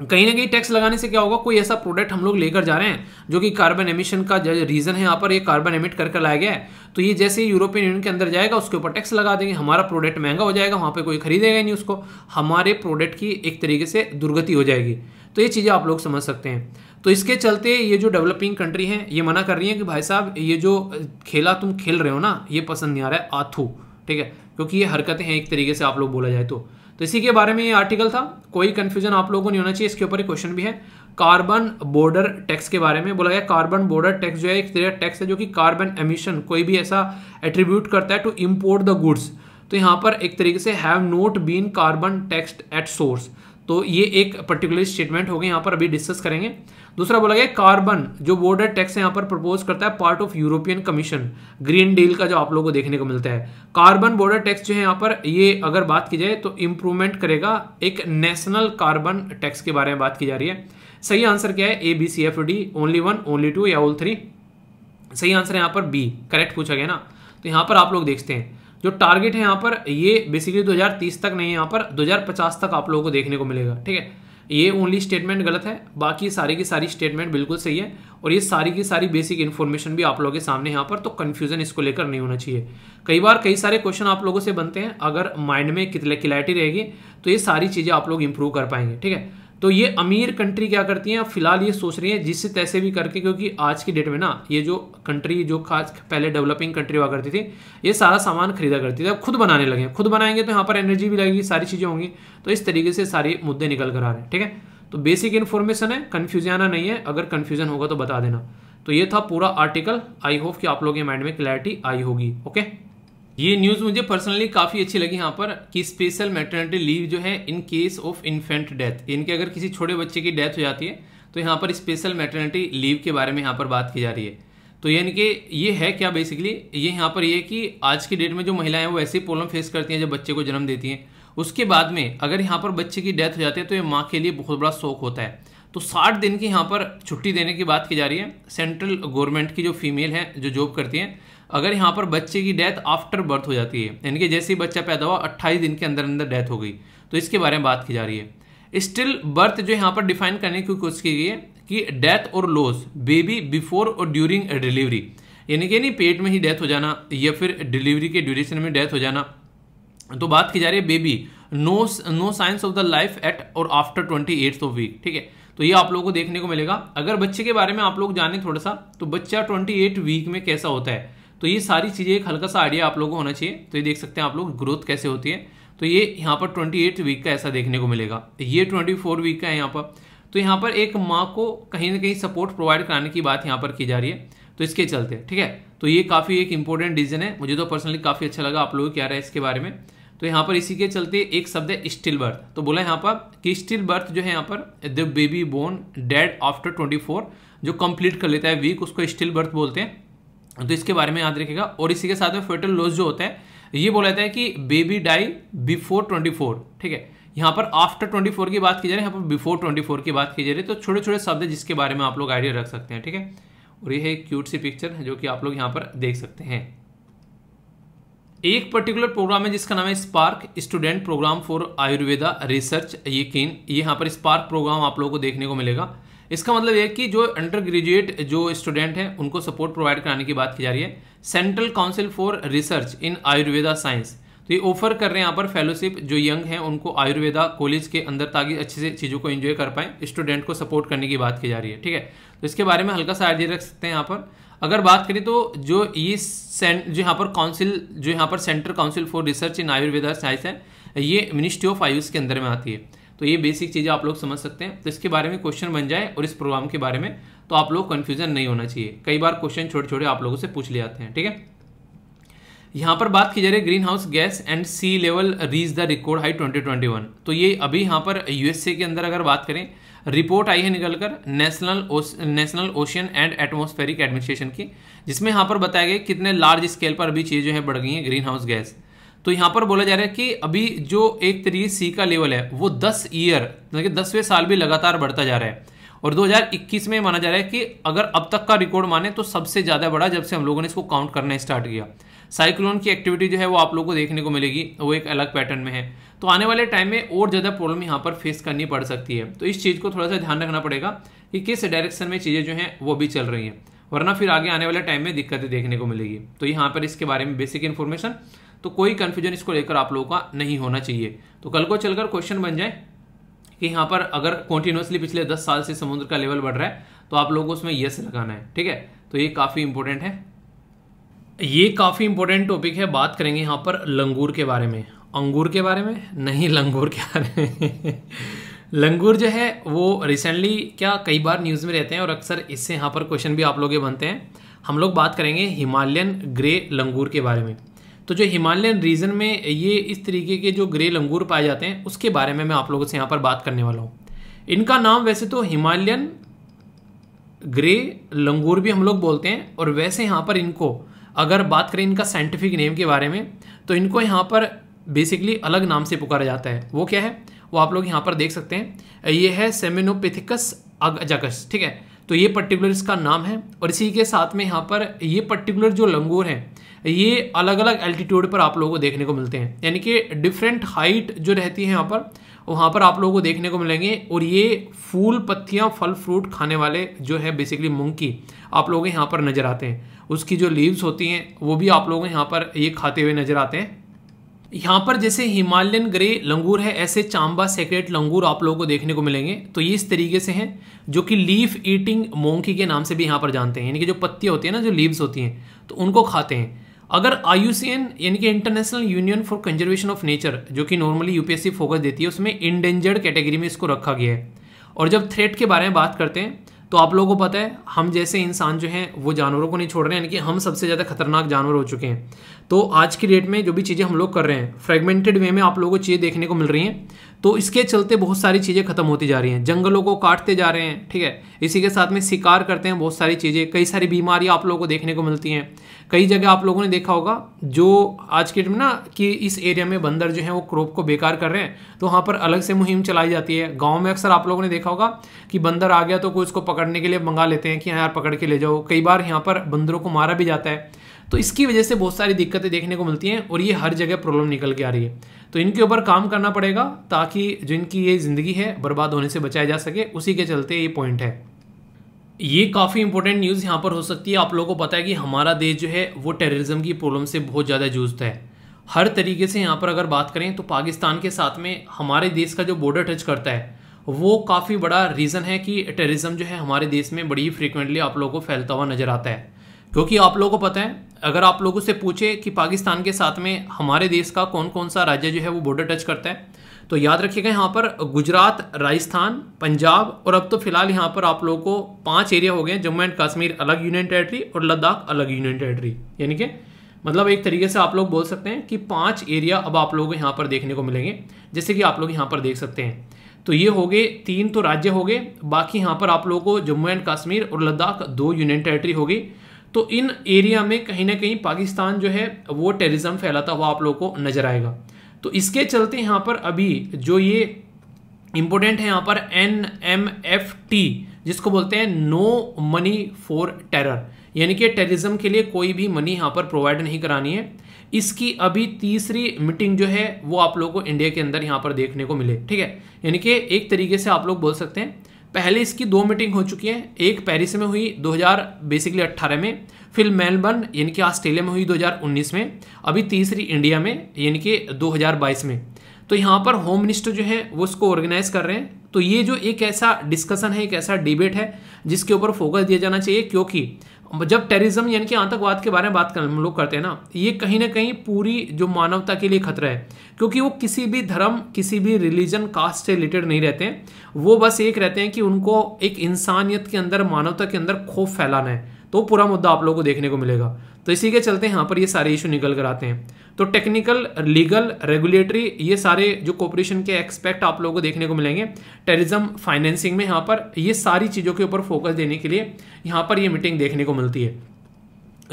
कहीं ना कहीं टैक्स लगाने से क्या होगा कोई ऐसा प्रोडक्ट हम लोग लेकर जा रहे हैं जो कि कार्बन एमिशन का रीज़न है यहाँ पर ये कार्बन एमिट करके लाया गया है तो ये जैसे ही यूरोपियन यूनियन के अंदर जाएगा उसके ऊपर टैक्स लगा देंगे हमारा प्रोडक्ट महंगा हो जाएगा वहाँ पे कोई खरीदेगा ही नहीं उसको हमारे प्रोडक्ट की एक तरीके से दुर्गति हो जाएगी तो ये चीज़ें आप लोग समझ सकते हैं तो इसके चलते ये जो डेवलपिंग कंट्री हैं ये मना कर रही हैं कि भाई साहब ये जो खेला तुम खेल रहे हो ना ये पसंद नहीं आ रहा है आथू ठीक है क्योंकि ये हरकतें हैं एक तरीके से आप लोग बोला जाए तो तो इसी के बारे में ये आर्टिकल था कोई कंफ्यूजन आप लोगों को नहीं होना चाहिए इसके ऊपर क्वेश्चन भी है कार्बन बॉर्डर टैक्स के बारे में बोला गया कार्बन बॉर्डर टैक्स जो है एक तरह टैक्स है जो कि कार्बन एमिशन कोई भी ऐसा एट्रीब्यूट करता है टू इम्पोर्ट द गुड्स तो यहाँ पर एक तरीके से have not been carbon tax at source तो ये एक पर्टिकुलर स्टेटमेंट हो गई यहाँ पर अभी डिस्कस करेंगे दूसरा बोला गया कार्बन जो बॉर्डर टैक्स यहाँ पर प्रपोज करता है part of European Commission Green Deal का जो आप लोगों को देखने को मिलता है कार्बन बॉर्डर टैक्स जो है यहाँ पर ये अगर बात की जाए तो इम्प्रूवमेंट करेगा एक नेशनल कार्बन टैक्स के बारे में बात की जा रही है सही आंसर क्या है A B C F D only one only two या ओल थ्री सही आंसर यहाँ पर बी करेक्ट पूछा गया ना तो यहाँ पर आप लोग देखते हैं जो टारगेट है यहाँ पर ये बेसिकली 2030 तक नहीं है यहाँ पर 2050 तक आप लोगों को देखने को मिलेगा ठीक है ये ओनली स्टेटमेंट गलत है बाकी सारी की सारी स्टेटमेंट बिल्कुल सही है और ये सारी की सारी बेसिक इन्फॉर्मेशन भी आप लोगों के सामने यहाँ पर तो कन्फ्यूजन इसको लेकर नहीं होना चाहिए कई बार कई सारे क्वेश्चन आप लोगों से बनते हैं अगर माइंड में कितने क्लैरिटी रहेगी तो ये सारी चीज़ें आप लोग इम्प्रूव कर पाएंगे ठीक है तो ये अमीर कंट्री क्या करती हैं फिलहाल ये सोच रही हैं जिससे तैसे भी करके क्योंकि आज की डेट में ना ये जो कंट्री जो खास पहले डेवलपिंग कंट्री हुआ करती थी ये सारा सामान खरीदा करती थी अब खुद बनाने लगे खुद बनाएंगे तो यहाँ पर एनर्जी भी लगेगी सारी चीज़ें होंगी तो इस तरीके से सारे मुद्दे निकल कर आ रहे हैं ठीक है तो बेसिक इन्फॉर्मेशन है कन्फ्यूजन आना नहीं है अगर कन्फ्यूजन होगा तो बता देना तो ये था पूरा आर्टिकल आई होप कि आप लोग के माइंड में क्लैरिटी आई होगी ओके ये न्यूज़ मुझे पर्सनली काफ़ी अच्छी लगी यहाँ पर कि स्पेशल मेटर्निटी लीव जो है in case of infant death इनके अगर किसी छोटे बच्चे की डेथ हो जाती है तो यहाँ पर स्पेशल मेटर्निटी लीव के बारे में यहाँ पर बात की जा रही है तो यानी कि ये है क्या बेसिकली ये यहाँ पर ये कि आज की डेट में जो महिलाएं वो ऐसी प्रॉब्लम फेस करती हैं जब बच्चे को जन्म देती हैं उसके बाद में अगर यहाँ पर बच्चे की डेथ हो जाती है तो ये माँ के लिए बहुत बड़ा शौक होता है तो साठ दिन की यहाँ पर छुट्टी देने की बात की जा रही है सेंट्रल गवर्नमेंट की जो फीमेल है जो जॉब करती हैं अगर यहाँ पर बच्चे की डेथ आफ्टर बर्थ हो जाती है यानी कि जैसे ही बच्चा पैदा हुआ अट्ठाईस दिन के अंदर अंदर डेथ हो गई तो इसके बारे में बात की जा रही है स्टिल बर्थ जो यहाँ पर डिफाइन करने की कोशिश की गई है कि डेथ और लॉस बेबी बिफोर और ड्यूरिंग डिलीवरी यानी कि नहीं पेट में ही डेथ हो जाना या फिर डिलीवरी के ड्यूरेशन में डेथ हो जाना तो बात की जा रही है baby no no science of the life at और after twenty eighth of week ठीक है तो ये आप लोगों को देखने को मिलेगा अगर बच्चे के बारे में आप लोग जाने थोड़ा सा तो बच्चा ट्वेंटी एट वीक में कैसा होता है तो ये सारी चीज़ें एक हल्का सा आइडिया आप लोगों को होना चाहिए तो ये देख सकते हैं आप लोग ग्रोथ कैसे होती है तो ये यहाँ पर ट्वेंटी एट वीक का ऐसा देखने को मिलेगा ये ट्वेंटी फोर वीक का है यहाँ पर तो यहाँ पर एक माँ को कहीं ना कहीं सपोर्ट प्रोवाइड कराने की बात यहाँ पर की जा रही है तो इसके चलते ठीक है तो ये काफ़ी एक इंपॉर्टेंट डिसीजन है मुझे तो पर्सनली काफ़ी अच्छा लगा आप लोग क्या रहा है इसके बारे में तो यहाँ पर इसी के चलते एक शब्द है स्टिल बर्थ तो बोला यहाँ पर कि स्टिल बर्थ जो है यहाँ पर the baby born dead after twenty four जो कंप्लीट कर लेता है वीक उसको स्टिल बर्थ बोलते हैं तो इसके बारे में याद रखिएगा और इसी के साथ में फेटल लॉस जो होता है ये बोला जाता है कि बेबी डाई बिफोर 24 ठीक है यहाँ पर आफ्टर 24 की बात की जा रही है यहाँ पर बिफोर 24 की बात की जा रही है तो छोटे छोटे शब्द है जिसके बारे में आप लोग आइडिया रख सकते हैं ठीक है और ये है क्यूट सी पिक्चर जो कि आप लोग यहाँ पर देख सकते हैं एक पर्टिकुलर प्रोग्राम है जिसका नाम है spark student program for Ayurveda research ये केन ये यहाँ पर स्पार्क प्रोग्राम आप लोगों को देखने को मिलेगा इसका मतलब यह कि जो अंडर ग्रेजुएट जो स्टूडेंट हैं उनको सपोर्ट प्रोवाइड कराने की बात की जा रही है central council for research in Ayurveda science तो ये ऑफर कर रहे हैं यहाँ पर फेलोशिप जो यंग हैं उनको आयुर्वेदा कॉलेज के अंदर ताकि अच्छे से चीज़ों को एंजॉय कर पाएँ स्टूडेंट को सपोर्ट करने की बात की जा रही है ठीक है तो इसके बारे में हल्का सा आइडिया रख सकते हैं यहाँ पर अगर बात करें तो जो ये जो यहाँ पर काउंसिल जो यहाँ पर central council for research in Ayurveda science है ये मिनिस्ट्री ऑफ आयुष के अंदर में आती है तो ये बेसिक चीज़ें आप लोग समझ सकते हैं तो इसके बारे में क्वेश्चन बन जाए और इस प्रोग्राम के बारे में तो आप लोग कंफ्यूजन नहीं होना चाहिए कई बार क्वेश्चन छोटे छोटे आप लोगों से पूछ ले जाते हैं ठीक है यहाँ पर बात की जा रही है greenhouse gas and sea level reach the record high 2021 तो ये अभी यहाँ पर यूएसए के अंदर अगर बात करें रिपोर्ट आई है निकलकर national national ocean and atmospheric administration की जिसमें यहाँ पर बताया गया कितने लार्ज स्केल पर अभी चीज़ें जो है बढ़ गई हैं ग्रीन हाउस गैस तो यहाँ पर बोला जा रहा है कि अभी जो एक तरीके सी का लेवल है वो दस ईयर मतलब कि दसवें साल भी लगातार बढ़ता जा रहा है और 2021 में माना जा रहा है कि अगर अब तक का रिकॉर्ड माने तो सबसे ज़्यादा बड़ा जब से हम लोगों ने इसको काउंट करना स्टार्ट किया साइक्लोन की एक्टिविटी जो है वो आप लोगों को देखने को मिलेगी वो एक अलग पैटर्न में है तो आने वाले टाइम में और ज़्यादा प्रॉब्लम यहाँ पर फेस करनी पड़ सकती है तो इस चीज़ को थोड़ा सा ध्यान रखना पड़ेगा कि किस डायरेक्शन में चीज़ें जो है वो भी चल रही है वरना फिर आगे आने वाले टाइम में दिक्कतें देखने को मिलेगी तो यहाँ पर इसके बारे में बेसिक इन्फॉर्मेशन तो कोई कन्फ्यूजन इसको लेकर आप लोगों का नहीं होना चाहिए तो कल को चलकर क्वेश्चन बन जाए कि यहाँ पर अगर कॉन्टिन्यूसली पिछले दस साल से समुद्र का लेवल बढ़ रहा है तो आप लोगों को उसमें यस लगाना है ठीक है तो ये काफ़ी इंपॉर्टेंट है ये काफ़ी इंपॉर्टेंट टॉपिक है बात करेंगे यहाँ पर लंगूर के बारे में अंगूर के बारे में नहीं लंगूर के बारे में लंगूर जो है वो रिसेंटली क्या कई बार न्यूज़ में रहते हैं और अक्सर इससे यहाँ पर क्वेश्चन भी आप लोग बनते हैं हम लोग बात करेंगे हिमालयन ग्रे लंगूर के बारे में तो जो हिमालयन रीजन में ये इस तरीके के जो ग्रे लंगूर पाए जाते हैं उसके बारे में मैं आप लोगों से यहाँ पर बात करने वाला हूँ इनका नाम वैसे तो हिमालयन ग्रे लंगूर भी हम लोग बोलते हैं और वैसे यहाँ पर इनको अगर बात करें इनका साइंटिफिक नेम के बारे में तो इनको यहाँ पर बेसिकली अलग नाम से पुकारा जाता है वो क्या है वो आप लोग यहाँ पर देख सकते हैं ये है सेमिनोपेथिकस अगजकस ठीक है तो ये पर्टिकुलर इसका नाम है और इसी के साथ में यहाँ पर ये पर्टिकुलर जो लंगूर हैं ये अलग अलग एल्टीट्यूड पर आप लोगों को देखने को मिलते हैं यानी कि डिफरेंट हाइट जो रहती है यहाँ पर वहाँ पर आप लोगों को देखने को मिलेंगे और ये फूल पत्तियाँ फल फ्रूट खाने वाले जो है बेसिकली मूंग की आप लोग यहाँ पर नज़र आते हैं उसकी जो लीव्स होती हैं वो भी आप लोगों यहाँ पर ये खाते हुए नज़र आते हैं यहाँ पर जैसे हिमालयन ग्रे लंगूर है ऐसे चांबा सेक्रेट लंगूर आप लोगों को देखने को मिलेंगे तो ये इस तरीके से हैं जो कि लीफ ईटिंग मोंकी के नाम से भी यहाँ पर जानते हैं यानी कि जो पत्तियाँ होती हैं ना जो लीव्स होती हैं तो उनको खाते हैं अगर आई यानी कि international union for conservation of nature जो कि नॉर्मली यूपीएससी फोकस देती है उसमें इंडेंजर्ड कैटेगरी में इसको रखा गया है और जब थ्रेट के बारे में बात करते हैं तो आप लोगों को पता है हम जैसे इंसान जो हैं वो जानवरों को नहीं छोड़ रहे हैं यानी कि हम सबसे ज़्यादा खतरनाक जानवर हो चुके हैं तो आज की डेट में जो भी चीज़ें हम लोग कर रहे हैं फ्रेगमेंटेड वे में आप लोगों को चीज़ें देखने को मिल रही हैं तो इसके चलते बहुत सारी चीज़ें खत्म होती जा रही हैं जंगलों को काटते जा रहे हैं ठीक है इसी के साथ में शिकार करते हैं बहुत सारी चीज़ें कई सारी बीमारियाँ आप लोगों को देखने को मिलती हैं कई जगह आप लोगों ने देखा होगा जो आज के टाइम ना कि इस एरिया में बंदर जो है वो क्रॉप को बेकार कर रहे हैं तो वहाँ पर अलग से मुहिम चलाई जाती है गांव में अक्सर आप लोगों ने देखा होगा कि बंदर आ गया तो कोई उसको पकड़ने के लिए मंगा लेते हैं कि हाँ यार पकड़ के ले जाओ कई बार यहाँ पर बंदरों को मारा भी जाता है तो इसकी वजह से बहुत सारी दिक्कतें देखने को मिलती हैं और ये हर जगह प्रॉब्लम निकल के आ रही है तो इनके ऊपर काम करना पड़ेगा ताकि जिनकी ये ज़िंदगी है बर्बाद होने से बचाया जा सके उसी के चलते ये पॉइंट है ये काफ़ी इंपॉर्टेंट न्यूज़ यहाँ पर हो सकती है आप लोगों को पता है कि हमारा देश जो है वो टेररिज्म की प्रॉब्लम से बहुत ज़्यादा जूझता है हर तरीके से यहाँ पर अगर बात करें तो पाकिस्तान के साथ में हमारे देश का जो बॉर्डर टच करता है वो काफ़ी बड़ा रीज़न है कि टेररिज्म जो है हमारे देश में बड़ी फ्रिक्वेंटली आप लोगों को फैलता हुआ नज़र आता है क्योंकि आप लोगों को पता है अगर आप लोगों से पूछे कि पाकिस्तान के साथ में हमारे देश का कौन कौन सा राज्य जो है वो बॉर्डर टच करता है तो याद रखिएगा यहाँ पर गुजरात राजस्थान पंजाब और अब तो फिलहाल यहाँ पर आप लोगों को पांच एरिया हो गए जम्मू एंड कश्मीर अलग यूनियन टेरेटरी और लद्दाख अलग यूनियन टेरेटरी यानी कि मतलब एक तरीके से आप लोग बोल सकते हैं कि पांच एरिया अब आप लोगों को यहाँ पर देखने को मिलेंगे जैसे कि आप लोग यहाँ पर देख सकते हैं तो ये हो गए तीन तो राज्य हो गए बाकी यहाँ पर आप लोगों को जम्मू एंड कश्मीर और लद्दाख दो यूनियन टेरेटरी होगी तो इन एरिया में कहीं ना कहीं पाकिस्तान जो है वो टेररिज्म फैलाता हुआ आप लोगों को नजर आएगा तो इसके चलते यहाँ पर अभी जो ये इम्पोर्टेंट है यहाँ पर एन एम एफ टी जिसको बोलते हैं नो मनी फॉर टेरर यानी कि टेररिज्म के लिए कोई भी मनी यहाँ पर प्रोवाइड नहीं करानी है इसकी अभी तीसरी मीटिंग जो है वो आप लोगों को इंडिया के अंदर यहाँ पर देखने को मिले ठीक है यानी कि एक तरीके से आप लोग बोल सकते हैं पहले इसकी दो मीटिंग हो चुकी है एक पेरिस में हुई 2000 बेसिकली 18 में फिर मेलबर्न यानी कि ऑस्ट्रेलिया में हुई 2019 में अभी तीसरी इंडिया में यानी कि 2022 में तो यहाँ पर होम मिनिस्टर जो है वो उसको ऑर्गेनाइज कर रहे हैं तो ये जो एक ऐसा डिस्कशन है एक ऐसा डिबेट है जिसके ऊपर फोकस दिया जाना चाहिए क्योंकि जब टेररिज्म यानी कि आतंकवाद के बारे में बात कर लोग करते हैं ना ये कहीं ना कहीं पूरी जो मानवता के लिए खतरा है क्योंकि वो किसी भी धर्म किसी भी रिलीजन कास्ट से रिलेटेड नहीं रहते हैं वो बस एक रहते हैं कि उनको एक इंसानियत के अंदर मानवता के अंदर खोफ फैलाना है तो पूरा मुद्दा आप लोगों को देखने को मिलेगा तो इसी के चलते यहाँ पर ये सारे इशू निकल कर आते हैं तो टेक्निकल लीगल रेगुलेटरी ये सारे जो कॉपरेशन के एक्सपेक्ट आप लोगों को देखने को मिलेंगे टेररिज्म फाइनेंसिंग में यहाँ पर ये सारी चीज़ों के ऊपर फोकस देने के लिए यहाँ पर ये मीटिंग देखने को मिलती है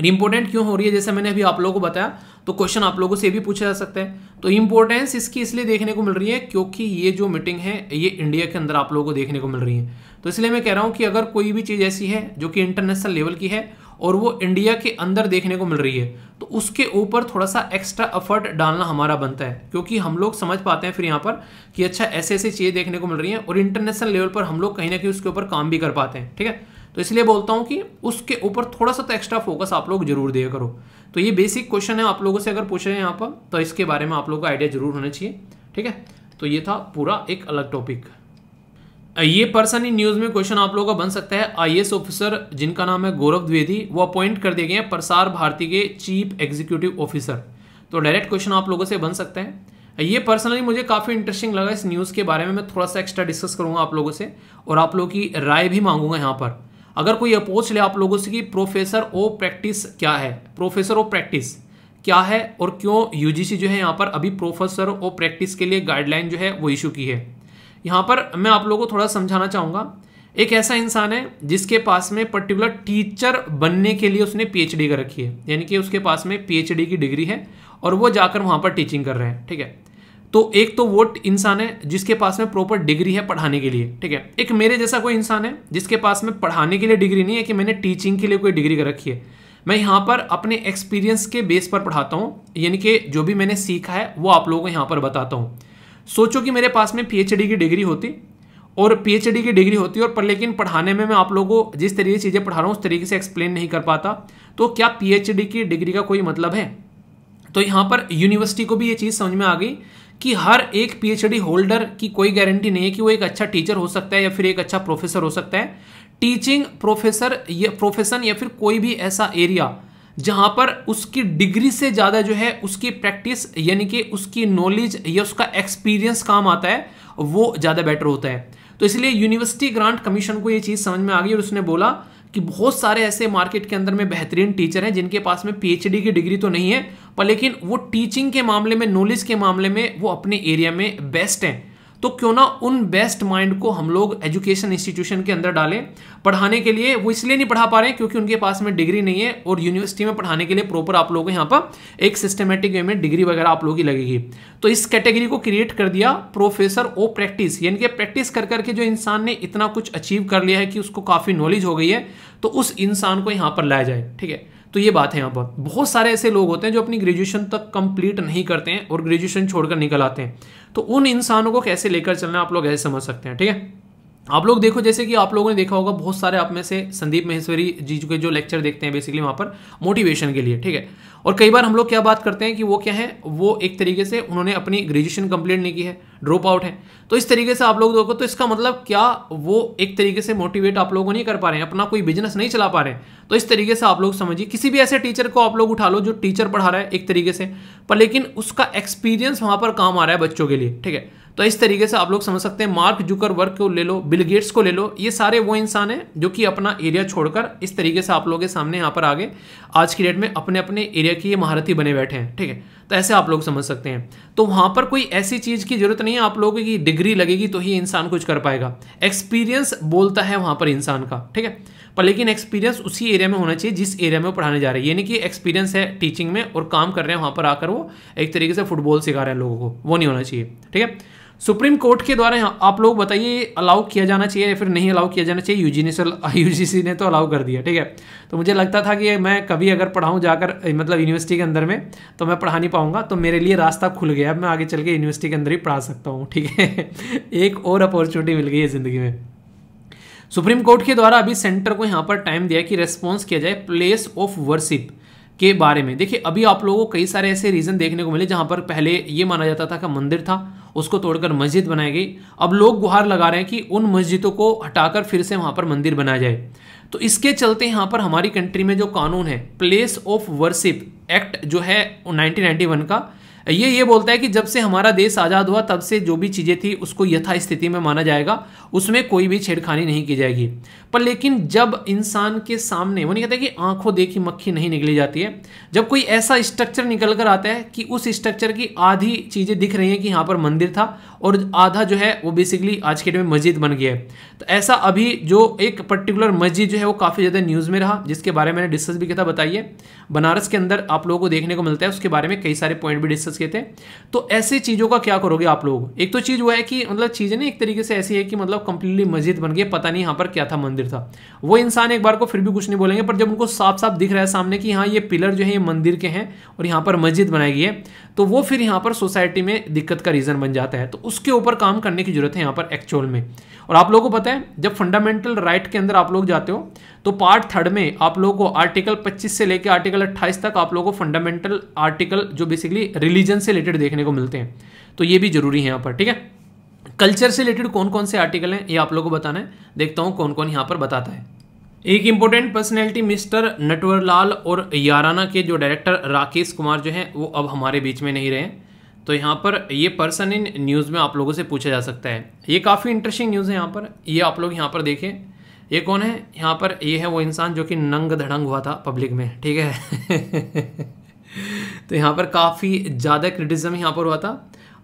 इम्पोर्टेंट क्यों हो रही है जैसे मैंने अभी आप लोगों को बताया तो क्वेश्चन आप लोगों से भी पूछा जा सकता है तो इम्पोर्टेंस इसकी इसलिए देखने को मिल रही है क्योंकि ये जो मीटिंग है ये इंडिया के अंदर आप लोगों को देखने को मिल रही है तो इसलिए मैं कह रहा हूँ कि अगर कोई भी चीज़ ऐसी है जो कि इंटरनेशनल लेवल की है और वो इंडिया के अंदर देखने को मिल रही है तो उसके ऊपर थोड़ा सा एक्स्ट्रा अफर्ट डालना हमारा बनता है क्योंकि हम लोग समझ पाते हैं फिर यहाँ पर कि अच्छा ऐसे ऐसे चीज़ें देखने को मिल रही हैं और इंटरनेशनल लेवल पर हम लोग कहीं ना कहीं उसके ऊपर काम भी कर पाते हैं ठीक है तो इसलिए बोलता हूँ कि उसके ऊपर थोड़ा सा तो एक्स्ट्रा फोकस आप लोग जरूर दिया करो तो ये बेसिक क्वेश्चन है आप लोगों से अगर पूछ रहे हैं यहाँ पर तो इसके बारे में आप लोगों का आइडिया जरूर होना चाहिए ठीक है तो ये था पूरा एक अलग टॉपिक ये पर्सन इन न्यूज में क्वेश्चन आप लोगों का बन सकता है आईएएस ऑफिसर जिनका नाम है गौरव द्विवेदी वो अपॉइंट कर दिए गए हैं प्रसार भारती के चीफ एग्जीक्यूटिव ऑफिसर तो डायरेक्ट क्वेश्चन आप लोगों से बन सकता है ये पर्सनली मुझे काफ़ी इंटरेस्टिंग लगा इस न्यूज़ के बारे में मैं थोड़ा सा एक्स्ट्रा डिस्कस करूंगा आप लोगों से और आप लोगों की राय भी मांगूंगा यहाँ पर अगर कोई अपोच ले आप लोगों से कि प्रोफेसर ओ प्रैक्टिस क्या है प्रोफेसर ओ प्रैक्टिस क्या है और क्यों यूजीसी जो है यहाँ पर अभी प्रोफेसर ओ प्रैक्टिस के लिए गाइडलाइन जो है वो इशू की है यहाँ पर मैं आप लोगों को थोड़ा समझाना चाहूँगा एक ऐसा इंसान है जिसके पास में पर्टिकुलर टीचर बनने के लिए उसने पीएचडी कर रखी है यानी कि उसके पास में पीएचडी की डिग्री है और वो जाकर वहाँ पर टीचिंग कर रहे हैं ठीक है तो एक तो वो इंसान है जिसके पास में प्रॉपर डिग्री है पढ़ाने के लिए ठीक है एक मेरे जैसा कोई इंसान है जिसके पास में पढ़ाने के लिए डिग्री नहीं है कि मैंने टीचिंग के लिए कोई डिग्री कर रखी है मैं यहाँ पर अपने एक्सपीरियंस के बेस पर पढ़ाता हूँ यानी कि जो भी मैंने सीखा है वो आप लोगों को यहाँ पर बताता हूँ सोचो कि मेरे पास में पीएचडी की डिग्री होती और पीएचडी की डिग्री होती और पर लेकिन पढ़ाने में मैं आप लोगों को जिस तरीके चीज़ें पढ़ा रहा हूँ उस तरीके से एक्सप्लेन नहीं कर पाता तो क्या पीएचडी की डिग्री का कोई मतलब है तो यहाँ पर यूनिवर्सिटी को भी ये चीज़ समझ में आ गई कि हर एक पीएचडी होल्डर की कोई गारंटी नहीं है कि वो एक अच्छा टीचर हो सकता है या फिर एक अच्छा प्रोफेसर हो सकता है टीचिंग प्रोफेसर या प्रोफेशन या फिर कोई भी ऐसा एरिया जहाँ पर उसकी डिग्री से ज़्यादा जो है उसकी प्रैक्टिस यानी कि उसकी नॉलेज या उसका एक्सपीरियंस काम आता है वो ज़्यादा बेटर होता है तो इसलिए यूनिवर्सिटी ग्रांट कमीशन को ये चीज़ समझ में आ गई और उसने बोला कि बहुत सारे ऐसे मार्केट के अंदर में बेहतरीन टीचर हैं जिनके पास में पीएचडी की डिग्री तो नहीं है पर लेकिन वो टीचिंग के मामले में नॉलेज के मामले में वो अपने एरिया में बेस्ट हैं तो क्यों ना उन बेस्ट माइंड को हम लोग एजुकेशन इंस्टीट्यूशन के अंदर डालें पढ़ाने के लिए वो इसलिए नहीं पढ़ा पा रहे हैं क्योंकि उनके पास में डिग्री नहीं है और यूनिवर्सिटी में पढ़ाने के लिए प्रॉपर आप लोगों को यहाँ पर एक सिस्टमेटिक वे में डिग्री वगैरह आप लोगों की लगेगी तो इस कैटेगरी को क्रिएट कर दिया प्रोफेसर ओ प्रैक्टिस यानी कि प्रैक्टिस कर करके जो इंसान ने इतना कुछ अचीव कर लिया है कि उसको काफ़ी नॉलेज हो गई है तो उस इंसान को यहाँ पर लाया जाए ठीक है तो ये बात है यहाँ पर बहुत सारे ऐसे लोग होते हैं जो अपनी ग्रेजुएशन तक कंप्लीट नहीं करते हैं और ग्रेजुएशन छोड़कर निकल आते हैं तो उन इंसानों को कैसे लेकर चलना आप लोग ऐसे समझ सकते हैं ठीक है आप लोग देखो जैसे कि आप लोगों ने देखा होगा बहुत सारे आप में से संदीप महेश्वरी जी के जो लेक्चर देखते हैं बेसिकली वहाँ पर मोटिवेशन के लिए ठीक है और कई बार हम लोग क्या बात करते हैं कि वो क्या है वो एक तरीके से उन्होंने अपनी ग्रेजुएशन कंप्लीट नहीं की है ड्रॉप आउट है तो इस तरीके से आप लोग देखो तो इसका मतलब क्या वो एक तरीके से मोटिवेट आप लोगों नहीं कर पा रहे हैं अपना कोई बिजनेस नहीं चला पा रहे हैं तो इस तरीके से आप लोग समझिए किसी भी ऐसे टीचर को आप लोग उठा लो जो टीचर पढ़ा रहा है एक तरीके से पर लेकिन उसका एक्सपीरियंस वहाँ पर काम आ रहा है बच्चों के लिए ठीक है तो इस तरीके से आप लोग समझ सकते हैं मार्क जुकर वर्क को ले लो बिल गेट्स को ले लो ये सारे वो इंसान हैं जो कि अपना एरिया छोड़कर इस तरीके से आप लोगों के सामने यहाँ पर आगे आज की डेट में अपने अपने एरिया की ये महारथी बने बैठे हैं ठीक है तो ऐसे आप लोग समझ सकते हैं तो वहाँ पर कोई ऐसी चीज़ की ज़रूरत नहीं है आप लोगों की डिग्री लगेगी तो ही इंसान कुछ कर पाएगा एक्सपीरियंस बोलता है वहाँ पर इंसान का ठीक है पर लेकिन एक्सपीरियंस उसी एरिया में होना चाहिए जिस एरिया में वो पढ़ाने जा रहे हैं यानी कि एक्सपीरियंस है टीचिंग में और काम कर रहे हैं वहाँ पर आकर वो एक तरीके से फुटबॉल सिखा रहे हैं लोगों को वो नहीं होना चाहिए ठीक है सुप्रीम कोर्ट के द्वारा आप लोग बताइए अलाउ किया जाना चाहिए या फिर नहीं अलाउ किया जाना चाहिए यूजी ने यूजीसी ने तो अलाउ कर दिया ठीक है तो मुझे लगता था कि मैं कभी अगर पढ़ाऊँ जाकर मतलब यूनिवर्सिटी के अंदर में तो मैं पढ़ा नहीं पाऊँगा तो मेरे लिए रास्ता खुल गया अब मैं आगे चल के यूनिवर्सिटी के अंदर ही पढ़ा सकता हूँ ठीक है एक और अपॉर्चुनिटी मिल गई है ज़िंदगी में सुप्रीम कोर्ट के द्वारा अभी सेंटर को यहाँ पर टाइम दिया कि रेस्पॉन्स किया जाए प्लेस ऑफ वर्शिप के बारे में देखिए अभी आप लोगों को कई सारे ऐसे रीज़न देखने को मिले जहाँ पर पहले ये माना जाता था कि मंदिर था उसको तोड़कर मस्जिद बनाई गई अब लोग गुहार लगा रहे हैं कि उन मस्जिदों को हटाकर फिर से वहाँ पर मंदिर बनाया जाए तो इसके चलते यहाँ पर हमारी कंट्री में जो कानून है प्लेस ऑफ वर्शिप एक्ट जो है 1991 का ये ये बोलता है कि जब से हमारा देश आज़ाद हुआ तब से जो भी चीज़ें थी उसको यथास्थिति में माना जाएगा उसमें कोई भी छेड़खानी नहीं की जाएगी पर लेकिन जब इंसान के सामने वो नहीं कहते कि आंखों देखी मक्खी नहीं निकली जाती है जब कोई ऐसा स्ट्रक्चर निकल कर आता है कि उस स्ट्रक्चर की आधी चीज़ें दिख रही हैं कि यहाँ पर मंदिर था और आधा जो है वो बेसिकली आज के डेट में मस्जिद बन गया है तो ऐसा अभी जो एक पर्टिकुलर मस्जिद जो है वो काफ़ी ज़्यादा न्यूज़ में रहा जिसके बारे में मैंने डिस्कस भी किया था बताइए बनारस के अंदर आप लोगों को देखने को मिलता है उसके बारे में कई सारे पॉइंट भी डिस्कस किए थे तो ऐसी चीज़ों का क्या करोगे आप लोग एक तो चीज़ वो है कि मतलब चीज़ें ना एक तरीके से ऐसी है कि मतलब मतलब कंप्लीटली मस्जिद बन गई पता नहीं यहाँ पर क्या था मंदिर था वो इंसान एक बार को फिर भी कुछ नहीं बोलेंगे पर जब उनको साफ साफ दिख रहा है सामने कि हाँ ये पिलर जो है ये मंदिर के हैं और यहाँ पर मस्जिद बनाई गई है तो वो फिर यहाँ पर सोसाइटी में दिक्कत का रीज़न बन जाता है तो उसके ऊपर काम करने की ज़रूरत है यहाँ पर एक्चुअल में और आप लोगों को पता है जब फंडामेंटल राइट के अंदर आप लोग जाते हो तो पार्ट थर्ड में आप लोगों को आर्टिकल 25 से लेकर आर्टिकल 28 तक आप लोगों को फंडामेंटल आर्टिकल जो बेसिकली रिलीजन से रिलेटेड देखने को मिलते हैं तो ये भी जरूरी है यहाँ पर ठीक है कल्चर से रिलेटेड कौन कौन से आर्टिकल हैं ये आप लोगों को बताना है देखता हूँ कौन कौन यहाँ पर बताता है एक इम्पोर्टेंट पर्सनैलिटी मिस्टर नटवरलाल और याराना के जो डायरेक्टर राकेश कुमार जो हैं वो अब हमारे बीच में नहीं रहे तो यहाँ पर ये पर्सन इन न्यूज़ में आप लोगों से पूछा जा सकता है ये काफ़ी इंटरेस्टिंग न्यूज़ है यहाँ पर ये आप लोग यहाँ पर देखें ये कौन है यहाँ पर ये है वो इंसान जो कि नंग धड़ंग हुआ था पब्लिक में ठीक है तो यहाँ पर काफ़ी ज़्यादा क्रिटिज्म यहाँ पर हुआ था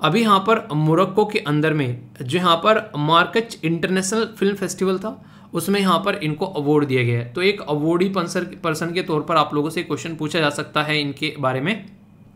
अभी यहाँ पर मोरक्को के अंदर में जो यहाँ पर मार्कच इंटरनेशनल फिल्म फेस्टिवल था उसमें यहाँ पर इनको अवार्ड दिया गया है तो एक अवॉर्डी पर्सन के तौर पर आप लोगों से क्वेश्चन पूछा जा सकता है इनके बारे में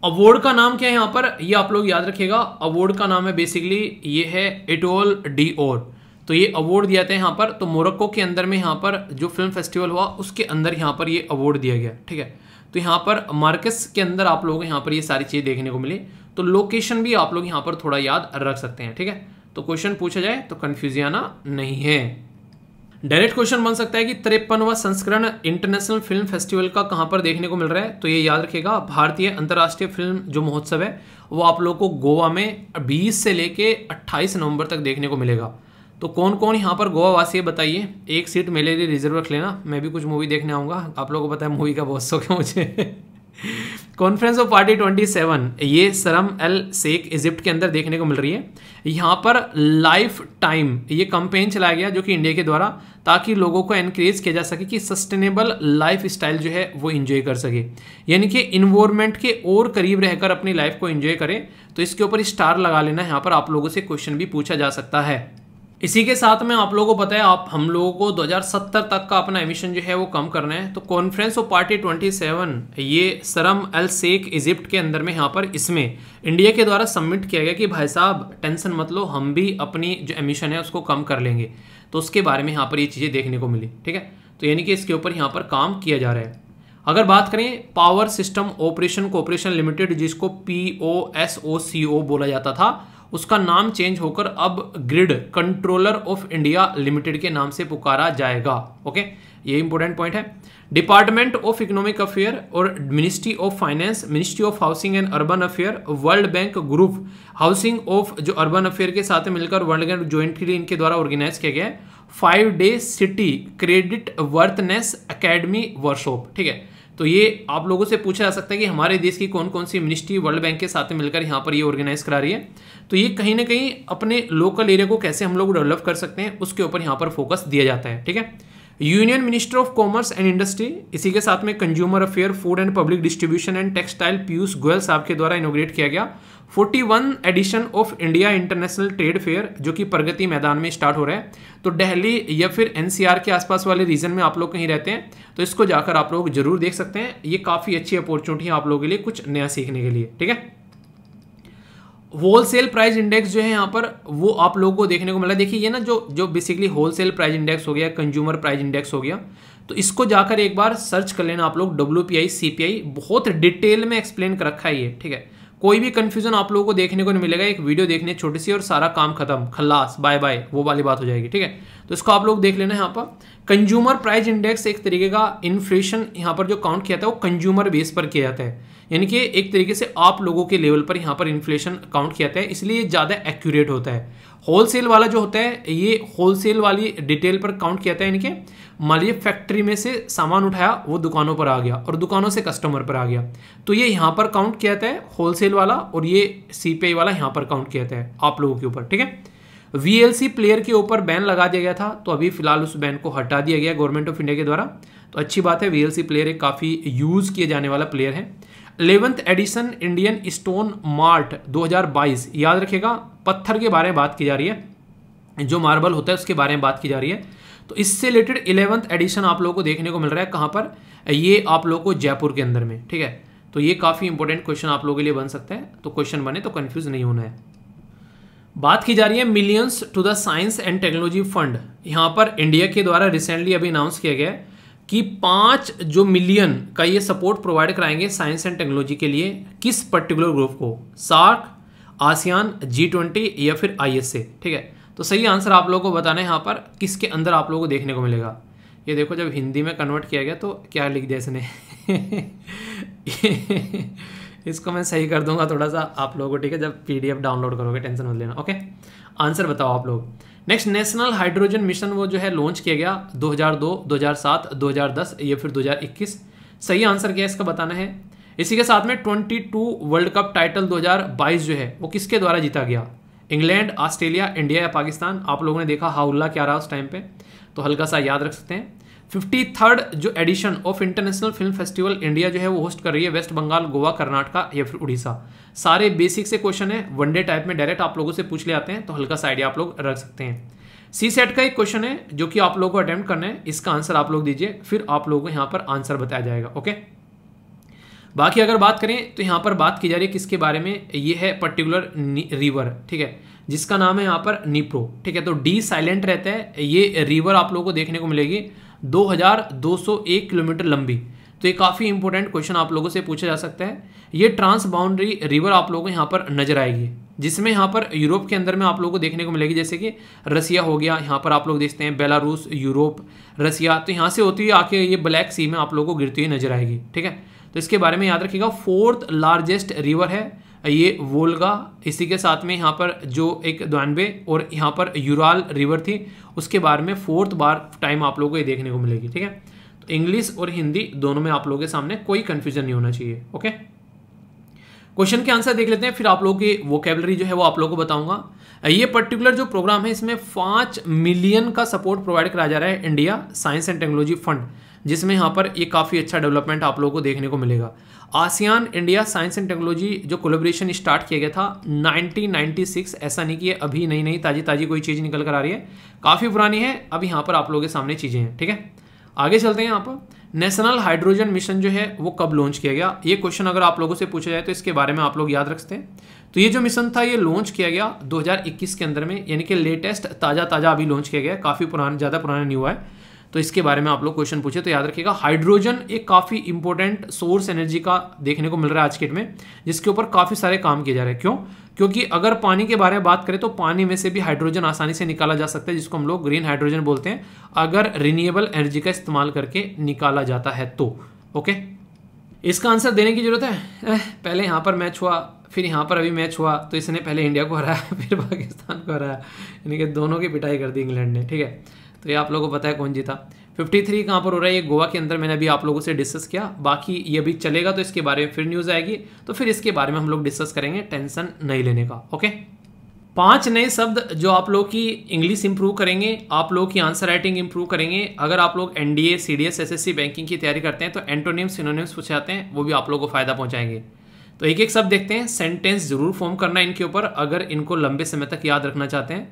अवार्ड का नाम क्या है यहाँ पर ये आप लोग याद रखिएगा अवार्ड का नाम है बेसिकली ये है इटोल डी ओर तो ये अवार्ड दिया था यहाँ पर तो मोरक्को के अंदर में यहाँ पर जो फिल्म फेस्टिवल हुआ उसके अंदर यहाँ पर ये अवार्ड दिया गया ठीक है तो यहाँ पर मार्कस के अंदर आप लोगों को यहाँ पर ये सारी चीज़ देखने को मिली तो लोकेशन भी आप लोग यहां पर थोड़ा याद रख सकते हैं ठीक है तो क्वेश्चन पूछा जाए तो कंफ्यूजियाना नहीं है डायरेक्ट क्वेश्चन बन सकता है कि तिरपनवा संस्करण इंटरनेशनल फिल्म फेस्टिवल का कहां पर देखने को मिल रहा है तो ये याद रखिएगा भारतीय अंतर्राष्ट्रीय फिल्म जो महोत्सव है वो आप लोग को गोवा में 20 से लेके 28 नवंबर तक देखने को मिलेगा तो कौन कौन यहां पर गोवा वासी है बताइए एक सीट मेरे लिए रिजर्व रख लेना मैं भी कुछ मूवी देखने आऊँगा आप लोगों को पता है मूवी का बहुत शौक है मुझे कॉन्फ्रेंस ऑफ पार्टी 27 ये सरम एल सेक इजिप्ट के अंदर देखने को मिल रही है यहाँ पर लाइफ टाइम ये कंपेन चलाया गया जो कि इंडिया के द्वारा ताकि लोगों को एनकरेज किया जा सके कि सस्टेनेबल लाइफ स्टाइल जो है वो इन्जॉय कर सके यानी कि इन्वॉर्मेंट के और करीब रहकर अपनी लाइफ को इन्जॉय करें तो इसके ऊपर स्टार लगा लेना यहाँ पर आप लोगों से क्वेश्चन भी पूछा जा सकता है इसी के साथ में आप लोगों को पता है आप हम लोगों को 2070 तक का अपना एमिशन जो है वो कम करना है तो कॉन्फ्रेंस ऑफ पार्टी 27 ये सरम अल सेख इजिप्ट के अंदर में यहाँ पर इसमें इंडिया के द्वारा सबमिट किया गया कि भाई साहब टेंशन मत लो हम भी अपनी जो एमिशन है उसको कम कर लेंगे तो उसके बारे में यहाँ पर ये चीज़ें देखने को मिली ठीक है तो यानी कि इसके ऊपर यहाँ पर काम किया जा रहा है अगर बात करें power system operation corporation limited जिसको P O S O C O बोला जाता था उसका नाम चेंज होकर अब grid controller of India limited के नाम से पुकारा जाएगा ओके ये इंपॉर्टेंट पॉइंट है डिपार्टमेंट ऑफ इकोनॉमिक अफेयर और ministry of finance ministry of housing and urban affair world bank group housing of जो अर्बन अफेयर के साथ मिलकर वर्ल्ड बैंक ज्वाइंटली इनके द्वारा ऑर्गेनाइज किया गया है five day city credit worthiness academy workshop ठीक है तो ये आप लोगों से पूछा जा सकता है कि हमारे देश की कौन कौन सी मिनिस्ट्री वर्ल्ड बैंक के साथ मिलकर यहाँ पर ये ऑर्गेनाइज करा रही है तो ये कहीं ना कहीं अपने लोकल एरिया को कैसे हम लोग डेवलप कर सकते हैं उसके ऊपर यहाँ पर फोकस दिया जाता है ठीक है union minister of commerce and industry इसी के साथ में consumer affair food and public distribution and textile Piyush Goyal साहब के द्वारा इनोग्रेट किया गया 41 edition of India international trade fair जो कि प्रगति मैदान में स्टार्ट हो रहा है तो दिल्ली या फिर एनसीआर के आसपास वाले रीजन में आप लोग कहीं रहते हैं तो इसको जाकर आप लोग जरूर देख सकते हैं ये काफ़ी अच्छी अपॉर्चुनिटी है आप लोगों के लिए कुछ नया सीखने के लिए ठीक है होलसेल प्राइस इंडेक्स जो है यहाँ पर वो आप लोगों को देखने को मिला देखिए ये ना जो जो बेसिकली होलसेल प्राइस इंडेक्स हो गया कंज्यूमर प्राइस इंडेक्स हो गया तो इसको जाकर एक बार सर्च कर लेना आप लोग W P C P I बहुत डिटेल में एक्सप्लेन कर रखा है ये ठीक है कोई भी कन्फ्यूजन आप लोगों को देखने को नहीं मिलेगा एक वीडियो देखने छोटी सी और सारा काम खत्म खल्लास बाय बाय वो वाली बात हो जाएगी ठीक है तो इसको आप लोग देख लेना यहाँ पर कंज्यूमर प्राइस इंडेक्स एक तरीके का इन्फ्लेशन यहाँ पर जो काउंट किया जाता है वो कंज्यूमर बेस पर किया जाता है यानी कि एक तरीके से आप लोगों के लेवल पर यहाँ पर इन्फ्लेशन काउंट किया जाता है इसलिए ज़्यादा एक्यूरेट होता है होलसेल वाला जो होता है ये होलसेल वाली डिटेल पर काउंट किया जाता है यानी कि मान लीजिए फैक्ट्री में से सामान उठाया वो दुकानों पर आ गया और दुकानों से कस्टमर पर आ गया तो ये यहाँ पर काउंट किया जाता है होलसेल वाला और ये सीपीआई वाला यहाँ पर काउंट किया जाता है आप लोगों के ऊपर ठीक है वीएलसी प्लेयर के ऊपर बैन लगा दिया गया था तो अभी फिलहाल उस बैन को हटा दिया गया गवर्नमेंट ऑफ इंडिया के द्वारा तो अच्छी बात है वीएलसी प्लेयर एक काफ़ी यूज़ किए जाने वाला प्लेयर है eleventh edition Indian stone mart 2022 याद रखिएगा पत्थर के बारे में बात की जा रही है जो मार्बल होता है उसके बारे में बात की जा रही है तो इससे रिलेटेड इलेवंथ एडिशन आप लोगों को देखने को मिल रहा है कहाँ पर ये आप लोगों को जयपुर के अंदर में ठीक है तो ये काफ़ी इंपॉर्टेंट क्वेश्चन आप लोगों के लिए बन सकता है तो क्वेश्चन बने तो कन्फ्यूज नहीं होना है बात की जा रही है millions to the science and technology fund यहाँ पर इंडिया के द्वारा रिसेंटली अभी अनाउंस किया गया है कि पांच जो मिलियन का ये सपोर्ट प्रोवाइड कराएंगे साइंस एंड टेक्नोलॉजी के लिए किस पर्टिकुलर ग्रुप को सार्क आसियान जी ट्वेंटी या फिर आई से ठीक है तो सही आंसर आप लोगों को बताना है यहाँ पर किसके अंदर आप लोगों को देखने को मिलेगा ये देखो जब हिंदी में कन्वर्ट किया गया तो क्या लिख दिया इसने इसको मैं सही कर दूंगा थोड़ा सा आप लोगों को ठीक है जब पीडीएफ डाउनलोड करोगे टेंशन मत लेना ओके आंसर बताओ आप लोग नेक्स्ट नेशनल हाइड्रोजन मिशन वो जो है लॉन्च किया गया 2002, 2007, 2010 या फिर 2021 सही आंसर क्या है इसका बताना है इसी के साथ में 22 वर्ल्ड कप टाइटल 2022 जो है वो किसके द्वारा जीता गया इंग्लैंड ऑस्ट्रेलिया इंडिया या पाकिस्तान आप लोगों ने देखा हाउल्ला क्या रहा उस टाइम पे तो हल्का सा याद रख सकते हैं फिफ्टी थर्ड जो edition of international film festival India जो है वो होस्ट कर रही है वेस्ट बंगाल गोवा कर्नाटका या फिर उड़ीसा सारे बेसिक से क्वेश्चन है वनडे टाइप में डायरेक्ट आप लोगों से पूछ ले आते हैं तो हल्का सा आइडिया आप लोग रख सकते हैं सी सेट का एक क्वेश्चन है जो कि आप लोगों को अटैम्प्ट करना है इसका आंसर आप लोग दीजिए फिर आप लोगों को यहाँ पर आंसर बताया जाएगा ओके बाकी अगर बात करें तो यहाँ पर बात की जा रही है किसके बारे में ये है पर्टिकुलर रिवर ठीक है जिसका नाम है यहाँ पर निप्रो ठीक है तो डी साइलेंट रहता है ये रिवर आप लोगों को देखने को मिलेगी 2201 किलोमीटर लंबी तो ये काफ़ी इंपॉर्टेंट क्वेश्चन आप लोगों से पूछा जा सकता है ये ट्रांस बाउंड्री रिवर आप लोगों को यहाँ पर नजर आएगी जिसमें यहाँ पर यूरोप के अंदर में आप लोगों को देखने को मिलेगी जैसे कि रसिया हो गया यहाँ पर आप लोग देखते हैं बेलारूस यूरोप रसिया तो यहाँ से होती हुई आके ये ब्लैक सी में आप लोगों को गिरती हुई नजर आएगी ठीक है तो इसके बारे में याद रखिएगा फोर्थ लार्जेस्ट रिवर है ये वोल्गा इसी के साथ में यहाँ पर जो एक दानवे और यहाँ पर यूराल रिवर थी उसके बारे में फोर्थ बार टाइम आप लोगों को ये देखने को मिलेगी ठीक है तो इंग्लिश और हिंदी दोनों में आप लोगों के सामने कोई कन्फ्यूजन नहीं होना चाहिए ओके क्वेश्चन के आंसर देख लेते हैं फिर आप लोगों की वोकेबलरी जो है वो आप लोगों को बताऊंगा ये पर्टिकुलर जो प्रोग्राम है इसमें पाँच मिलियन का सपोर्ट प्रोवाइड कराया जा रहा है India science and technology fund जिसमें यहाँ पर ये काफ़ी अच्छा डेवलपमेंट आप लोगों को देखने को मिलेगा ASEAN India science and technology जो कोलेब्रेशन स्टार्ट किया गया था 1996 ऐसा नहीं कि अभी नई नई ताज़ी ताज़ी कोई चीज़ निकल कर आ रही है काफ़ी पुरानी है अब यहाँ पर आप लोगों के सामने चीज़ें हैं ठीक है आगे चलते हैं यहाँ पर नेशनल हाइड्रोजन मिशन जो है वो कब लॉन्च किया गया ये क्वेश्चन अगर आप लोगों से पूछा जाए तो इसके बारे में आप लोग याद रखते हैं तो ये जो मिशन था ये लॉन्च किया गया 2021 के अंदर में यानी कि लेटेस्ट ताज़ा ताज़ा अभी लॉन्च किया गया काफ़ी पुराना ज़्यादा पुराना नहीं हुआ है तो इसके बारे में आप लोग क्वेश्चन पूछे तो याद रखिएगा हाइड्रोजन एक काफ़ी इंपॉर्टेंट सोर्स एनर्जी का देखने को मिल रहा है आज के डेट में जिसके ऊपर काफ़ी सारे काम किए जा रहे हैं क्यों क्योंकि अगर पानी के बारे में बात करें तो पानी में से भी हाइड्रोजन आसानी से निकाला जा सकता है जिसको हम लोग ग्रीन हाइड्रोजन बोलते हैं अगर रिन्यूएबल एनर्जी का इस्तेमाल करके निकाला जाता है तो ओके इसका आंसर देने की जरूरत है पहले यहां पर मैच हुआ फिर यहाँ पर अभी मैच हुआ तो इसने पहले इंडिया को हराया फिर पाकिस्तान को हराया यानी कि दोनों की पिटाई कर दी इंग्लैंड ने ठीक है तो ये आप लोगों को पता है कौन जीता 53 कहाँ पर हो रहा है ये गोवा के अंदर मैंने अभी आप लोगों से डिस्कस किया बाकी ये अभी चलेगा तो इसके बारे में फिर न्यूज़ आएगी तो फिर इसके बारे में हम लोग डिस्कस करेंगे टेंशन नहीं लेने का ओके पांच नए शब्द जो आप लोग की इंग्लिश इंप्रूव करेंगे आप लोग की आंसर राइटिंग इंप्रूव करेंगे अगर आप लोग N D A C D S S S C banking की तैयारी करते हैं तो एंटोनिम्स सिनोनिम्स पूछे जाते हैं वो भी आप लोग को फायदा पहुंचाएंगे तो एक एक शब्द देखते हैं सेंटेंस जरूर फॉर्म करना इनके ऊपर अगर इनको लंबे समय तक याद रखना चाहते हैं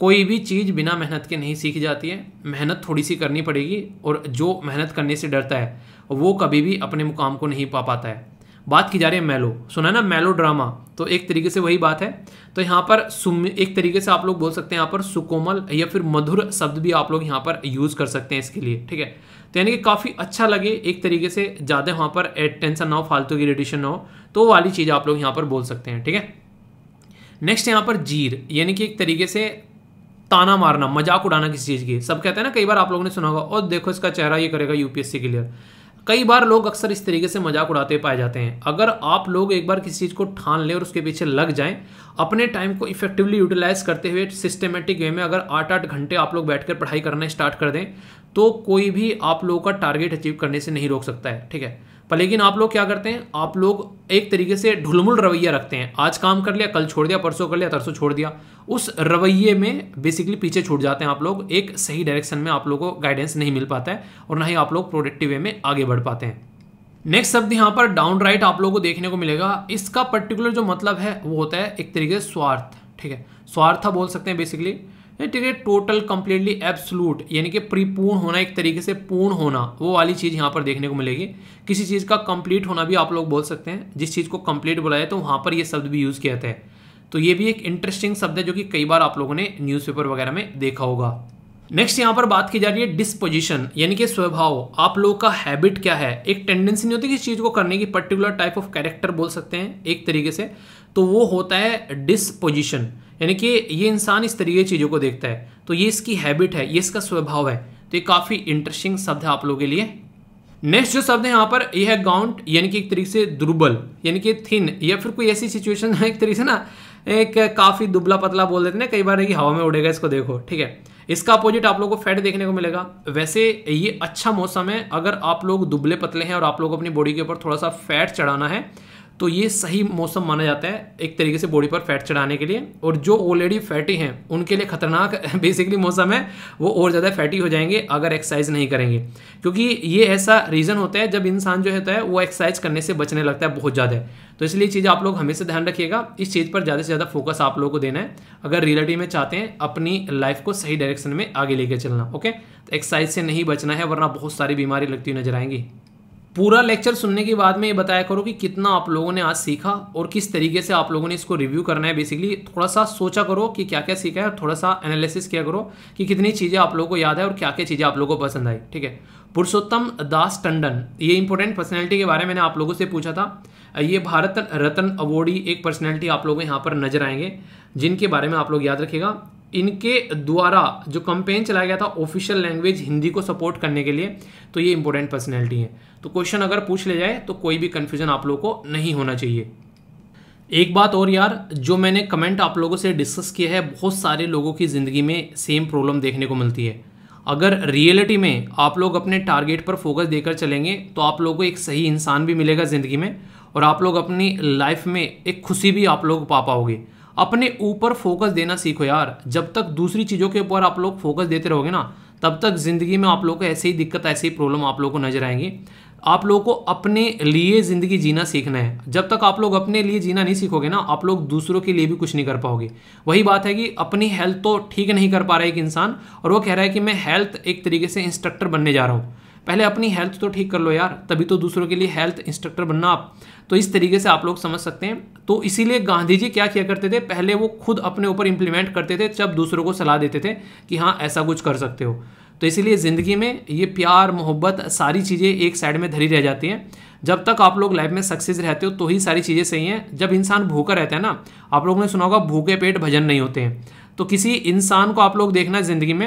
कोई भी चीज़ बिना मेहनत के नहीं सीखी जाती है मेहनत थोड़ी सी करनी पड़ेगी और जो मेहनत करने से डरता है वो कभी भी अपने मुकाम को नहीं पा पाता है बात की जा रही है मेलो सुना ना मेलो ड्रामा तो एक तरीके से वही बात है तो यहाँ पर सुम एक तरीके से आप लोग बोल सकते हैं यहाँ पर सुकोमल या फिर मधुर शब्द भी आप लोग यहाँ पर यूज़ कर सकते हैं इसके लिए ठीक है तो यानी कि काफ़ी अच्छा लगे एक तरीके से ज़्यादा वहाँ पर टेंशन ना हो फालतू की रेडिशन ना हो तो वाली चीज़ आप लोग यहाँ पर बोल सकते हैं ठीक है नेक्स्ट यहाँ पर जीर यानी कि एक तरीके से ताना मारना मजाक उड़ाना किसी चीज़ की सब कहते हैं ना कई बार आप लोगों ने सुना होगा और देखो इसका चेहरा ये करेगा यूपीएससी क्लियर कई बार लोग अक्सर इस तरीके से मजाक उड़ाते पाए जाते हैं अगर आप लोग एक बार किसी चीज़ को ठान लें और उसके पीछे लग जाएं अपने टाइम को इफेक्टिवली यूटिलाइज करते हुए सिस्टमेटिक वे में अगर आठ आठ घंटे आप लोग बैठकर पढ़ाई करना स्टार्ट कर दें तो कोई भी आप लोगों का टारगेट अचीव करने से नहीं रोक सकता है ठीक है पर लेकिन आप लोग क्या करते हैं आप लोग एक तरीके से ढुलमुल रवैया रखते हैं आज काम कर लिया कल छोड़ दिया परसों कर लिया तरसों छोड़ दिया उस रवैये में बेसिकली पीछे छूट जाते हैं आप लोग एक सही डायरेक्शन में आप लोगों को गाइडेंस नहीं मिल पाता है और ना ही आप लोग प्रोडक्टिव वे में आगे बढ़ पाते हैं नेक्स्ट शब्द यहाँ पर डाउन राइट आप लोगों को देखने को मिलेगा इसका पर्टिकुलर जो मतलब है वो होता है एक तरीके से स्वार्थ ठीक है स्वार्थ बोल सकते हैं बेसिकली ठीक है टोटल कंप्लीटली एब्सलूट यानी कि परिपूर्ण होना एक तरीके से पूर्ण होना वो वाली चीज़ यहाँ पर देखने को मिलेगी किसी चीज़ का कंप्लीट होना भी आप लोग बोल सकते हैं जिस चीज़ को कंप्लीट बोला जाए तो वहाँ पर ये शब्द भी यूज़ किया जाता है तो ये भी एक इंटरेस्टिंग शब्द है जो कि कई बार आप लोगों ने न्यूज़पेपर वगैरह में देखा होगा नेक्स्ट यहाँ पर बात की जा रही है डिस्पोजिशन यानी कि स्वभाव आप लोगों का हैबिट क्या है एक टेंडेंसी नहीं होती किसी चीज़ को करने की पर्टिकुलर टाइप ऑफ कैरेक्टर बोल सकते हैं एक तरीके से तो वो होता है डिस्पोजिशन यानी कि ये इंसान इस तरीके चीज़ों को देखता है तो ये इसकी हैबिट है ये इसका स्वभाव है तो ये काफ़ी इंटरेस्टिंग शब्द है आप लोगों के लिए नेक्स्ट जो शब्द है यहाँ पर यह है गाउंट यानी कि एक तरीके से दुर्बल यानी कि थिन या फिर कोई ऐसी सिचुएशन है एक तरीके से ना एक काफ़ी दुबला पतला बोल देते हैं ना कई बार कि हवा में उड़ेगा इसको देखो ठीक है इसका अपोजिट आप लोगों को फैट देखने को मिलेगा वैसे ये अच्छा मौसम है अगर आप लोग दुबले पतले हैं और आप लोग अपनी बॉडी के ऊपर थोड़ा सा फैट चढ़ाना है तो ये सही मौसम माना जाता है एक तरीके से बॉडी पर फैट चढ़ाने के लिए और जो ऑलरेडी फैटी हैं उनके लिए खतरनाक बेसिकली मौसम है वो और ज़्यादा फैटी हो जाएंगे अगर एक्सरसाइज नहीं करेंगे क्योंकि ये ऐसा रीज़न होता है जब इंसान जो होता है वो एक्सरसाइज करने से बचने लगता है बहुत ज़्यादा तो इसलिए चीज़ आप लोग हमेशा ध्यान रखिएगा इस चीज़ पर ज़्यादा से ज़्यादा फोकस आप लोगों को देना है अगर रियलिटी में चाहते हैं अपनी लाइफ को सही डायरेक्शन में आगे लेके चलना ओके तो एक्सरसाइज से नहीं बचना है वरना बहुत सारी बीमारी लगती हुई नजर आएंगी पूरा लेक्चर सुनने के बाद में ये बताया करो कि कितना आप लोगों ने आज सीखा और किस तरीके से आप लोगों ने इसको रिव्यू करना है बेसिकली थोड़ा सा सोचा करो कि क्या क्या सीखा है और थोड़ा सा एनालिसिस किया करो कि कितनी चीज़ें आप लोगों को याद है और क्या क्या चीज़ें आप लोगों को पसंद आई ठीक है पुरुषोत्तम दास टंडन ये इंपॉर्टेंट पर्सनैलिटी के बारे में मैंने आप लोगों से पूछा था ये भारत रत्न अवॉर्डी एक पर्सनैलिटी आप लोगों यहाँ पर नजर आएंगे जिनके बारे में आप लोग याद रखेगा इनके द्वारा जो कंपेन चलाया गया था ऑफिशियल लैंग्वेज हिंदी को सपोर्ट करने के लिए तो ये इंपॉर्टेंट पर्सनैलिटी है तो क्वेश्चन अगर पूछ ले जाए तो कोई भी कन्फ्यूजन आप लोगों को नहीं होना चाहिए एक बात और यार जो मैंने कमेंट आप लोगों से डिस्कस किया है बहुत सारे लोगों की ज़िंदगी में सेम प्रॉब्लम देखने को मिलती है अगर रियलिटी में आप लोग अपने टारगेट पर फोकस देकर चलेंगे तो आप लोगों को एक सही इंसान भी मिलेगा ज़िंदगी में और आप लोग अपनी लाइफ में एक खुशी भी आप लोग पा पाओगे अपने ऊपर फोकस देना सीखो यार जब तक दूसरी चीज़ों के ऊपर आप लोग फोकस देते रहोगे ना तब तक ज़िंदगी में आप लोग को ऐसी ही दिक्कत ऐसी ही प्रॉब्लम आप लोग को नजर आएंगी आप लोगों को अपने लिए ज़िंदगी जीना सीखना है जब तक आप लोग अपने लिए जीना नहीं सीखोगे ना आप लोग दूसरों के लिए भी कुछ नहीं कर पाओगे वही बात है कि अपनी हेल्थ तो ठीक नहीं कर पा रहा है एक इंसान और वो कह रहा है कि मैं हेल्थ एक तरीके से इंस्ट्रक्टर बनने जा रहा हूँ पहले अपनी हेल्थ तो ठीक कर लो यार तभी तो दूसरों के लिए हेल्थ इंस्ट्रक्टर बनना आप तो इस तरीके से आप लोग समझ सकते हैं तो इसीलिए गांधी जी क्या किया करते थे पहले वो खुद अपने ऊपर इम्प्लीमेंट करते थे जब दूसरों को सलाह देते थे कि हाँ ऐसा कुछ कर सकते हो तो इसीलिए ज़िंदगी में ये प्यार मोहब्बत सारी चीज़ें एक साइड में धरी रह जाती हैं जब तक आप लोग लाइफ में सक्सेस रहते हो तो ही सारी चीज़ें सही हैं जब इंसान भूखा रहता है ना आप लोगों ने सुना होगा भूखे पेट भजन नहीं होते हैं तो किसी इंसान को आप लोग देखना ज़िंदगी में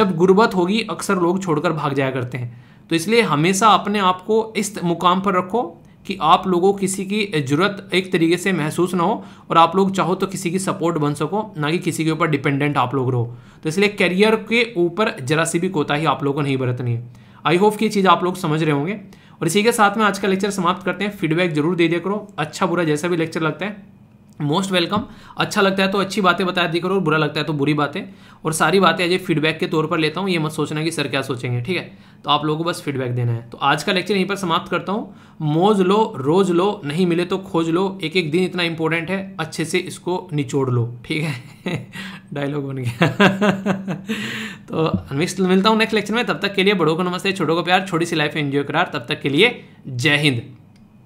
जब गुर्बत होगी अक्सर लोग छोड़कर भाग जाया करते हैं तो इसलिए हमेशा अपने आप को इस मुकाम पर रखो कि आप लोगों किसी की ज़रूरत एक तरीके से महसूस ना हो और आप लोग चाहो तो किसी की सपोर्ट बन सको ना कि किसी के ऊपर डिपेंडेंट आप लोग रहो तो इसलिए करियर के ऊपर जरा सी भी कोताही आप लोगों को नहीं बरतनी है आई होप की चीज़ आप लोग समझ रहे होंगे और इसी के साथ में आज का लेक्चर समाप्त करते हैं फीडबैक जरूर दे दिया करो अच्छा बुरा जैसा भी लेक्चर लगता है मोस्ट वेलकम अच्छा लगता है तो अच्छी बातें बता दी करो और बुरा लगता है तो बुरी बातें और सारी बातें अजय फीडबैक के तौर पर लेता हूँ ये मत सोचना कि सर क्या सोचेंगे ठीक है तो आप लोगों को बस फीडबैक देना है तो आज का लेक्चर यहीं पर समाप्त करता हूँ मोज लो रोज लो नहीं मिले तो खोज लो एक एक दिन इतना इंपॉर्टेंट है अच्छे से इसको निचोड़ लो ठीक है डायलॉग बन गया तो मिलता हूँ नेक्स्ट लेक्चर में तब तक के लिए बड़ों को नमस्ते छोटों को प्यार छोटी सी लाइफ एंजॉय करार तब तक के लिए जय हिंद